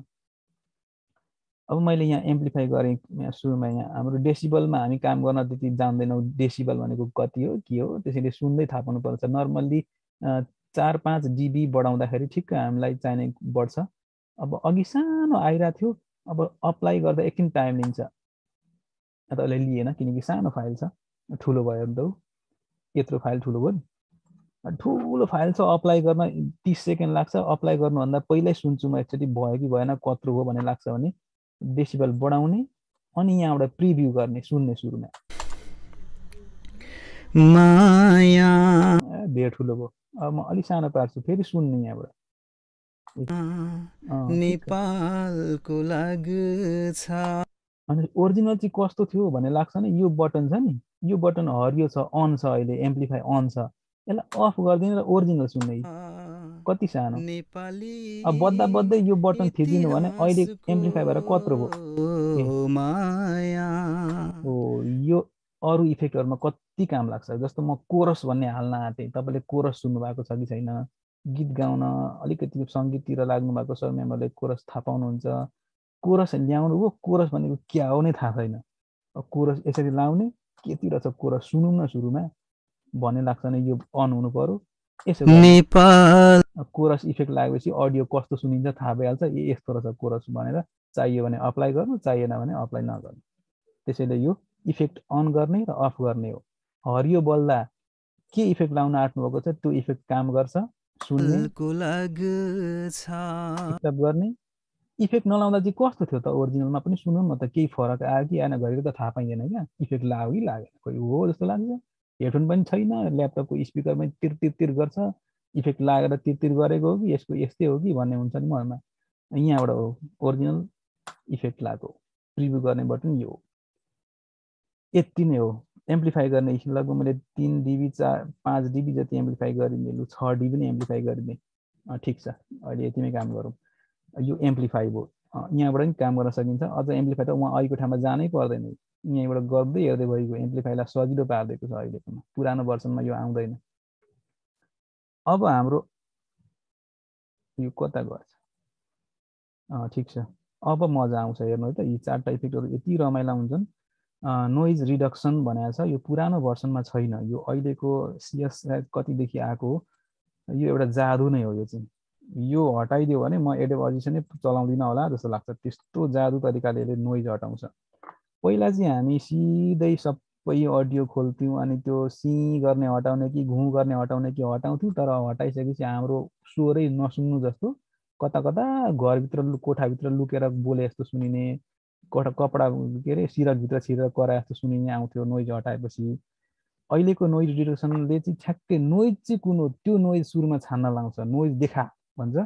अब मैले यहाँ एम्प्लिफाई गरेँ यहाँ सुरुमा यहाँ हाम्रो डेसिबलमा हामी काम गर्न त्यति जान्दैनौँ डेसिबल भनेको कति हो के हो त्यसैले सुन्दै थाहा पाउनुपर्छ नर्मल्ली चार पाँच डिबी बढाउँदाखेरि ठिक्क हामीलाई चाहिने बढ्छ अब अघि सानो आइरहेको थियो अब अप्लाई गर्दा एकछिन टाइम लिन्छ अन्त अहिले लिएन किनकि सानो फाइल छ ठुलो भयो त यत्रो फाइल ठुलो भयो नि ठुलो फाइल छ अप्लाई गर्न तिस सेकेन्ड लाग्छ अप्लाई गर्नुभन्दा पहिल्यै सुन्छु म एकचोटि भयो कि भएन कत्रो हो भन्ने लाग्छ भने डेसिबल बढाउने अनि यहाँबाट प्रिभ्यू गर्ने सुन्ने सुरुमा भेट ठुलो भयो अब म अलिक सानो पार्छु फेरि सुन्ने यहाँबाट नेपालको लाग्छ अनि ओरिजिनल चाहिँ कस्तो थियो भन्ने लाग्छ नि यो बटन छ नि यो बटन हरियो छ अन छ अहिले एम्प्लिफाई अन छ यसलाई अफ गरिदिनु र ओरिजिनल सुन्ने कति सानो नेपाली अब बद्दा बद्दै यो बटन थिदिनु भने अहिले एम्प्लिफाई भएर कत्रो भयो हो यो अरू इफेक्टहरूमा कति काम लाग्छ जस्तो म कोरस भन्ने हाल्न आँटेँ तपाईँले कोरस भएको छ कि छैन गीत गाउन अलिकति सङ्गीततिर लाग्नु भएको सर म्यामहरूले कोरस थाहा पाउनुहुन्छ कोरस ल्याउनु हो कोरस भनेको क्या हो नै थाहा छैन कोरस यसरी लाउने केतिर छ कोरस सुनौँ न सुरुमा भन्ने लाग्छ नै यो अन हुनु पऱ्यो यसो कोरस इफेक्ट लागेपछि अडियो कस्तो सुनिन्छ थाहा भइहाल्छ ए यस्तो रहेछ कोरस भनेर चाहियो भने अप्लाई गर्नु चाहिएन भने अप्लाई नगर्नु त्यसैले यो इफेक्ट अन गर्ने र अफ गर्ने हो हरियो बल्दा के इफेक्ट लाउन भएको छ त्यो इफेक्ट काम गर्छ गर्ने इफेक्ट नलाउँदा चाहिँ कस्तो थियो त ओरिजिनलमा पनि सुनौँ न त केही फरक आयो कि आएन घरिको त थाहा पाइँदैन क्या इफेक्ट लाग्यो कि लागेन खोइ हो जस्तो लाग्छ हेडफोन पनि छैन ल्यापटपको पनि तिर तिर तिर गर्छ इफेक्ट लागेर तिर तिर गरेको हो कि यसको यस्तै हो कि भन्ने हुन्छ नि मनमा यहाँबाट हो ओरिजिनल इफेक्ट लागेको प्रिभ्यू गर्ने बटन यो हो यति नै हो एम्प्लिफाई गर्ने लगभग मैले तिन डिबी चार पाँच डिबी जति एम्प्लिफाई गरिदिने लु छ डिबी नै एम्प्लिफाई गरिदिएँ ठिक छ अहिले यतिमै काम गरौँ यो एम्प्लिफाई भयो यहाँबाट पनि काम गर्न सकिन्छ अझ एम्प्लिफाई त उहाँ अहिलेको ठाउँमा जानै पर्दैन यहीँबाट गर्दै हेर्दै गएको एम्प्लिफाईलाई सजिलो पारिदिएको छ अहिलेकोमा पुरानो वर्षनमा यो आउँदैन अब हाम्रो यो कता गर्छ ठिक छ अब मजा आउँछ हेर्नु है त यी चारवटा इफेक्टहरू यति रमाइला हुन्छन् नोइज रिडक्सन भनेको छ यो पुरानो भर्सनमा छैन यो अहिलेको सिएस कतिदेखि आएको हो यो एउटा जादु नै हो यो चाहिँ यो हटाइदियो भने म एडेब अजिसन नै चलाउँदिनँ होला जस्तो लाग्छ त्यस्तो जादु तरिकाले यसले नोइज हटाउँछ पहिला चाहिँ हामी सिधै सबै अडियो खोल्थ्यौँ अनि त्यो सि गर्ने हटाउने कि घुँ गर्ने हटाउने कि हटाउँथ्यौँ तर हटाइसकेपछि हाम्रो स्वरै नसुन्नु जस्तो कता कता घरभित्र कोठाभित्र लुकेर बोले जस्तो सुनिने कट कपडा के अरे सिरकभित्र सिरक करा जस्तो सुनिने आउँथ्यो नोइज हटाएपछि अहिलेको नोइज डिडक्सनले चाहिँ ठ्याक्कै नोइज चाहिँ कुन हो त्यो नोइज सुरुमा छान्न लाउँछ नोइज देखा भन्छ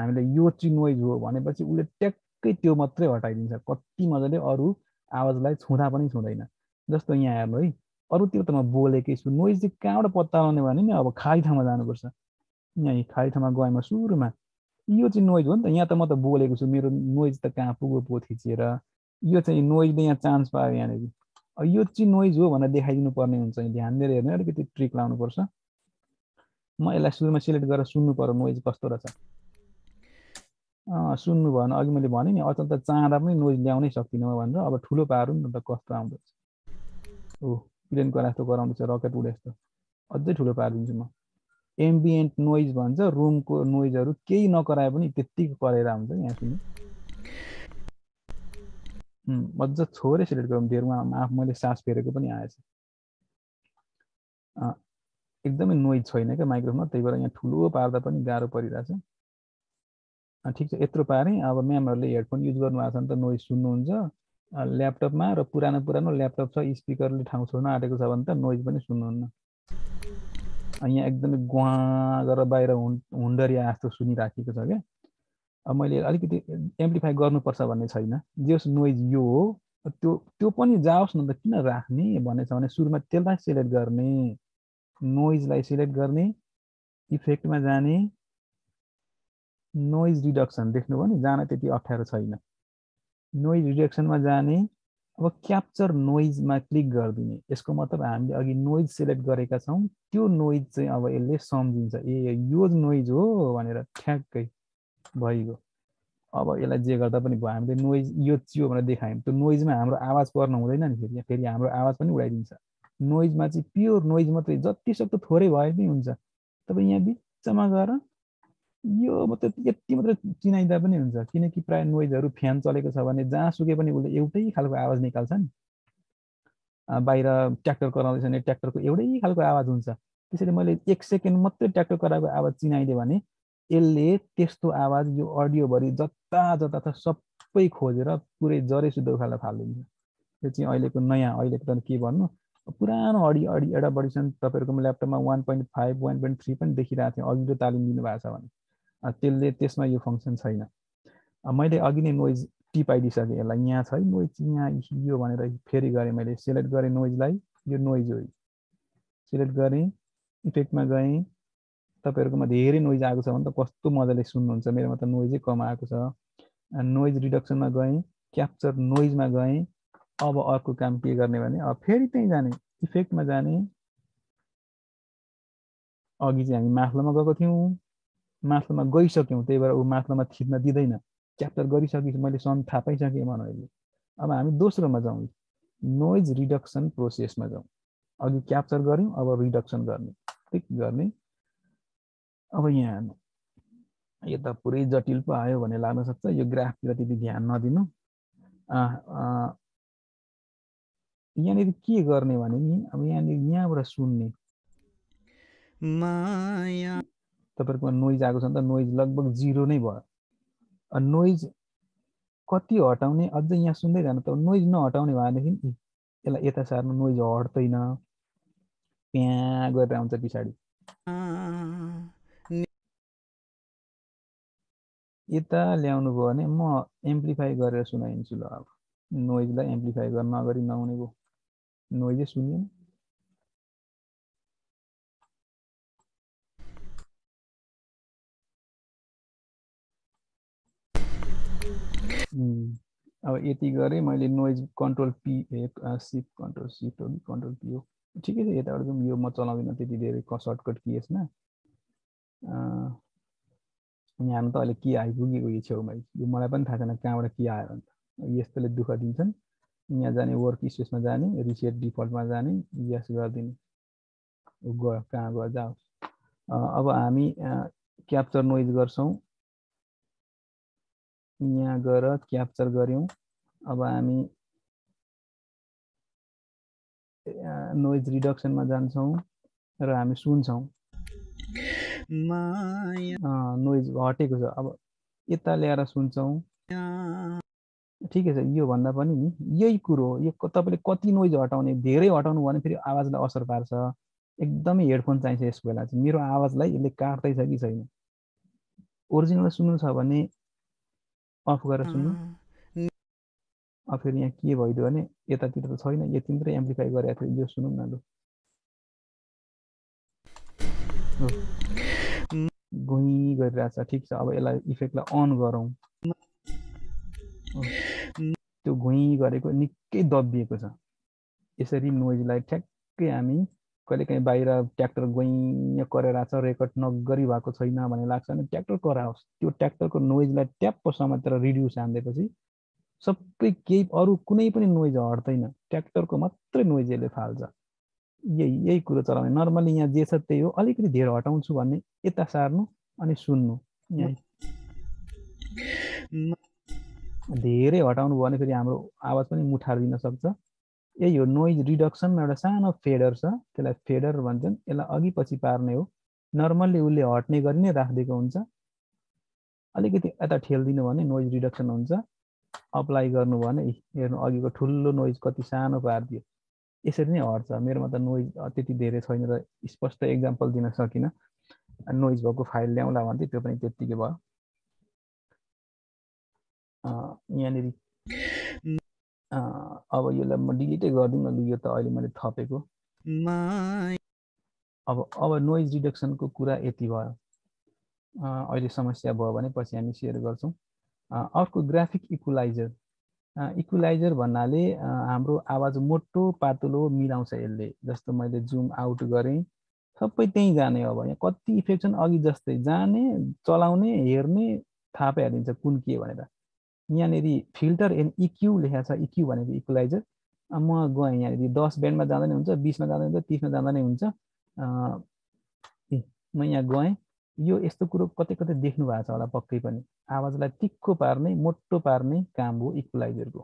हामीले यो चाहिँ नोइज हो भनेपछि उसले ट्याक्कै त्यो मात्रै हटाइदिन्छ कति मजाले अरू आवाजलाई छुँदा पनि छुँदैन जस्तो यहाँ हेर्नु है अरू त्यो त म बोलेकै छु नोइज चाहिँ कहाँबाट पत्ता लाउने भने नि अब खाली ठाउँमा जानुपर्छ यहाँ खाली ठाउँमा गएमा सुरुमा यो चाहिँ नोइज हो नि त यहाँ त म त बोलेको छु मेरो नोइज त कहाँ पुगो पो थिचेर यो चाहिँ नोइज यहाँ चान्स पायो यहाँनिर यो चाहिँ नोइज हो भनेर देखाइदिनु पर्ने हुन्छ ध्यान दिएर हेर्ने अलिकति ट्रिक लाउनुपर्छ म यसलाई सुरुमा सिलेक्ट गरेर सुन्नु पऱ्यो नोइज कस्तो रहेछ सुन्नु भएन अघि मैले भनेँ नि अचल त चाँदा पनि नोइज ल्याउनै सक्दिनँ भनेर अब ठुलो पारौँ न त कस्तो आउँदो रहेछ ऊ प्लेनको जस्तो गराउँदैछ रकेट उडे जस्तो अझै ठुलो पारिदिन्छु म एम्बिएन्ट नोइज भन्छ रुमको नोइजहरू केही नकराए पनि त्यत्तिको करेर आउँछ यहाँ सुन्नु अझ छोरे सिलेक्ट गरौँ माफ मैले सास फेरेको पनि आएछ एकदमै नोइज छैन क्या माइक्रोफोनमा त्यही भएर यहाँ ठुलो पार्दा पनि गाह्रो परिरहेछ ठिक छ यत्रो पारेँ अब म्यामहरूले हेडफोन युज गर्नुभएको छ भने त नोइज सुन्नुहुन्छ ल्यापटपमा र पुरानो पुरानो ल्यापटप छ स्पिकरले ठाउँ छोड्न आँटेको छ भने त नोइज पनि सुन्नुहुन्न यहाँ एकदमै गुवा गरेर बाहिर हुन् हुन्डरी जस्तो सुनिराखेको छ क्या अब मैले अलिकति एम्प्लिफाई गर्नुपर्छ भन्ने छैन जस नोइज यो हो त्यो त्यो पनि जाओस् न त किन राख्ने भनेछ भने सुरुमा त्यसलाई सिलेक्ट गर्ने नोइजलाई सिलेक्ट गर्ने इफेक्टमा जाने नोइज रिडक्सन देख्नुभयो नि जान त्यति अप्ठ्यारो छैन नोइज रिडक्सनमा जाने अब क्याप्चर नोइजमा क्लिक गरिदिने यसको मतलब हामीले अघि नोइज सेलेक्ट गरेका छौँ त्यो नोइज चाहिँ अब यसले सम्झिन्छ ए यो नोइज हो भनेर ठ्याक्कै भइगयो अब यसलाई जे गर्दा पनि भयो हामीले नोइज यो चियो भनेर देखायौँ त्यो नोइजमा हाम्रो आवाज पर्न हुँदैन नि फेरि फेरि हाम्रो आवाज पनि उडाइदिन्छ नोइजमा चाहिँ प्योर नोइज मात्रै सक्दो थोरै भए पनि हुन्छ तपाईँ यहाँ बिचमा गएर यो मतलब यति मात्रै चिनाइँदा पनि हुन्छ किनकि प्राय नोइजहरू फ्यान चलेको छ भने जहाँ सुके पनि उसले एउटै खालको आवाज निकाल्छ नि बाहिर ट्र्याक्टर कराउँदैछ भने ट्र्याक्टरको एउटै खालको आवाज हुन्छ त्यसरी मैले एक सेकेन्ड मात्रै ट्र्याक्टर कराएको आवाज चिनाइदिएँ भने यसले त्यस्तो आवाज यो अडियोभरि जता जता छ सबै खोजेर पुरै जरे शुद्ध उखालेर फालिदिन्छ यो चाहिँ अहिलेको नयाँ अहिलेको त के भन्नु पुरानो अडियो अडियो एउटा छन् तपाईँहरूको ल्यापटपमा one point five one point three पनि देखिरहेको थिएँ अघिल्लो तालिम दिनुभएको छ भने त्यसले त्यसमा यो फङ्सन छैन मैले अघि नै नोइज टिपाइदिइसकेँ यसलाई यहाँ छ है नोइज यहाँ यो भनेर फेरि गरेँ मैले सेलेक्ट गरेँ नोइजलाई यो नोइज हो सेलेक्ट गरेँ इफेक्टमा गएँ तपाईँहरूकोमा धेरै नोइज आएको छ भने त कस्तो मजाले सुन्नुहुन्छ मेरोमा त नोइजै कम आएको छ नोइज रिडक्सनमा गएँ क्याप्चर नोइजमा गएँ अब अर्को काम के गर्ने भने अब फेरि त्यहीँ जाने इफेक्टमा जाने अघि चाहिँ हामी माथ्लोमा गएको थियौँ माथ्लोमा गइसक्यौँ त्यही भएर ऊ माथ्लोमा थिच्न दिँदैन क्याप्चर गरिसकेपछि मैले सन् थाहा पाइसकेँ अहिले अब हामी दोस्रोमा जाउँ नोइज रिडक्सन प्रोसेसमा जाउँ अघि क्याप्चर गऱ्यौँ अब रिडक्सन गर्ने ठिक गर्ने अब यहाँ यो त पुरै जटिल पो आयो भन्ने लाग्न सक्छ यो ग्राफतिर त्यति ध्यान नदिनु यहाँनिर के गर्ने भने नि अब यहाँनिर यहाँबाट सुन्ने माया तपाईँकोमा नोइज आएको छ नि त नोइज लगभग जिरो नै भयो नोइज कति हटाउने अझै यहाँ सुन्दै जानु त नोइज नहटाउने भएदेखि यसलाई यता सार्नु नोइज हट्दैन त्यहाँ गएर आउँछ पछाडि यता ल्याउनु भयो भने म एम्प्लिफाई गरेर सुनाइदिन्छु ल अब नोइजलाई एम्प्लिफाई गर्न अगाडि नहुने भयो नोइजै सुनिएन अब यति गरेँ मैले noise control P A shift control shift हो कि कन्ट्रोल पी हो ठिकै छ यताबाट जाउँ यो म चलाउँदिनँ त्यति धेरै सर्टकट कि यसमा यहाँ त अहिले के आइपुगेको यो छेउमा यो मलाई पनि थाहा छैन कहाँबाट के आयो भने त यस्तोले दुःख दिन्छन् यहाँ जाने वर्क स्पेसमा जाने रिसेट डिफल्टमा जाने यस गरिदिने ऊ गयो कहाँ गयो जाओस् अब हामी क्याप्चर नोइज गर्छौँ यहाँ गएर क्याप्चर गऱ्यौँ अब हामी नोइज रिडक्सनमा जान्छौँ र हामी सुन्छौँ नोइज हटेको छ अब यता ल्याएर सुन्छौँ ठिकै छ यो भन्दा पनि नि यही कुरो हो यो तपाईँले कति नोइज हटाउने धेरै हटाउनु भयो भने फेरि आवाजलाई असर पार्छ एकदमै हेडफोन चाहिन्छ यस बेला चाहिँ मेरो आवाजलाई यसले काट्दैछ कि छैन ओरिजिनल सुन्नु छ भने अफ गरेर सुन्नु फेरि यहाँ के भइदियो भने यतातिर त छैन यति मात्रै एम्प्लिफाई गरेर फेरि यो सुनौँ न लु गुई गरिरहेछ ठिक छ अब यसलाई इफेक्टलाई अन गरौँ त्यो घुइँ गरेको निकै दबिएको छ यसरी नोइजलाई ठ्याक्कै हामी कहिलेकाहीँ बाहिर ट्र्याक्टर गुइँ करेर छ रेकर्ड नगरी भएको छैन भन्ने लाग्छ भने ट्र्याक्टर कराओस् त्यो ट्र्याक्टरको नोइजलाई ट्याप्प समातेर रिड्युस हान्दिएपछि सबै केही अरू कुनै पनि नोइज हट्दैन ट्र्याक्टरको मात्रै नोइज यसले फाल्छ यही यही कुरो चलाउने नर्मली यहाँ जे छ त्यही हो अलिकति धेरै हटाउँछु भन्ने यता सार्नु अनि सुन्नु धेरै हटाउनु भयो भने फेरि हाम्रो आवाज पनि मुठार दिन सक्छ यही हो नोइज रिडक्सनमा एउटा सानो फेडर छ त्यसलाई फेडर भन्छन् यसलाई अघि पछि पार्ने हो नर्मल्ली उसले हट्ने गरी नै राखिदिएको हुन्छ अलिकति यता ठेलिदिनु भने नोइज रिडक्सन हुन्छ अप्लाई गर्नु भने हेर्नु अघिको ठुलो नोइज कति सानो पारिदियो यसरी नै हट्छ मेरोमा त नोइज त्यति धेरै छैन र स्पष्ट एक्जाम्पल दिन सकिनँ नोइज भएको फाइल ल्याउँला भन्थे त्यो पनि त्यत्तिकै भयो यहाँनिर अब यसलाई म डिलिटै गरिदिउँ न यो त अहिले मैले थपेको अब अब नोइज रिडक्सनको कुरा यति भयो अहिले समस्या भयो भने पछि हामी सेयर गर्छौँ अर्को ग्राफिक इक्वलाइजर इक्वलाइजर भन्नाले हाम्रो आवाज मोटो पातलो मिलाउँछ यसले जस्तो मैले जुम आउट गरेँ सबै त्यहीँ जाने अब यहाँ कति इफेक्ट छन् अघि जस्तै जाने चलाउने हेर्ने थाहा पाइहालिन्छ कुन के भनेर यहाँनिर फिल्टर एन्ड इक्यु e लेखाएको छ इक्यु e भनेको इक्वलाइजर म गएँ यहाँनिर दस ब्यान्डमा जाँदा नै हुन्छ बिसमा जाँदा नै हुन्छ तिसमा जाँदा नै हुन्छ ए म यहाँ गएँ यो यस्तो कुरो कतै कतै देख्नु भएको छ होला पक्कै पनि आवाजलाई तिक्खो पार्ने मोटो पार्ने काम हो इक्वलाइजरको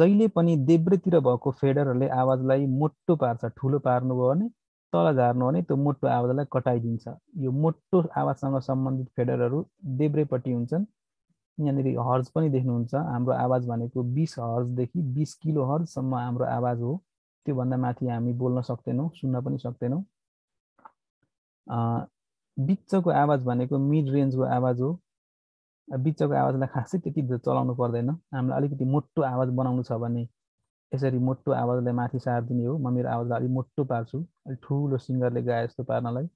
जहिले पनि देब्रेतिर भएको फेडरहरूले आवाजलाई मोटो पार्छ ठुलो पार्नुभयो भने तल झार्नु भने त्यो मोटो आवाजलाई कटाइदिन्छ यो मोटो आवाजसँग सम्बन्धित फेडरहरू देब्रेपट्टि हुन्छन् यहाँनिर हर्ज पनि देख्नुहुन्छ हाम्रो आवाज भनेको बिस हर्जदेखि बिस किलो हर्जसम्म हाम्रो आवाज हो त्योभन्दा माथि हामी बोल्न सक्दैनौँ सुन्न पनि सक्दैनौँ बिचको आवाज भनेको मिड रेन्जको आवाज हो बिचको आवाजलाई खासै त्यति चलाउनु पर्दैन हामीलाई अलिकति मोटो आवाज बनाउनु छ भने यसरी मोटो आवाजलाई माथि सारिदिने हो म मेरो आवाजलाई अलिक मोटो पार्छु अलिक ठुलो सिङ्गरले गाए जस्तो पार्नलाई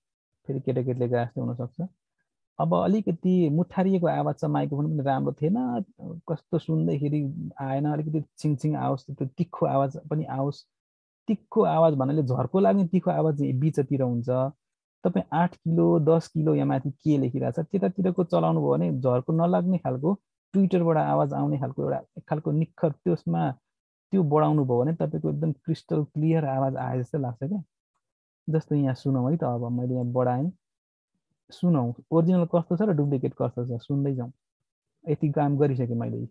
फेरि केटाकेटीले गाए जस्तो हुनसक्छ अब अलिकति मुठारिएको आवाज छ माइक्रोफोन पनि राम्रो थिएन कस्तो सुन्दाखेरि आएन अलिकति छिङछिङ आओस् त्यो तिखो आवाज पनि आओस् तिखो आवाज भन्नाले झर्को लाग्ने तिखो आवाज बिचतिर हुन्छ तपाईँ आठ किलो दस किलो या माथि के लेखिरहेछ त्यतातिरको चलाउनु भयो भने झर्को नलाग्ने खालको ट्विटरबाट आवाज आउने खालको एउटा एक खालको निखर त्यसमा त्यो बढाउनु भयो भने तपाईँको एकदम क्रिस्टल क्लियर आवाज आए जस्तो लाग्छ क्या जस्तो यहाँ सुनौँ है त अब मैले यहाँ बढाएँ सुनौँ ओरिजिनल कस्तो छ र डुप्लिकेट कस्तो छ सुन्दै जाउँ यति काम गरिसकेँ मैले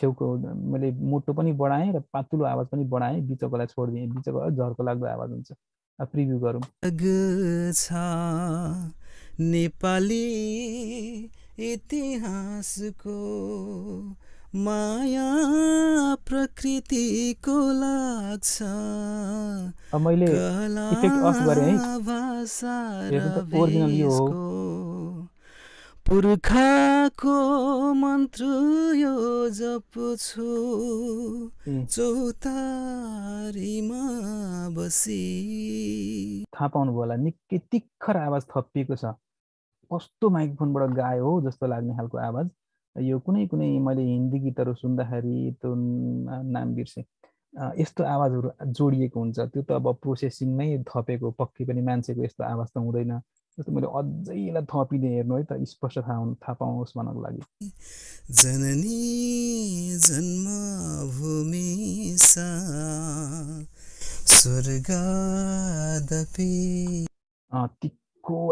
छेउको मैले मोटो पनि बढाएँ र पातुलो आवाज पनि बढाएँ बिचकोलाई छोडिदिएँ बिचको झर्को लाग्दो आवाज हुन्छ प्रिभ्यू गरौँ नेपाली इतिहासको माया प्रकृतिको लाग्छ मैले इफेक्ट अफ गरेँ है ओरिजिनल यो हो पुर्खाको मन्त्र यो जप्छु चौतारीमा बसी थाहा पाउनुभयो होला निकै तिखर आवाज थपिएको छ कस्तो माइक्रोफोनबाट गायो हो जस्तो लाग्ने खालको आवाज यो कुनै कुनै मैले हिन्दी गीतहरू सुन्दाखेरि त्यो नाम बिर्सेँ यस्तो आवाजहरू जोडिएको हुन्छ त्यो त अब प्रोसेसिङमै थपेको पक्कै पनि मान्छेको यस्तो आवाज त हुँदैन जस्तो मैले अझै यसलाई हेर्नु है त स्पष्ट थाहा थाहा पाओस् भन्नको लागि जननी जन्मभूमि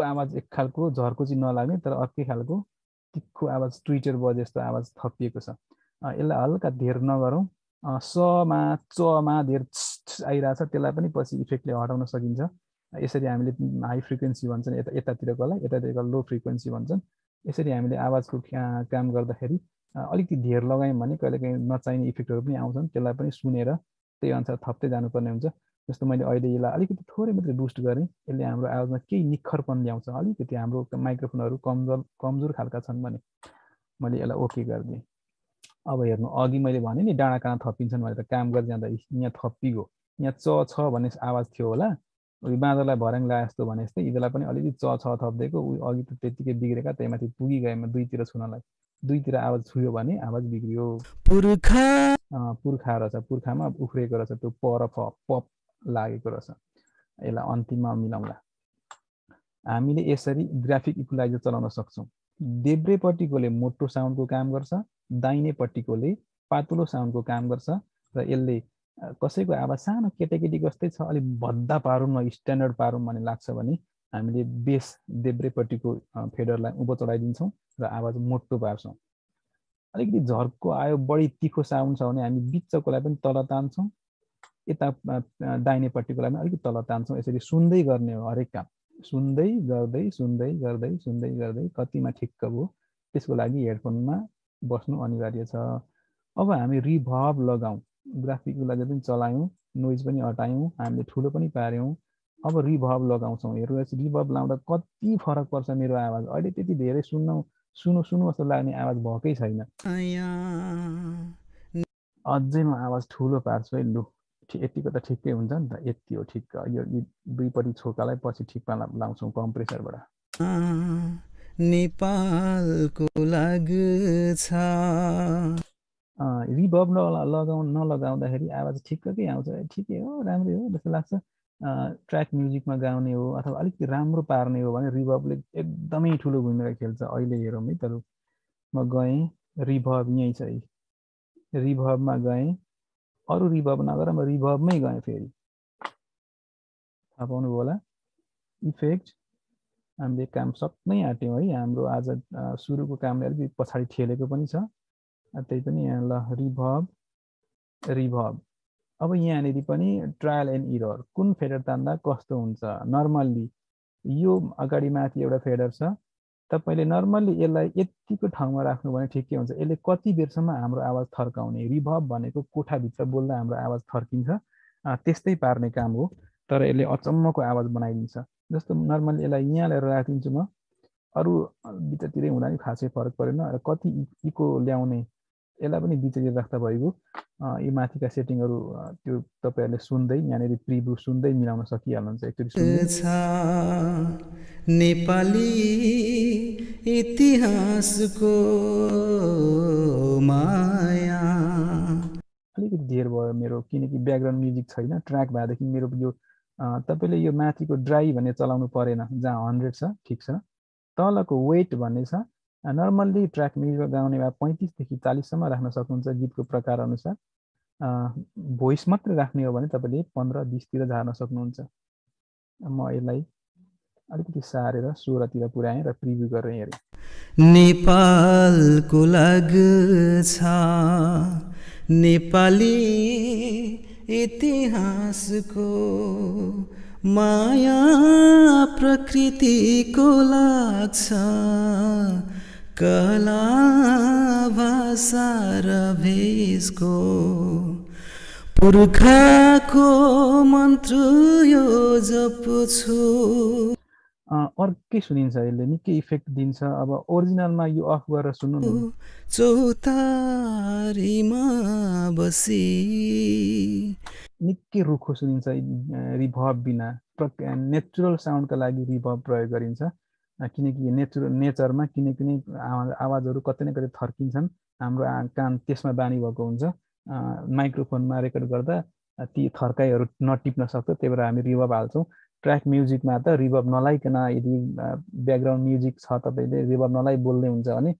आवाज एक खालको झर्को चाहिँ नलाग्ने तर अर्कै खालको तिक्खो आवाज ट्विटर बजे जस्तो आवाज थपिएको छ यसलाई हल्का धेर नगरौँ समा चमा धेर आइरहेछ त्यसलाई पनि पछि इफेक्टले हटाउन सकिन्छ यसरी हामीले हाई फ्रिक्वेन्सी भन्छन् यता यतातिरकोलाई यतातिरको लो फ्रिक्वेन्सी भन्छन् यसरी हामीले आवाजको काम गर्दाखेरि अलिकति धेर लगायौँ भने कहिलेकाहीँ नचाहिने इफेक्टहरू पनि आउँछन् त्यसलाई पनि सुनेर त्यही अनुसार थप्दै जानुपर्ने हुन्छ जस्तो मैले अहिले यसलाई अलिकति थोरै मात्रै बुस्ट गरेँ यसले हाम्रो आवाजमा केही निखरपन ल्याउँछ अलिकति हाम्रो माइक्रोफोनहरू कमजोर कमजोर खालका छन् भने मैले यसलाई ओके गरिदिएँ अब हेर्नु अघि मैले भनेँ नि डाँडा काँडा थपिन्छन् भनेर काम गर्दै जाँदा यहाँ थपिगयो यहाँ च छ भन्ने आवाज थियो होला बाँदरलाई भर्याङ लगाए जस्तो भने जस्तै यिनीहरूलाई पनि अलिकति च छ थपिदिएको ऊ अघि त त्यतिकै बिग्रेका त्यही माथि पुगिगएमा दुईतिर छुनलाई दुईतिर आवाज छुयो भने आवाज बिग्रियो पुर्खा पुर्खा रहेछ पुर्खामा उफ्रिएको रहेछ त्यो पर फ पप लागेको रहेछ यसलाई अन्तिममा मिलाउँला हामीले यसरी ग्राफिक इक्वलाइजर चलाउन सक्छौँ देब्रेपट्टिकोले मोटो साउन्डको काम गर्छ दाहिनेपट्टिकोले पातलो साउन्डको काम गर्छ र यसले कसैको आवाज सानो केटाकेटी जस्तै छ अलिक भद्दा पारौँ न स्ट्यान्डर्ड पारौँ भन्ने लाग्छ भने हामीले बेस देब्रेपट्टिको फेडरलाई उँभो चढाइदिन्छौँ र आवाज मोटो पार्छौँ अलिकति झर्को आयो बढी तिखो साउन्ड छ भने हामी बिचकोलाई पनि तल तान्छौँ यता दाहिनेपट्टिकोलाई पनि अलिकति तल तान्छौँ यसरी सुन्दै गर्ने हो हरेक काम सुन्दै गर्दै सुन्दै गर्दै सुन्दै गर्दै कतिमा ठिक्क भयो त्यसको लागि हेडफोनमा बस्नु अनिवार्य छ अब हामी रिभर्भ लगाउँ ग्राफिकको लागि पनि चलायौँ नोइज पनि हटायौँ हामीले ठुलो पनि पाऱ्यौँ अब रिभर्भ लगाउँछौँ हेरौँ रिभर्भ लाउँदा कति फरक पर्छ मेरो आवाज अहिले त्यति धेरै सुन्नु सुनौ सुनु जस्तो लाग्ने आवाज भएकै छैन अझै म आवाज ठुलो पार्छु है लु यतिको त ठिकै हुन्छ नि त यति हो ठिक्क यो दुईपट्टि छोकालाई पछि ठिक्क लाउँछौँ कम्प्रेसरबाट नेपालको छ रिभर्भ लगाउ नलगाउँदाखेरि आवाज ठिक्कै आउँछ ठिकै हो राम्रै हो जस्तो लाग्छ ट्र्याक म्युजिकमा गाउने हो अथवा अलिकति राम्रो पार्ने हो भने रिभर्भले एकदमै ठुलो भूमिका खेल्छ अहिले हेरौँ है तर म गएँ रिभर्ब यहीँ छ है रिभर्भमा गएँ अरू रिभर्ब नगर म रिभर्भमै गएँ फेरि थाहा पाउनुभयो होला इफेक्ट हामीले काम सबै आँट्यौँ है हाम्रो आज सुरुको कामले अलिकति पछाडि ठेलेको पनि छ त्यही पनि यहाँ ल रिभब रिभब अब यहाँनिर पनि ट्रायल एन्ड इरर कुन फेडर तान्दा कस्तो हुन्छ नर्मल्ली यो अगाडि माथि एउटा फेडर छ तपाईँले नर्मल्ली यसलाई यतिको ठाउँमा राख्नु भने ठिकै हुन्छ यसले कति बेरसम्म हाम्रो आवाज थर्काउने रिभब भनेको कोठाभित्र बोल्दा हाम्रो आवाज थर्किन्छ त्यस्तै पार्ने काम हो तर यसले अचम्मको आवाज बनाइदिन्छ जस्तो नर्मल्ली यसलाई यहाँ ल्याएर राखिदिन्छु म अरू भित्रतिरै हुँदा नि खासै फरक परेन र कति इको ल्याउने यसलाई पनि बिचरी राख्दा भइगयो यी माथिका सेटिङहरू त्यो तपाईँहरूले सुन्दै यहाँनिर प्रिभ्यू सुन्दै मिलाउन सकिहाल्नुहुन्छ एकचोटि नेपाली इतिहासको माया अलिकति धेर भयो मेरो किनकि ब्याकग्राउन्ड म्युजिक छैन ट्र्याक भएदेखि मेरो यो तपाईँले यो माथिको ड्राई भन्ने चलाउनु परेन जहाँ हन्ड्रेड छ ठिक छ तलको वेट भन्ने छ नर्मल्ली ट्र्याक म्युजिकमा गाउने भए पैँतिसदेखि चालिससम्म राख्न सक्नुहुन्छ गीतको प्रकार अनुसार भोइस मात्र राख्ने हो भने तपाईँले पन्ध्र बिसतिर झार्न सक्नुहुन्छ म यसलाई अलिकति सारेर सोह्रतिर पुऱ्याएँ र प्रिभ्यू गरेर हेरेँ नेपालको छ नेपाली इतिहासको माया प्रकृतिको लाग्छ कला भाषा भेषको पुर्खाको मन्त्र यो जप्छु अर्कै सुनिन्छ यसले निकै इफेक्ट दिन्छ अब ओरिजिनलमा यो अफ गरेर सुन्नु चौतारीमा बसी निकै रुखो सुनिन्छ रिभ बिना नेचुरल साउन्डका लागि रिभ प्रयोग गरिन्छ किनकि नेचर नेचरमा कुनै कुनै आवाजहरू कतै न कतै थर्किन्छन् हाम्रो कान त्यसमा बानी भएको हुन्छ माइक्रोफोनमा रेकर्ड गर्दा ती थर्काइहरू नटिप्न सक्छ त्यही भएर हामी रिभब हाल्छौँ ट्र्याक म्युजिकमा त रिभब नलाइकन यदि ब्याकग्राउन्ड म्युजिक छ तपाईँले रिभब नलाइ बोल्दै हुन्छ भने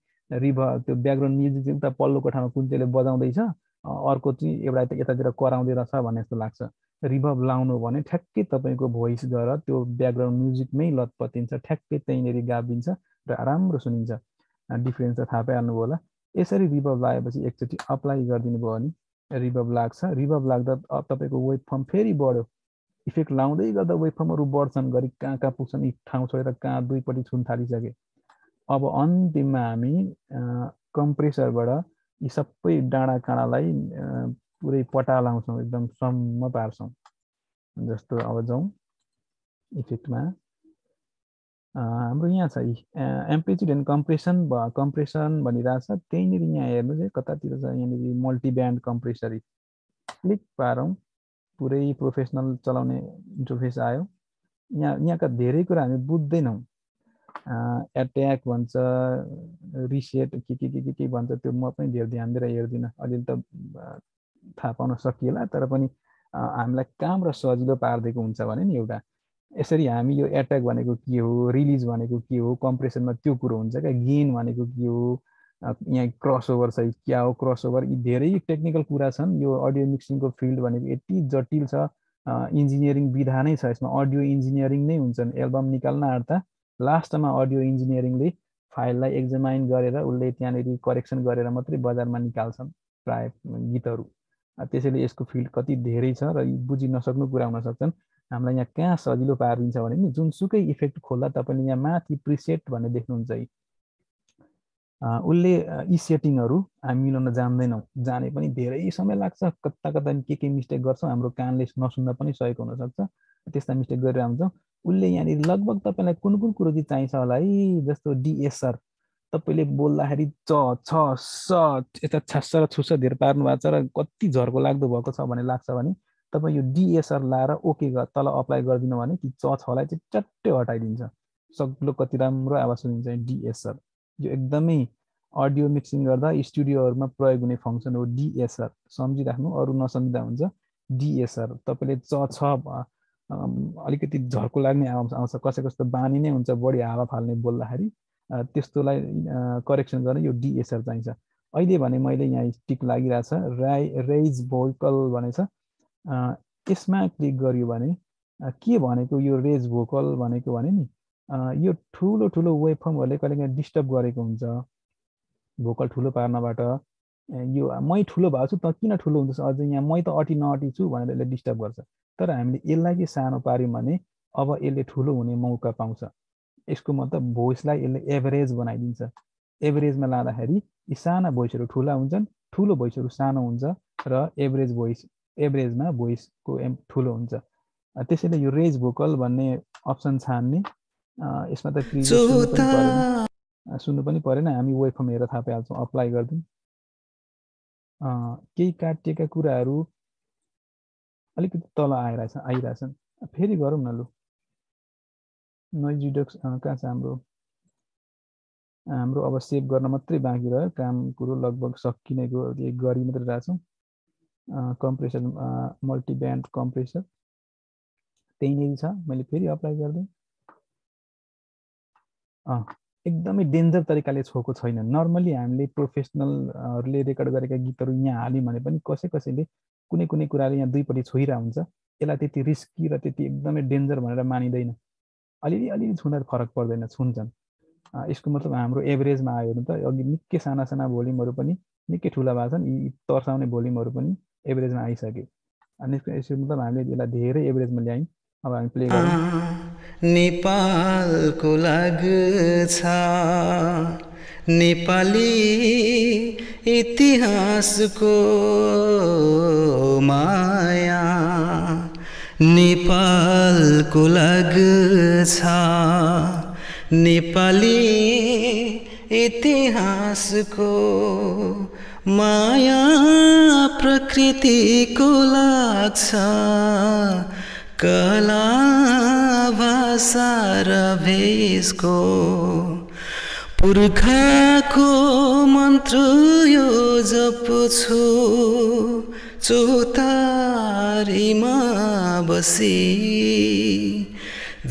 रिभ त्यो ब्याकग्राउन्ड म्युजिक चाहिँ उता पल्लो कोठामा कुन चाहिँले बजाउँदैछ अर्को चाहिँ एउटा यतातिर कराउँदै रहेछ भन्ने जस्तो लाग्छ रिभर्भ लाउनु भने ठ्याक्कै तपाईँको भोइस गएर त्यो ब्याकग्राउन्ड म्युजिकमै लतपतिन्छ ठ्याक्कै त्यहीँनिर गाभिन्छ र राम्रो सुनिन्छ डिफ्रेन्स त थाहा पाइहाल्नु होला यसरी रिभर्भ लगाएपछि एकचोटि अप्लाई गरिदिनु भयो भने रिभर्भ लाग्छ रिभर्भ लाग्दा तपाईँको वेब फर्म फेरि बढ्यो इफेक्ट लाउँदै गर्दा वेब फर्महरू बढ्छन् गरी कहाँ कहाँ पुग्छन् यी ठाउँ छोडेर कहाँ दुईपट्टि छुन थालिसके अब अन्तिममा हामी कम्प्रेसरबाट यी सबै डाँडा काँडालाई पुरै पटा लाउँछौँ एकदम सम्म पार्छौँ जस्तो अब जाउँ इफेक्टमा हाम्रो यहाँ छ एम्प्लिच्युड एन्ड कम्प्रेसन कम्प्रेसन भनिरहेको छ त्यहीँनिर यहाँ हेर्नु चाहिँ कतातिर छ यहाँनिर मल्टिब्यान्ड कम्प्रेसरी क्लिक पारौँ पुरै प्रोफेसनल चलाउने इन्टरफेस आयो यहाँ यहाँका धेरै कुरा हामी बुझ्दैनौँ एट्याक भन्छ रिसेट के के के के के भन्छ त्यो म पनि धेरै ध्यान दिएर हेर्दिनँ अलिअलि त थाहा पाउन सकिएला तर पनि हामीलाई काम र सजिलो पारिदिएको हुन्छ भने नि एउटा यसरी हामी यो एट्याक भनेको के हो रिलिज भनेको के हो कम्प्रेसनमा त्यो कुरो हुन्छ क्या गेन भनेको के हो यहाँ क्रस ओभर छ क्या हो क्रसओभर यी धेरै टेक्निकल कुरा छन् यो अडियो मिक्सिङको फिल्ड भनेको यति जटिल छ इन्जिनियरिङ विधा नै छ यसमा अडियो इन्जिनियरिङ नै हुन्छन् एल्बम निकाल्न आँट्दा लास्टमा अडियो इन्जिनियरिङले फाइललाई एक्जामाइन गरेर उसले त्यहाँनिर करेक्सन गरेर मात्रै बजारमा निकाल्छन् प्राय गीतहरू त्यसैले यसको फिल्ड कति धेरै छ र बुझि नसक्नु कुरा हुन सक्छन् हामीलाई यहाँ कहाँ सजिलो पारिदिन्छ भने नि जुनसुकै इफेक्ट खोल्दा तपाईँले यहाँ माथि प्रिसेट भन्ने देख्नुहुन्छ है उसले यी सेटिङहरू हामी मिलाउन जान्दैनौँ जाने पनि धेरै समय लाग्छ कता कता के के मिस्टेक गर्छौँ हाम्रो कानले नसुन्न पनि सहयोग हुनसक्छ त्यस्ता मिस्टेक गरेर आउँछौँ उसले यहाँनिर लगभग तपाईँलाई कुन कुन कुरो चाहिँ चाहिन्छ होला है जस्तो डिएसआर तपाईँले बोल्दाखेरि च छ स यता छास र छुस धेर पार्नु भएको छ र कति झर्को लाग्दो भएको छ भन्ने लाग्छ भने तपाईँ यो डिएसआर लाएर ओके तल अप्लाई गरिदिनु भने ती च छलाई चाहिँ चट्टै हटाइदिन्छ सग्लो कति राम्रो आवाज सुनिन्छ डिएसआर यो एकदमै अडियो मिक्सिङ गर्दा स्टुडियोहरूमा प्रयोग हुने फङ्सन हो डिएसआर सम्झिराख्नु अरू नसम्झिँदा हुन्छ डिएसआर तपाईँले च छ अलिकति झर्को लाग्ने आवाज आउँछ कसै कस्तो बानी नै हुन्छ बढी हावा फाल्ने बोल्दाखेरि त्यस्तोलाई करेक्सन गर्न यो डिएसआर चाहिन्छ अहिले भने मैले यहाँ टिक छ राइ रेज भोकल भनेछ यसमा क्लिक गरियो भने के भनेको यो रेज भोकल भनेको भने नि यो ठुलो ठुलो वेबफर्महरूले कहिले कहिले डिस्टर्ब गरेको हुन्छ भोकल ठुलो पार्नबाट यो मै ठुलो भएको छु त किन ठुलो हुन्छ अझ यहाँ मै त अटी नअटी छु भनेर यसले डिस्टर्ब गर्छ तर हामीले यसलाई के सानो पाऱ्यौँ भने अब यसले ठुलो हुने मौका पाउँछ यसको मतलब भोइसलाई यसले एभरेज बनाइदिन्छ एभरेजमा लाँदाखेरि यी साना भोइसहरू ठुला हुन्छन् ठुलो भोइसहरू सानो हुन्छ र एभरेज भोइस एभरेजमा भोइसको एम ठुलो हुन्छ त्यसैले यो रेज भोकल भन्ने अप्सन छान्ने यसमा त सुन्नु पनि परेन हामी वेफम हेरेर थाहा पाइहाल्छौँ अप्लाई गरिदिउँ केही काटिएका कुराहरू अलिकति तल आइरहेछ आइरहेछन् फेरि गरौँ न लु नोइज रिडक्स कहाँ छ हाम्रो हाम्रो अब सेभ गर्न मात्रै बाँकी रह्यो काम कुरो लगभग सकिनेको गयो गरी मात्रै छौँ कम्प्रेसर मल्टिब्यान्ड कम्प्रेसर त्यहीँनिर छ मैले फेरि अप्लाई गरिदिएँ एकदमै डेन्जर तरिकाले छोएको छैन नर्मली हामीले प्रोफेसनलहरूले रेकर्ड गरेका गीतहरू यहाँ हाल्यौँ भने पनि कसै कसैले कुनै कुनै कुराले यहाँ दुईपट्टि छोइरहेको हुन्छ यसलाई त्यति रिस्की र त्यति एकदमै डेन्जर भनेर मानिँदैन अलिअलि अलिअलि छुँदा फरक पर्दैन छुन्छन् यसको मतलब हाम्रो एभरेजमा आयो भने त अघि निकै साना साना भोल्युमहरू पनि निकै ठुला भएको छन् यी तर्साउने भोल्युमहरू पनि एभरेजमा आइसके अनि यसको यसको मतलब हामीले यसलाई धेरै एभरेजमा ल्यायौँ अब हामी प्ले गरौँ नेपालको छ नेपाली इतिहासको माया नेपालको छ नेपाली इतिहासको माया प्रकृतिको लाग्छ कला भाषा र भेषको पुर्खाको मन्त्र यो जप्छु चौतारीमा बसी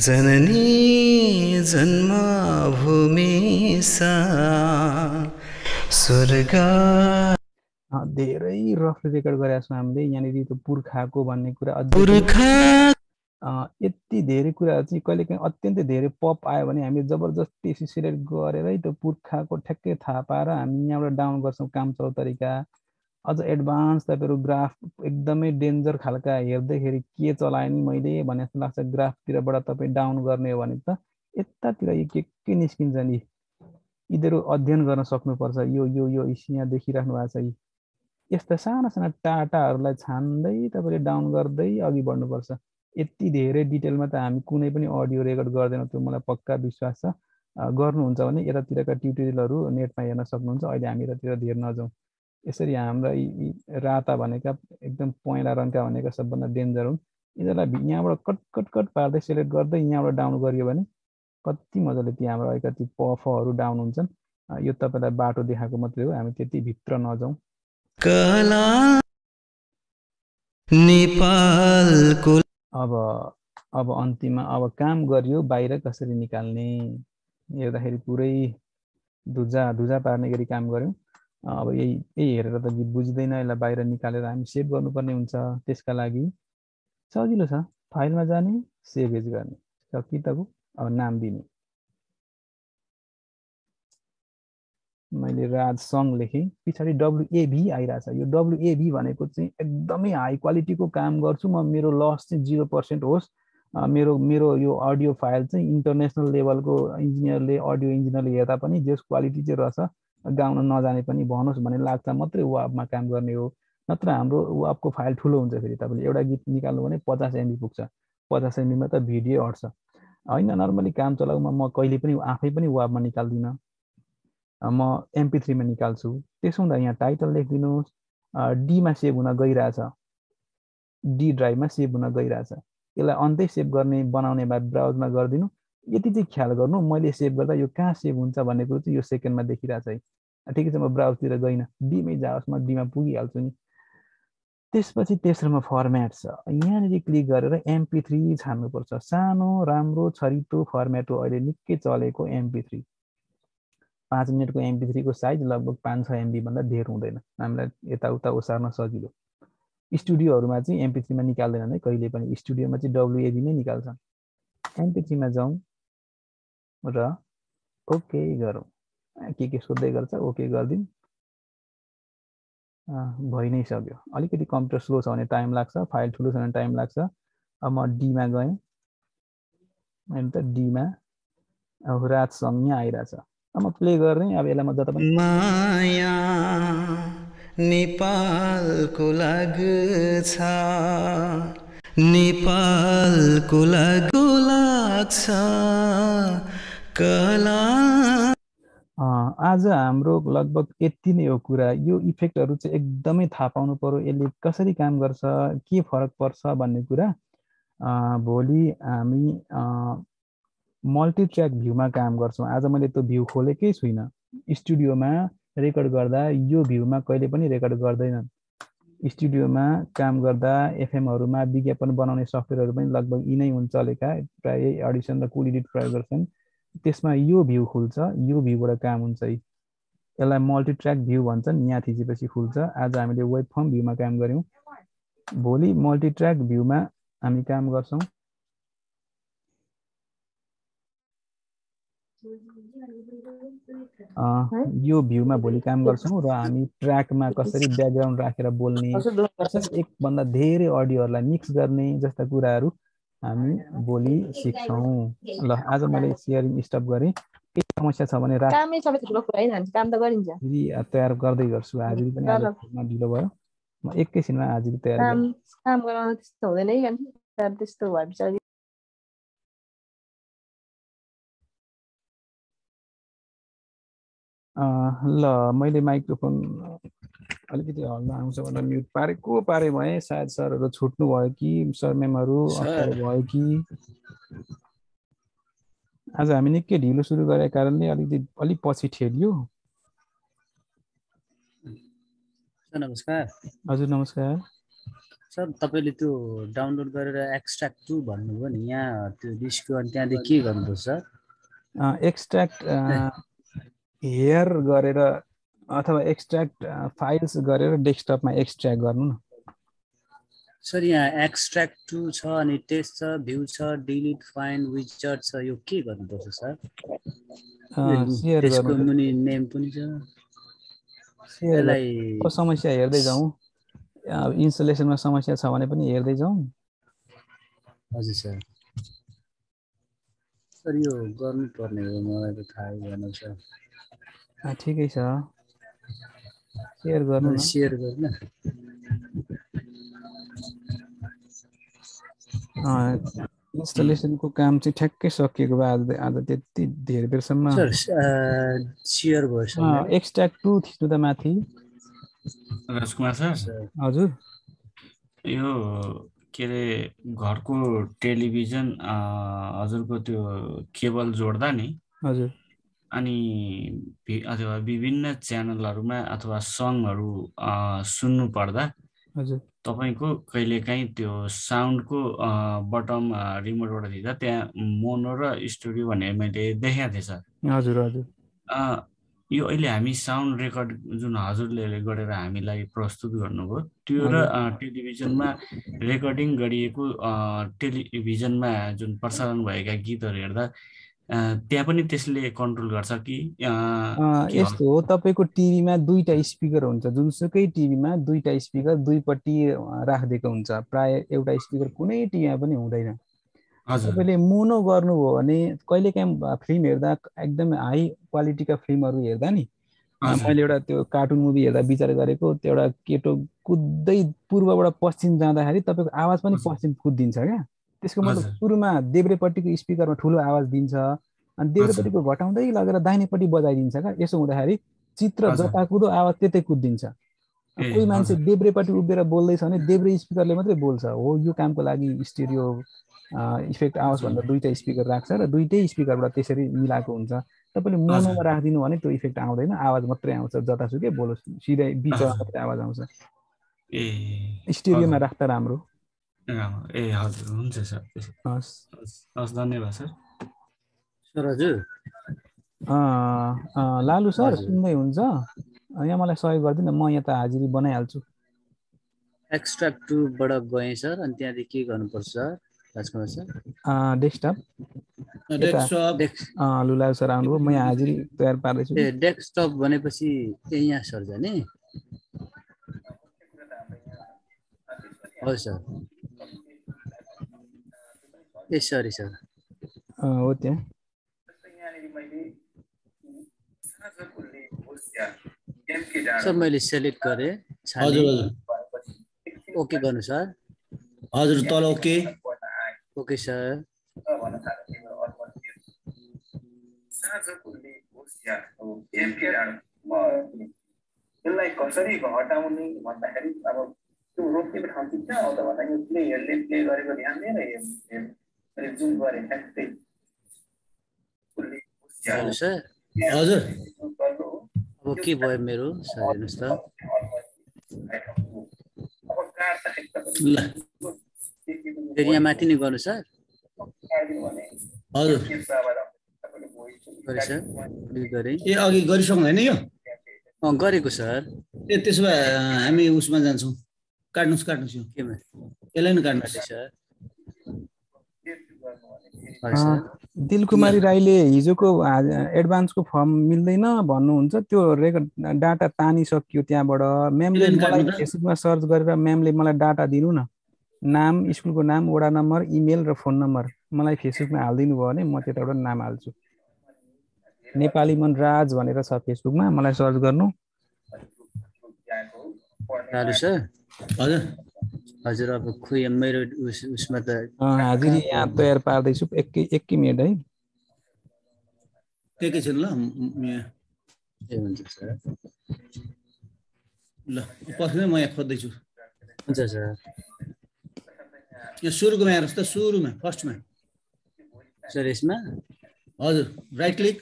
जननी जन्मभूमि स्वर्ग धेरै रफ रेकर्ड गरेका छौँ हामीले यहाँनिर त्यो पुर्खाको भन्ने कुरा पुर्खा यति धेरै कुराहरू चाहिँ कहिले काहीँ अत्यन्तै धेरै पप आयो भने हामीले जबरजस्ती सिलेक्ट गरेरै त्यो पुर्खाको ठ्याक्कै थाहा पाएर हामी यहाँबाट डाउन गर्छौँ काम चौतरीका अझ एडभान्स तपाईँहरू ग्राफ एकदमै डेन्जर खालका हेर्दाखेरि के चलाएँ नि मैले भने जस्तो लाग्छ ग्राफतिरबाट तपाईँ डाउन गर्ने हो भने त यतातिर यो के के निस्किन्छ नि यिनीहरू अध्ययन गर्न सक्नुपर्छ यो यो यो यहाँ देखिराख्नु भएको छ यी यस्ता साना साना टाटाहरूलाई छान्दै तपाईँले डाउन गर्दै अघि बढ्नुपर्छ यति धेरै डिटेलमा त हामी कुनै पनि अडियो रेकर्ड गर्दैनौँ त्यो मलाई पक्का विश्वास छ गर्नुहुन्छ भने यतातिरका ट्युटोरियलहरू नेटमा हेर्न सक्नुहुन्छ अहिले हामी यतातिर धेर नजाउँ यसरी हाम्रा यी राता भनेका एकदम पहेँला रङका भनेका सबभन्दा डेन्जर हुन् यिनीहरूलाई यहाँबाट कट कट कट पार्दै सेलेक्ट गर्दै यहाँबाट डाउन गरियो भने कति मजाले ती हाम्रो अलिकति पफहरू डाउन हुन्छन् यो तपाईँलाई बाटो देखाएको मात्रै हो हामी त्यति भित्र नजाउँ नेपालको अब अब अन्तिममा अब काम गरियो बाहिर कसरी निकाल्ने हेर्दाखेरि पुरै धुजा धुजा पार्ने गरी काम गऱ्यौँ अब यही यही हेरेर त गीत बुझ्दैन यसलाई बाहिर निकालेर हामी सेभ गर्नुपर्ने हुन्छ त्यसका लागि सजिलो छ फाइलमा जाने सेभेज गर्ने र गीतको अब नाम दिने मैले राज सङ लेखेँ पछाडि डब्लुएभी आइरहेछ यो डब्लुएभी भनेको चाहिँ एकदमै हाई क्वालिटीको काम गर्छु म मेरो लस चाहिँ जिरो पर्सेन्ट होस् मेरो मेरो यो अडियो फाइल चाहिँ इन्टरनेसनल लेभलको इन्जिनियरले अडियो इन्जिनियरले हेर्दा पनि जस क्वालिटी चाहिँ रहेछ गाउन नजाने पनि भनोस् भन्ने लाग्छ मात्रै वाबमा काम गर्ने हो नत्र हाम्रो वाबको फाइल ठुलो हुन्छ फेरि तपाईँले एउटा गीत निकाल्नु भने पचास एमबी पुग्छ पचास एमबीमा त भिडियो अट्छ होइन नर्मली काम चलाउमा म कहिले पनि आफै पनि वाबमा निकाल्दिनँ म एमपी थ्रीमा निकाल्छु त्यसो हुँदा यहाँ टाइटल लेखिदिनुहोस् डीमा सेभ हुन गइरहेछ डी ड्राइभमा सेभ हुन गइरहेछ यसलाई अन्तै सेभ गर्ने बनाउने भए ब्राउजमा गरिदिनु यति चाहिँ ख्याल गर्नु मैले सेभ गर्दा यो कहाँ सेभ हुन्छ भन्ने कुरो चाहिँ यो सेकेन्डमा देखिरहेको छ है ठिकै छ म ब्राउजतिर गइनँ डीमै जाओस् म डीमा पुगिहाल्छु नि त्यसपछि तेस्रोमा फर्मेट छ यहाँनिर क्लिक गरेर एमपी थ्री छान्नुपर्छ सानो राम्रो छरितो फर्मेट हो अहिले निकै चलेको एमपी थ्री पाँच मिनटको एमपी थ्रीको साइज लगभग पाँच छ एमबीभन्दा धेर हुँदैन हामीलाई यताउता ओसार्न सजिलो स्टुडियोहरूमा चाहिँ एमपी थ्रीमा निकाल्दैन नै कहिले पनि स्टुडियोमा चाहिँ डब्लुएबी नै निकाल्छन् एमपी थ्रीमा जाउँ र ओके गरौँ के के सोध्दै गर्छ ओके गरिदिउँ भइ नै सक्यो अलिकति कम्प्युटर स्लो छ भने टाइम लाग्छ फाइल ठुलो छ भने टाइम लाग्छ अब म डीमा गएँ होइन त डीमा अब रातसँग यहाँ आइरहेछ अब म प्ले गर्दै अब यसलाई म जता पनि माया नेपालको लाग छ नेपालको लाग लाग्छ आज हाम्रो लगभग यति नै हो कुरा यो इफेक्टहरू चाहिँ एकदमै थाहा पाउनु पर्यो यसले कसरी काम गर्छ के फरक पर्छ भन्ने कुरा भोलि हामी मल्टिट्र्याक भ्यूमा काम गर्छौँ आज मैले त्यो भ्यू खोलेकै छुइनँ स्टुडियोमा रेकर्ड गर्दा यो भ्यूमा कहिले पनि रेकर्ड गर्दैनन् स्टुडियोमा काम गर्दा एफएमहरूमा विज्ञापन बनाउने सफ्टवेयरहरू पनि लगभग यिनै हुन् चलेका प्रायः अडिसन र कुल एडिट प्रयोग गर्छन् त्यसमा यो भ्यू खुल्छ यो भ्यूबाट काम हुन्छ है यसलाई मल्टिट्र्याक भ्यू भन्छन् यहाँ थिचेपछि खुल्छ आज हामीले वेब फर्म भ्यूमा काम गऱ्यौँ भोलि मल्टिट्र्याक भ्यूमा हामी काम गर्छौँ यो भ्यूमा भोलि काम गर्छौँ र हामी ट्र्याकमा कसरी ब्याकग्राउन्ड राखेर बोल्ने एकभन्दा धेरै अडियोहरूलाई मिक्स गर्ने जस्ता कुराहरू हामी बोली सिक्छौँ ल आज मैले सेयरिङ स्टप गरेँ के समस्या छ भने तयार गर्दै गर्छु हाजिरी पनि ढिलो भयो म एकैछिनमा हाजिरी तयार ल मैले माइक्रोफोन अलिकति हलमा आउँछ भनेर म्युट पारे को पारे भए सायद सरहरू छुट्नु भयो कि सर म्यामहरू भयो कि आज हामी निकै ढिलो सुरु गरेको कारणले अलिकति अलिक पछि ठेलियो नमस्कार हजुर नमस्कार सर तपाईँले त्यो डाउनलोड गरेर एक्सट्र्याक्ट टु भन्नुभयो नि यहाँ त्यो डिस्क्यु अनि त्यहाँदेखि के गर्नुपर्छ एक्सट्र्याक्ट हेयर गरेर अथवा एक्सट्र्याक्ट फाइल्स गरेर डेस्कटपमा एक्सट्र्याक्ट गर्नु न सर यहाँ एक्सट्र्याक्ट टु छ अनि टेस्ट छ भ्यू छ डिलिट फाइन विजट छ यो के गर्नुपर्छ सर त्यसको मुनि नेम पनि छ यसलाई समस्या हेर्दै जाउँ इन्स्टलेसनमा समस्या छ भने पनि हेर्दै जाउँ हजुर सर सर यो गर्नुपर्ने हो मलाई त थाहा भएन सर ठिकै छ सेयर गर्नु सेयर गर्नु इन्स्टलेसनको काम चाहिँ ठ्याक्कै सकिएको भए आज आज त्यति धेरै बेरसम्म सेयर भयो एक्सट्र्याक्ट टु थियो त माथि राजकुमार सर हजुर यो के अरे घरको टेलिभिजन हजुरको त्यो केबल जोड्दा नि हजुर अनि अथवा विभिन्न च्यानलहरूमा अथवा सङ्गहरू सुन्नु पर्दा तपाईँको कहिलेकाहीँ त्यो साउन्डको बटम रिमोटबाट दिँदा त्यहाँ मोनो र स्टुडियो भनेर मैले देखाएको थिएँ सर हजुर हजुर यो अहिले हामी साउन्ड रेकर्ड जुन हजुरले गरेर हामीलाई प्रस्तुत गर्नुभयो त्यो र टेलिभिजनमा रेकर्डिङ गरिएको टेलिभिजनमा जुन प्रसारण भएका गीतहरू हेर्दा त्यहाँ पनि त्यसले कन्ट्रोल गर्छ कि यस्तो हो तपाईँको टिभीमा दुईवटा स्पिकर हुन्छ जुनसुकै टिभीमा दुईवटा स्पिकर दुईपट्टि राखिदिएको हुन्छ प्राय एउटा स्पिकर कुनै टिभीमा पनि हुँदैन तपाईँले मोनो गर्नुभयो भने कहिलेकाहीँ फिल्म हेर्दा एकदम हाई क्वालिटीका फिल्महरू हेर्दा नि मैले एउटा त्यो कार्टुन मुभी हेर्दा विचार गरेको त्यो एउटा केटो कुद्दै पूर्वबाट पश्चिम जाँदाखेरि तपाईँको आवाज पनि पश्चिम कुद्दिन्छ क्या त्यसको मतलब सुरुमा देब्रेपट्टिको स्पिकरमा ठुलो आवाज दिन्छ अनि देब्रेपट्टिको घटाउँदै लगेर दाहिनेपट्टि बजाइदिन्छ क्या यसो हुँदाखेरि चित्र जता कुदो आवाज त्यतै कुद्दिन्छ कोही मान्छे देब्रेपट्टि उभिएर बोल्दैछ भने देब्रे स्पिकरले मात्रै बोल्छ हो यो कामको लागि स्टेरियो इफेक्ट आओस् भनेर दुइटा स्पिकर राख्छ र दुइटै स्पिकरबाट त्यसरी मिलाएको हुन्छ तपाईँले मोनोमा राखिदिनु भने त्यो इफेक्ट आउँदैन आवाज मात्रै आउँछ जतासुकै बोलोस् सिधै बिचमा मात्रै आवाज आउँछ स्टेरियोमा राख्दा राम्रो ए हजुर हुन्छ सर हस् हस् धन्यवाद सर सर हजुर लालु सर सुन्दै हुन्छ यहाँ मलाई सहयोग गरिदिनु म यहाँ त हाजिरी बनाइहाल्छु एक्सट्राक्ट टूबाट गएँ सर अनि त्यहाँदेखि के गर्नुपर्छ सर राजकुमार सर डेस्कटप लुलाल सर आउनुभयो म हाजिरी तयार पार्दैछु ए डेस्कटप भनेपछि ए यहाँ सर जाने हजुर सर ए सरी सर हो त्यहाँ सर मैले सेलेक्ट गरेँ हजुर हजुर ओके गर्नु सर हजुर तल ओके ओके सर त्यसलाई कसरी हटाउने भन्दाखेरि अब त्यो रोक्ने ठाउँ सिक्छ अन्त भन्दाखेरि प्लेयरले प्ले गरेको ध्यान दिएर सर हजुर अब के भयो मेरो हेर्नुहोस् त यहाँ माथि नै गर्नु सर हजुर ए अघि गरिसक्नु होइन यो अँ गरेको सर ए त्यसो भए हामी उसमा जान्छौँ काट्नुहोस् काट्नुहोस् यो केमा यसलाई नै काट्नुहोस् सर दिलकुमारी राईले हिजोको एडभान्सको फर्म मिल्दैन भन्नुहुन्छ त्यो रेकर्ड डाटा तानिसकियो त्यहाँबाट म्यामले मलाई फेसबुकमा सर्च गरेर म्यामले मलाई डाटा दिनु न नाम स्कुलको नाम वडा नम्बर इमेल र फोन नम्बर मलाई फेसबुकमा हालिदिनु भयो भने म त्यताबाट नाम हाल्छु नेपाली मनराज भनेर छ फेसबुकमा मलाई सर्च गर्नु हजुर हजुर अब खोइ मेरो उस उसमा त हजुर यहाँ तयार पार्दैछु एक एक मिनट है एकैछिन ल ए हुन्छ सर ल पछिमै म यहाँ खोज्दैछु हुन्छ सर यो सुरुकोमा हेर्नुहोस् त सुरुमा फर्स्टमा सर यसमा हजुर राइट क्लिक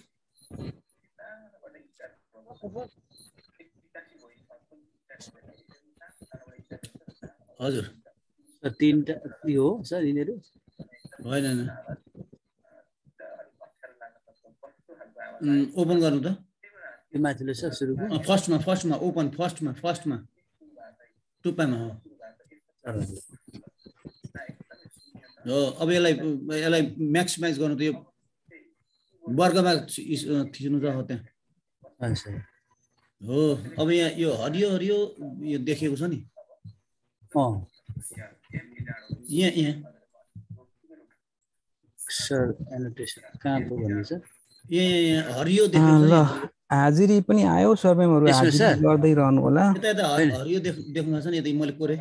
हजुर तिनवटा हो सर यिनीहरू होइन ओपन गर्नु त यो माथिल्लो सर फर्स्टमा फर्स्टमा ओपन फर्स्टमा फर्स्टमा टुप्पामा हो हो अब यसलाई यसलाई म्याक्सिमाइज गर्नु त यो वर्गमा थिच्नु त हो त्यहाँ हो अब यहाँ यो हरियो हरियो यो देखेको छ नि Oh. यहाँ यहाँ अक्षर एनोटेसन कहाँ पो भन्ने सर यहाँ हरियो ल हाजिरी पनि आयो सरमेमहरू गर्दै रहनु होला यता यता हरियो देख्नु छ नि यता मैले कोरे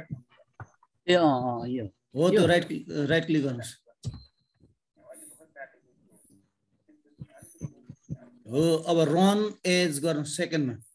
ए अँ अँ यो हो त्यो राइट राइट क्लिक गर्नुहोस् हो अब रन एज गर्नु सेकेन्डमा